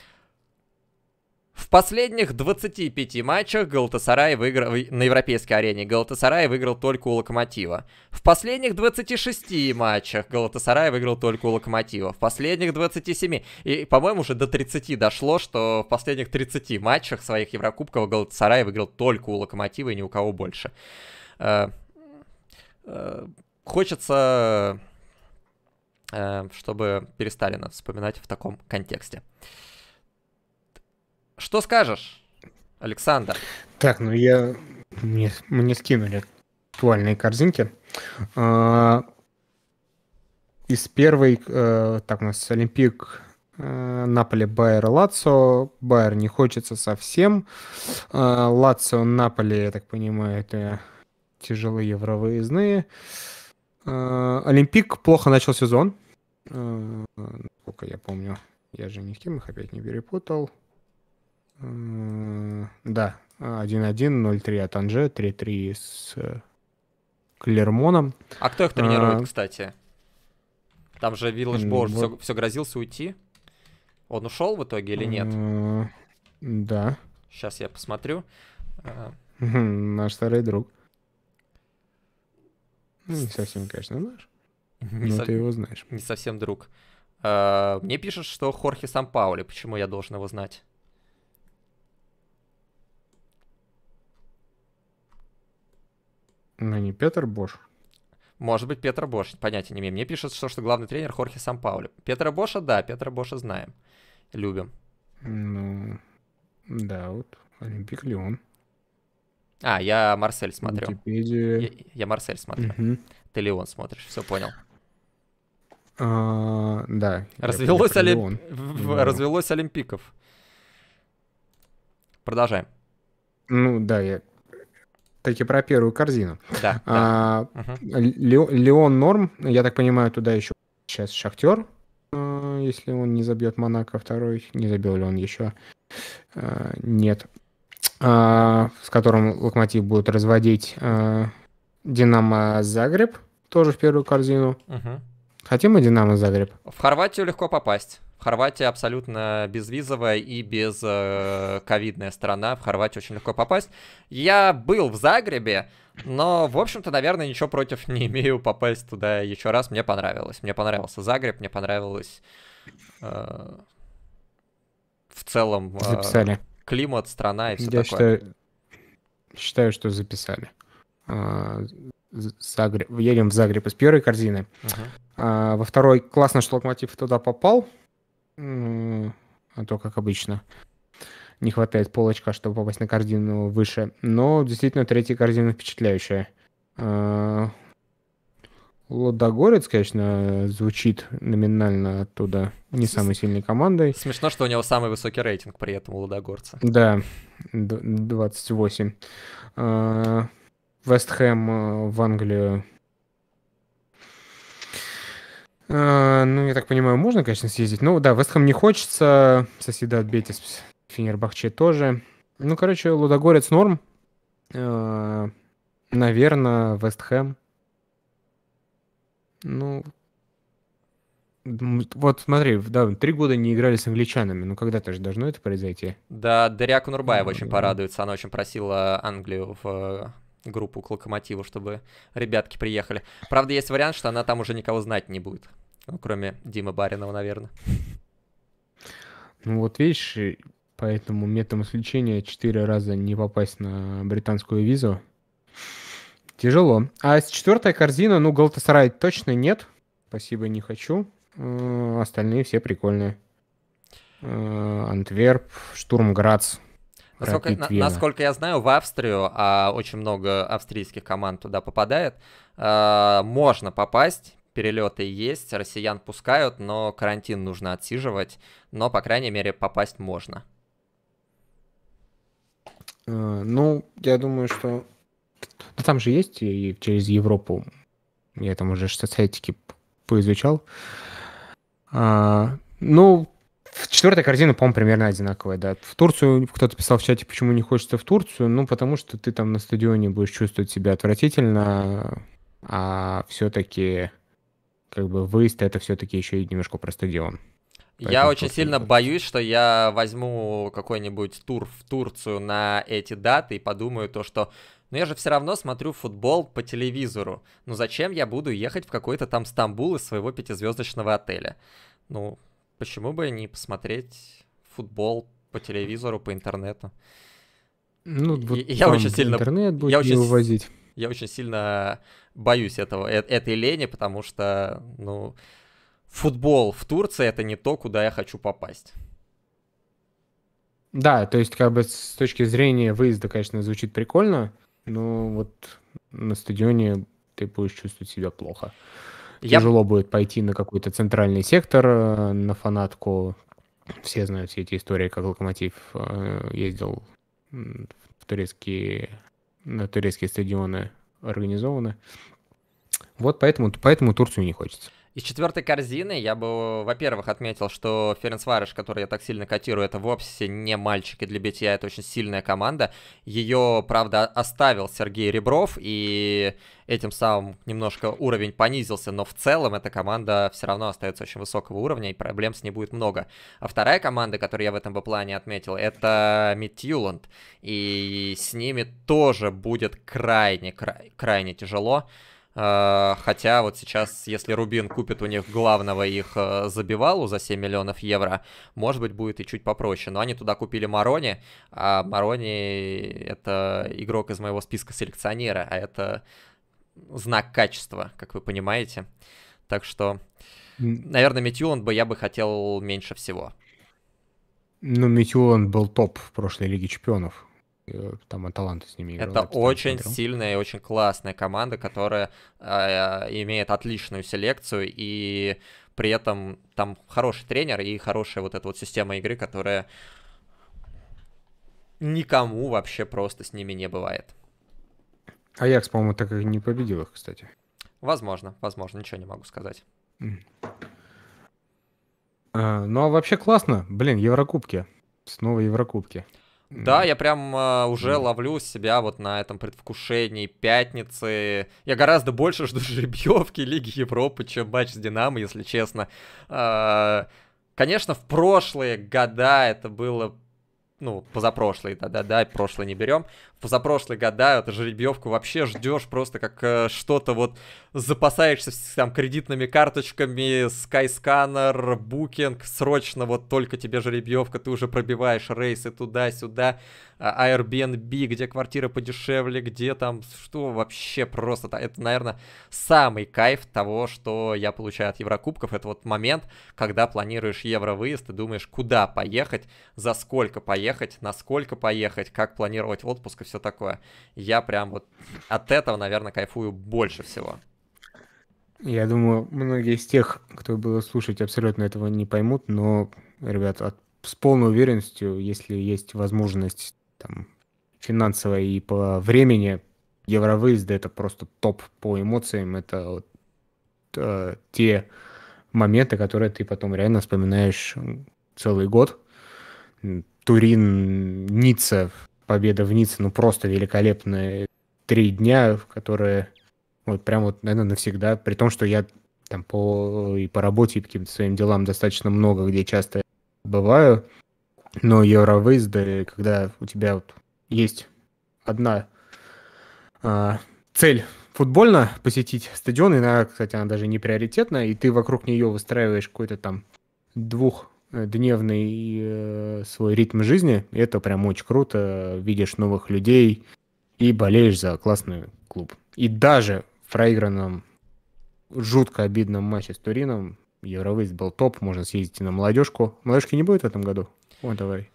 в последних 25 матчах Галатасарай выиграл на европейской арене. Галатасарай выиграл только у Локомотива. В последних 26 матчах Галатасарай выиграл только у Локомотива. В последних 27. И, по-моему, уже до 30 дошло, что в последних 30 матчах своих Еврокубков Галатасарай выиграл только у Локомотива и ни у кого больше. Э, хочется, э, чтобы перестали нас вспоминать в таком контексте. Что скажешь, Александр? Так, ну я... Мне, мне скинули актуальные корзинки. А, из первой, э, так у нас Олимпик э, Наполе, Байер, Лацо. Байер не хочется совсем. А, Лацо, Наполе, я так понимаю, это тяжелые евровыездные. выездные. Э, Олимпик плохо начал сезон. Э, насколько я помню. Я же ни с кем их опять не перепутал. Э, да, 1-1, 0-3 от Анже, 3-3 с Клермоном. А кто их тренирует, а, кстати? Там же Виллаж Борж вот... все, все грозился уйти. Он ушел в итоге или нет? Да. Сейчас я посмотрю. Наш старый друг. Ну, не совсем, конечно, наш. Ну, не но со... ты его знаешь. Не совсем друг. А, мне пишут, что Хорхе Паули. Почему я должен его знать? Ну, не Петр Бош. Может быть, Петр Бош, понятия не имею. Мне пишут, что, что главный тренер Хорхе Паули. Петра Боша, да, Петра Боша знаем. Любим. Ну, да, вот. Олимпик Леон. А, я Марсель смотрю. Википедия. Я, я Марсель смотрю. Угу. Ты Леон смотришь, все понял. А, да. Развелось, олимп... в... Развелось Олимпиков. Продолжаем. Ну да, я так и про первую корзину. Да. А, да. Леон Норм, я так понимаю, туда еще сейчас Шахтер, а, если он не забьет Монако второй, не забил ли он еще? А, нет. А, с которым Локомотив будет разводить а, Динамо Загреб, тоже в первую корзину. Угу. Хотим мы Динамо Загреб. В Хорватию легко попасть. Хорватия абсолютно безвизовая и без э, ковидная страна. В Хорватию очень легко попасть. Я был в Загребе, но, в общем-то, наверное, ничего против не имею попасть туда еще раз. Мне понравилось. Мне понравился Загреб, мне понравилось... Э, в целом... Э, Записали климат, страна и все Я такое. Считаю, считаю, что записали. А, Загреб, едем в Загреб из первой корзины. Uh-huh. во второй классно, что Локомотив туда попал. А то, как обычно, не хватает полочка, чтобы попасть на корзину выше. Но действительно, третья корзина впечатляющая. А, Лодогорец, конечно, звучит номинально оттуда не самой сильной командой. Смешно, что у него самый высокий рейтинг при этом у Лодогорца. Да, 28. А, Вест Хэм э, в Англию. А, ну, я так понимаю, можно, конечно, съездить. Ну, да, Вест Хэм не хочется. Соседа от Бетис, Фенербахче тоже. Ну, короче, Лудогорец норм. А, Наверное, Вест Хэм. Ну, вот смотри, да, три года не играли с англичанами, ну когда-то же должно это произойти. Да, Дарья Кунурбаева ну, очень да. порадуется, она очень просила Англию в э, группу к Локомотиву, чтобы ребятки приехали. Правда, есть вариант, что она там уже никого знать не будет, ну, кроме Димы Баринова, наверное. Ну вот видишь, поэтому методом исключения четыре раза не попасть на британскую визу – Тяжело. А с четвертой корзина, ну, Галтасарай точно нет. Спасибо, не хочу. Э, остальные все прикольные. Э, Антверп, Штурм Грац. Насколько, на, насколько я знаю, в Австрию, а очень много австрийских команд туда попадает, э, можно попасть, перелеты есть, россиян пускают, но карантин нужно отсиживать, но, по крайней мере, попасть можно. Ну, я думаю, что да там же есть и через Европу. Я там уже статистики поизучал. А, ну, четвертая корзина, по-моему, примерно одинаковая, да. В Турцию кто-то писал в чате, почему не хочется в Турцию. Ну, потому что ты там на стадионе будешь чувствовать себя отвратительно, а все-таки как бы выезд это все-таки еще и немножко про стадион. Поэтому я очень сильно боюсь, что я возьму какой-нибудь тур в Турцию на эти даты и подумаю то, что но я же все равно смотрю футбол по телевизору. Ну зачем я буду ехать в какой-то там Стамбул из своего пятизвездочного отеля? Ну, почему бы не посмотреть футбол по телевизору, по интернету? Ну, вот и, я очень сильно... Интернет будет я очень, увозить. Я очень сильно боюсь этого, э, этой лени, потому что, ну, футбол в Турции — это не то, куда я хочу попасть. Да, то есть, как бы с точки зрения выезда, конечно, звучит прикольно, ну вот на стадионе ты будешь чувствовать себя плохо. Я... Тяжело будет пойти на какой-то центральный сектор, э, на фанатку. Все знают все эти истории, как Локомотив э, ездил в турецкие, на турецкие стадионы организованы. Вот поэтому, поэтому Турцию не хочется. Из четвертой корзины я бы, во-первых, отметил, что Ференцварыш, который я так сильно котирую, это вовсе не мальчики для битья, это очень сильная команда. Ее, правда, оставил Сергей Ребров, и этим самым немножко уровень понизился, но в целом эта команда все равно остается очень высокого уровня, и проблем с ней будет много. А вторая команда, которую я в этом бы плане отметил, это Митьюланд, и с ними тоже будет крайне, крайне тяжело. Э, хотя вот сейчас, если Рубин купит у них главного их э, забивалу за 7 миллионов евро, может быть, будет и чуть попроще. Но они туда купили Марони, а Марони — это игрок из моего списка селекционера, а это знак качества, как вы понимаете. Так что, наверное, Митюланд бы я бы хотел меньше всего. Ну, Митюланд был топ в прошлой Лиге Чемпионов. Э, там Аталанта с ними играла. Это очень смотрел. сильная и очень классная команда, которая а, э, имеет отличную селекцию, и при этом там хороший тренер и хорошая вот эта вот система игры, которая никому вообще просто с ними не бывает. А Аякс, по-моему, так и не победил их, кстати. Возможно, возможно, ничего не могу сказать. Mm. А, ну а вообще классно, блин, Еврокубки. Снова Еврокубки. Да, я прям э, уже mm. ловлю себя вот на этом предвкушении пятницы. Я гораздо больше жду жеребьевки Лиги Европы, чем матч с Динамо, если честно. Э, конечно, в прошлые года это было ну, позапрошлые, да-да-да, прошлое не берем, в позапрошлые года эту жеребьевку вообще ждешь просто как э, что-то вот запасаешься там кредитными карточками, Skyscanner, Booking, срочно вот только тебе жеребьевка, ты уже пробиваешь рейсы туда-сюда, а, Airbnb, где квартиры подешевле, где там что вообще просто. Это, наверное, самый кайф того, что я получаю от Еврокубков. Это вот момент, когда планируешь евровыезд, ты думаешь, куда поехать, за сколько поехать, насколько поехать, как планировать отпуск и все такое. Я прям вот от этого, наверное, кайфую больше всего. Я думаю, многие из тех, кто было слушать, абсолютно этого не поймут, но, ребят, от, с полной уверенностью, если есть возможность там, финансово и по времени. Евровыезды это просто топ по эмоциям. Это вот, э, те моменты, которые ты потом реально вспоминаешь целый год. Турин, Ницца, победа в Ницце, ну просто великолепные три дня, которые вот прям вот, наверное, навсегда. При том, что я там по, и по работе, и по каким-то своим делам достаточно много где часто бываю. Но евровыезды, э, когда у тебя вот есть одна а, цель футбольно посетить стадион, и она, кстати, она даже не приоритетна, и ты вокруг нее выстраиваешь какой-то там двухдневный э, свой ритм жизни. И это прям очень круто. Видишь новых людей и болеешь за классный клуб. И даже в проигранном, жутко обидном матче с Турином Евровейс был топ, можно съездить и на молодежку. Молодежки не будет в этом году? Ой, давай.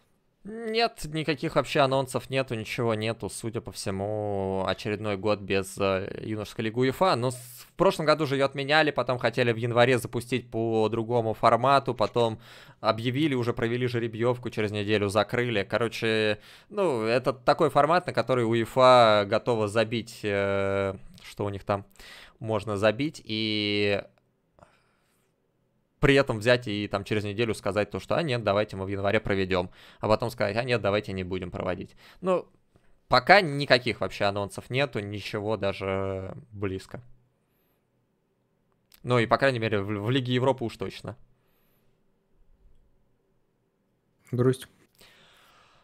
Нет, никаких вообще анонсов нету, ничего нету. Судя по всему, очередной год без э, юношеской лиги УЕФА. Но ну, в прошлом году же ее отменяли, потом хотели в январе запустить по другому формату, потом объявили, уже провели жеребьевку, через неделю закрыли. Короче, ну, это такой формат, на который УЕФА готова забить, э, что у них там можно забить, и при этом взять и там через неделю сказать то, что, а нет, давайте мы в январе проведем, а потом сказать, а нет, давайте не будем проводить. Ну, пока никаких вообще анонсов нету, ничего даже близко. Ну и, по крайней мере, в, в Лиге Европы уж точно. Грусть.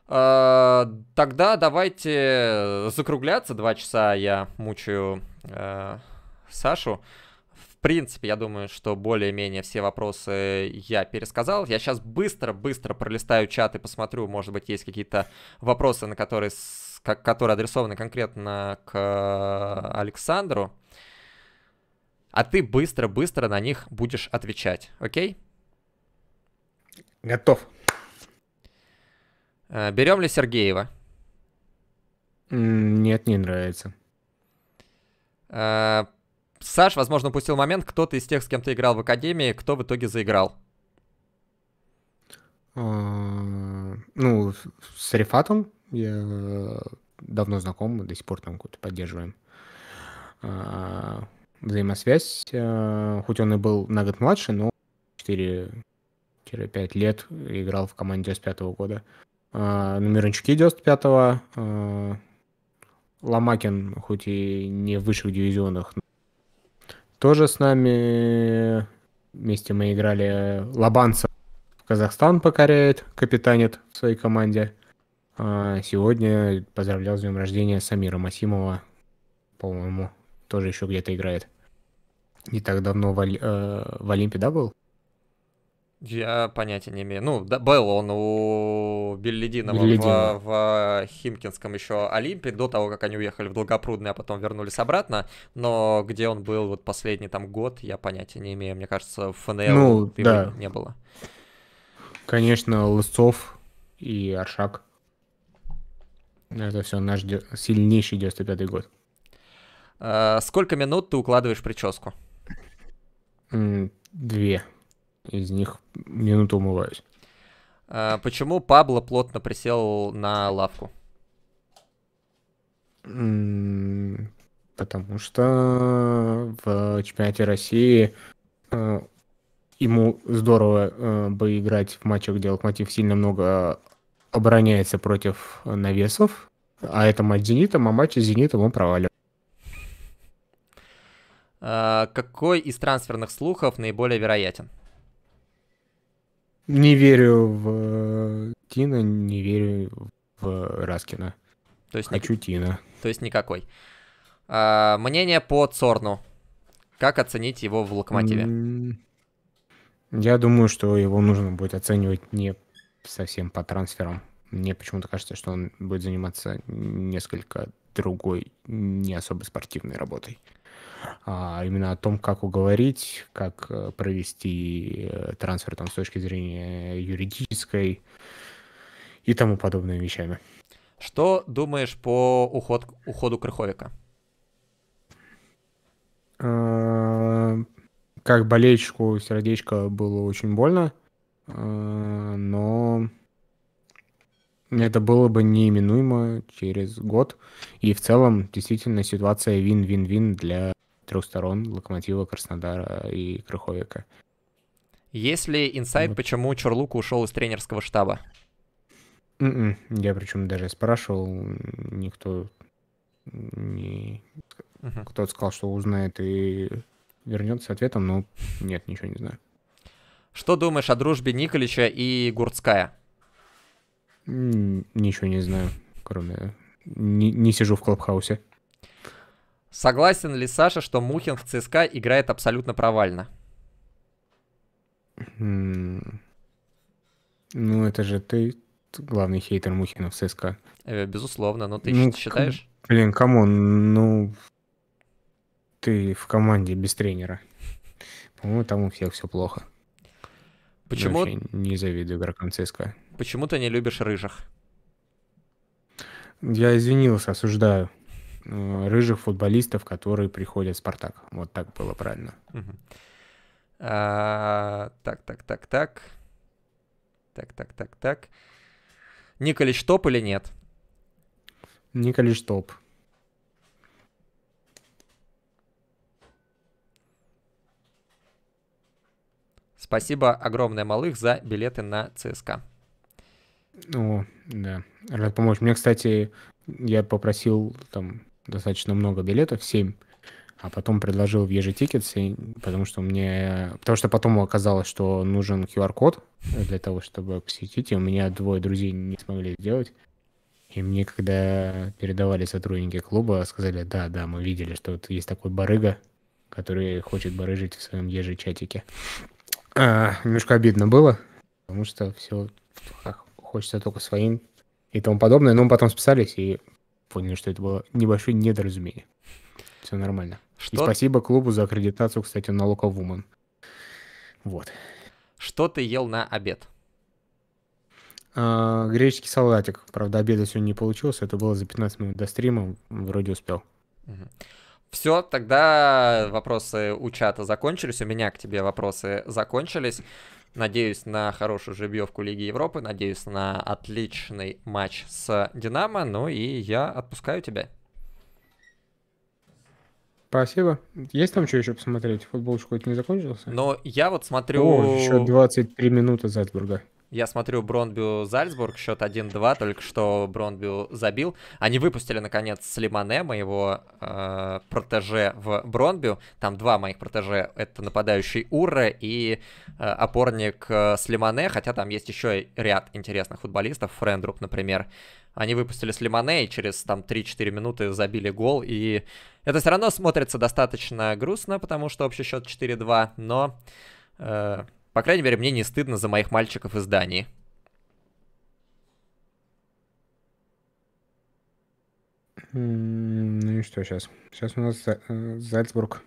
А, тогда давайте закругляться. Два часа я мучаю э, Сашу принципе, я думаю, что более-менее все вопросы я пересказал. Я сейчас быстро-быстро пролистаю чат и посмотрю, может быть, есть какие-то вопросы, на которые, которые адресованы конкретно к э, Александру. А ты быстро-быстро на них будешь отвечать, окей? Готов. Э, Берем ли Сергеева? Нет, не нравится. Э, Саш, возможно, упустил момент, кто-то из тех, с кем ты играл в Академии, кто в итоге заиграл? А, ну, с Рифатом я давно знаком, до сих пор там какую-то поддерживаем а, взаимосвязь. А, хоть он и был на год младше, но 4-5 лет играл в команде с пятого года. На Мирончуке 95-го. Ломакин, хоть и не в высших дивизионах, но тоже с нами э, вместе мы играли э, Лобанца Казахстан покоряет, капитанит в своей команде. А сегодня поздравлял с днем рождения Самира Масимова. По-моему, тоже еще где-то играет. Не так давно в, Оль... Э, в Олимпе, да, был? Я понятия не имею. Ну, да, был он у Беллидинова Беллидинова. в, в э, Химкинском еще Олимпе, до того, как они уехали в Долгопрудный, а потом вернулись обратно. Но где он был вот последний там год, я понятия не имею. Мне кажется, в ФНЛ ну, да. не было. Конечно, Лысцов и Аршак. Это все наш сильнейший 95-й год. А, сколько минут ты укладываешь прическу? Две из них минуту умываюсь. А, почему Пабло плотно присел на лавку? Потому что в чемпионате России э, ему здорово э, бы играть в матчах, где Локомотив сильно много обороняется против навесов, а это матч с Зенитом, а матч с Зенитом он провалил. А, какой из трансферных слухов наиболее вероятен? Не верю в э, Тина, не верю в Раскина. То есть Хочу ник... Тина. То есть никакой. А, мнение по Цорну. Как оценить его в Локомотиве? Я думаю, что его нужно будет оценивать не совсем по трансферам. Мне почему-то кажется, что он будет заниматься несколько другой, не особо спортивной работой а именно о том, как уговорить, как э, провести э, трансфер там, с точки зрения юридической и тому подобными вещами. Что думаешь по уход, уходу Крыховика? Э, как болельщику сердечко было очень больно, но это было бы неименуемо через год. И в целом, действительно, ситуация вин-вин-вин для трех сторон Локомотива, Краснодара и Крыховика. Есть ли инсайт, вот. почему Чурлука ушел из тренерского штаба? Mm-mm. М-м, я причем даже спрашивал, никто не... Uh-huh. Кто-то сказал, что узнает и вернется с ответом, но нет, ничего не знаю. Что думаешь о дружбе Николича и Гурцкая? Ничего не знаю, кроме... Не, не сижу в клубхаусе. Согласен ли Саша, что Мухин в ЦСКА играет абсолютно провально? Ну, это же ты главный хейтер Мухина в ЦСКА. Э, безусловно, но ты ну, считаешь? Блин, камон, ну... Ты в команде без тренера. По-моему, там у всех все плохо. Почему? Я не завидую игрокам ЦСКА. Почему ты не любишь рыжих? Я извинился, осуждаю. Э, рыжих футболистов, которые приходят в Спартак. Вот так было правильно. А, так, так, так, так. Так, так, так, так. Николич топ или нет? Николич топ. Спасибо огромное, Малых, за билеты на ЦСКА. Ну, да. Рад помочь. Мне, кстати, я попросил там достаточно много билетов, 7. А потом предложил в ежетикет, потому что мне... Потому что потом оказалось, что нужен QR-код для того, чтобы посетить. И у меня двое друзей не смогли сделать. И мне, когда передавали сотрудники клуба, сказали, да, да, мы видели, что вот есть такой барыга, который хочет барыжить в своем ежечатике. А, немножко обидно было, потому что все хочется только своим и тому подобное. Но мы потом списались, и поняли, что это было небольшое недоразумение. Все нормально. Что... И спасибо клубу за аккредитацию, кстати, на Локовумен. Вот. Что ты ел на обед? А, греческий салатик. Правда, обеда сегодня не получилось. Это было за 15 минут до стрима. Вроде успел. Все, тогда вопросы у чата закончились. У меня к тебе вопросы закончились. Надеюсь на хорошую жеребьевку Лиги Европы, надеюсь на отличный матч с Динамо, ну и я отпускаю тебя. Спасибо. Есть там что еще посмотреть? Футбол какой-то не закончился? Но я вот смотрю... О, еще 23 минуты Зальцбурга. Я смотрю Бронбю Зальцбург, счет 1-2, только что Бронбю забил. Они выпустили, наконец, Слимане, моего э, протеже в Бронбю. Там два моих протеже, это нападающий Ура и э, опорник э, Слимане, хотя там есть еще ряд интересных футболистов, Френдруп, например. Они выпустили Слимане и через там 3-4 минуты забили гол, и это все равно смотрится достаточно грустно, потому что общий счет 4-2, но... Э, по крайней мере, мне не стыдно за моих мальчиков из Дании. Ну и что сейчас? Сейчас у нас э, Зальцбург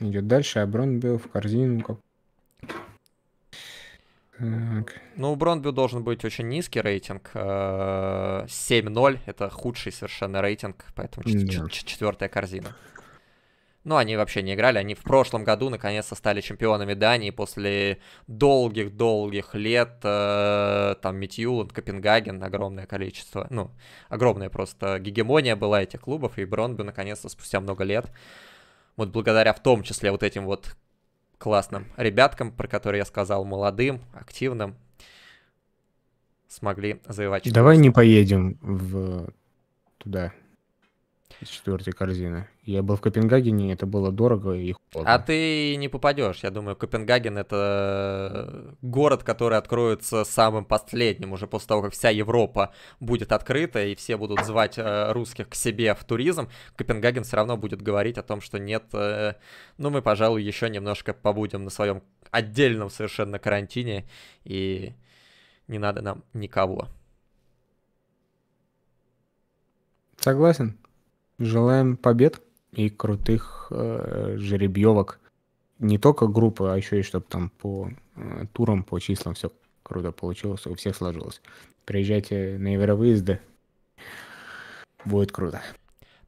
идет дальше, а Бронбю в корзину так. Ну, у Бронбю должен быть очень низкий рейтинг. 7-0 э, это худший совершенно рейтинг, поэтому четвертая корзина. Ну, они вообще не играли, они в прошлом году наконец-то стали чемпионами Дании после долгих-долгих лет, э, там, Митьюланд, Копенгаген, огромное количество, ну, огромная просто гегемония была этих клубов, и Бронби наконец-то спустя много лет, вот благодаря в том числе вот этим вот классным ребяткам, про которые я сказал, молодым, активным, смогли завоевать. Давай не поедем в туда, из четвертой корзины. Я был в Копенгагене, это было дорого и холодно. А ты не попадешь. Я думаю, Копенгаген это город, который откроется самым последним, уже после того, как вся Европа будет открыта, и все будут звать э, русских к себе в туризм. Копенгаген все равно будет говорить о том, что нет, э, ну мы, пожалуй, еще немножко побудем на своем отдельном совершенно карантине, и не надо нам никого. Согласен. Желаем побед и крутых э, жеребьевок. Не только группы, а еще и чтобы там по э, турам, по числам все круто получилось, у всех сложилось. Приезжайте на евровыезды, будет круто.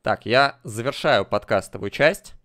Так, я завершаю подкастовую часть.